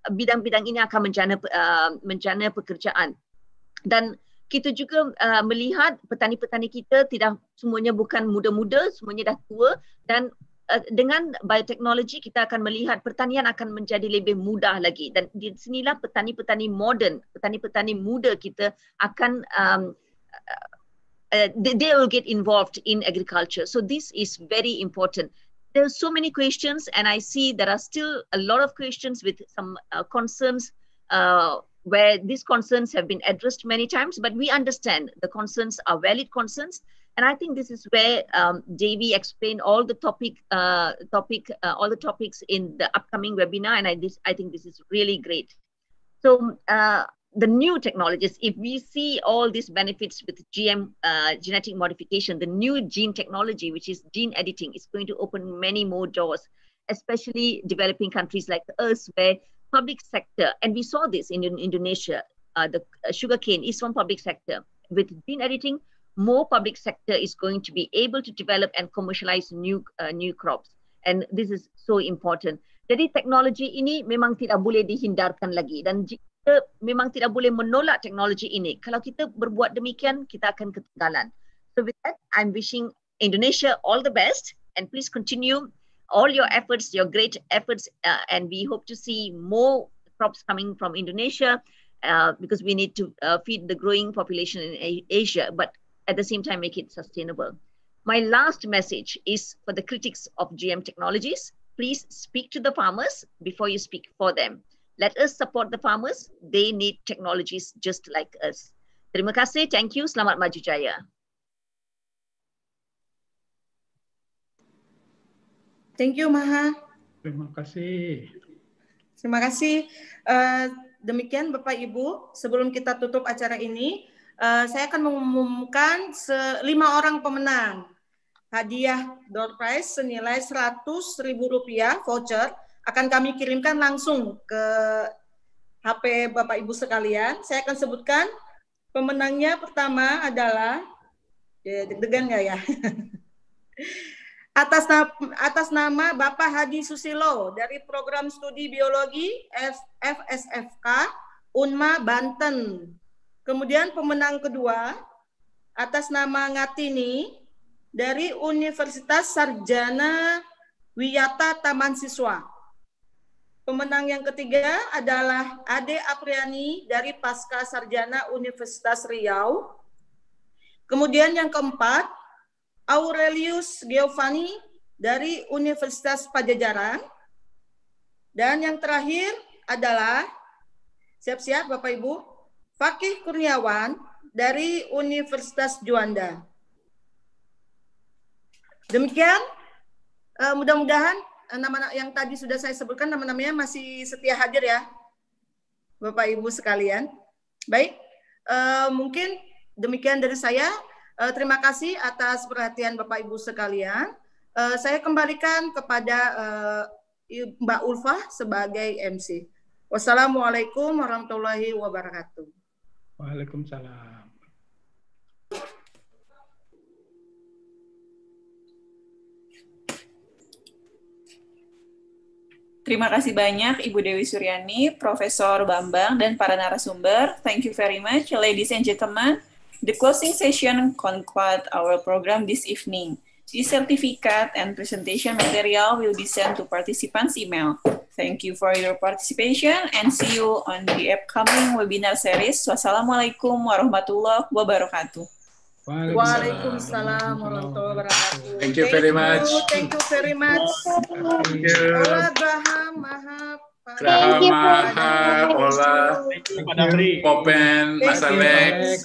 bidang-bidang ini akan menjana uh, menjana pekerjaan dan kita juga uh, melihat petani-petani kita tidak semuanya bukan muda-muda semuanya dah tua dan uh, dengan bioteknologi kita akan melihat pertanian akan menjadi lebih mudah lagi dan di sinilah petani-petani moden, petani-petani muda kita akan um, uh, uh they will get involved in agriculture. So this is very important. there's so many questions, and I see there are still a lot of questions with some uh, concerns uh, where these concerns have been addressed many times, but we understand the concerns are valid concerns. And I think this is where um, explained all the topic, uh, topic, uh, all the topics in the upcoming webinar, and I, this, I think this is really great. So uh, the new technologies, if we see all these benefits with GM uh, genetic modification, the new gene technology, which is gene editing, is going to open many more doors, especially developing countries like us, where public sector, and we saw this in, Indonesia, uh, the uh, sugarcane is from public sector. With gene editing, more public sector is going to be able to develop and commercialize new uh, new crops, and this is so important. Jadi teknologi ini memang tidak boleh dihindarkan lagi dan kita memang tidak boleh menolak teknologi ini. Kalau kita berbuat demikian, kita akan ketinggalan. So with that, I'm wishing Indonesia all the best and please continue all your efforts, your great efforts, uh, and we hope to see more crops coming from Indonesia uh, because we need to uh, feed the growing population in Asia, but at the same time make it sustainable. My last message is for the critics of GM technologies. Please speak to the farmers before you speak for them. Let us support the farmers. They need technologies just like us. Terima kasih. Thank you. Selamat maju jaya. Thank you, Maha. Terima kasih. Terima kasih. Uh, demikian Bapak Ibu, sebelum kita tutup acara ini, uh, saya akan mengumumkan lima orang pemenang hadiah door prize senilai seratus ribu rupiah voucher akan kami kirimkan langsung ke HP Bapak Ibu sekalian. Saya akan sebutkan pemenangnya pertama adalah ya, deg-degan nggak ya? [laughs] atas nama, atas nama Bapak Hadi Susilo dari program studi biologi FSFK Unma Banten. Kemudian pemenang kedua atas nama Ngatini dari Universitas Sarjana Wiyata Taman Siswa. Pemenang yang ketiga adalah Ade Apriani dari Pasca Sarjana Universitas Riau. Kemudian yang keempat, Aurelius Giovanni dari Universitas Pajajaran. Dan yang terakhir adalah, siap-siap Bapak Ibu, Fakih Kurniawan dari Universitas Juanda. Demikian, eh, mudah-mudahan nama yang tadi sudah saya sebutkan nama-namanya masih setia hadir ya, Bapak Ibu sekalian. Baik, uh, mungkin demikian dari saya. Uh, terima kasih atas perhatian Bapak Ibu sekalian. Uh, saya kembalikan kepada uh, Mbak Ulfa sebagai MC. Wassalamualaikum warahmatullahi wabarakatuh. Waalaikumsalam. Terima kasih banyak Ibu Dewi Suryani, Profesor Bambang, dan para narasumber. Thank you very much, ladies and gentlemen. The closing session conclude our program this evening. The certificate and presentation material will be sent to participants' email. Thank you for your participation and see you on the upcoming webinar series. Wassalamualaikum warahmatullahi wabarakatuh. Waalaikumsalam warahmatullahi wabarakatuh. Thank you very much. Thank you very much. Thank you. Hola Graham, Mahap. Graham, Mahap, Hola, Popen, Mas Alex.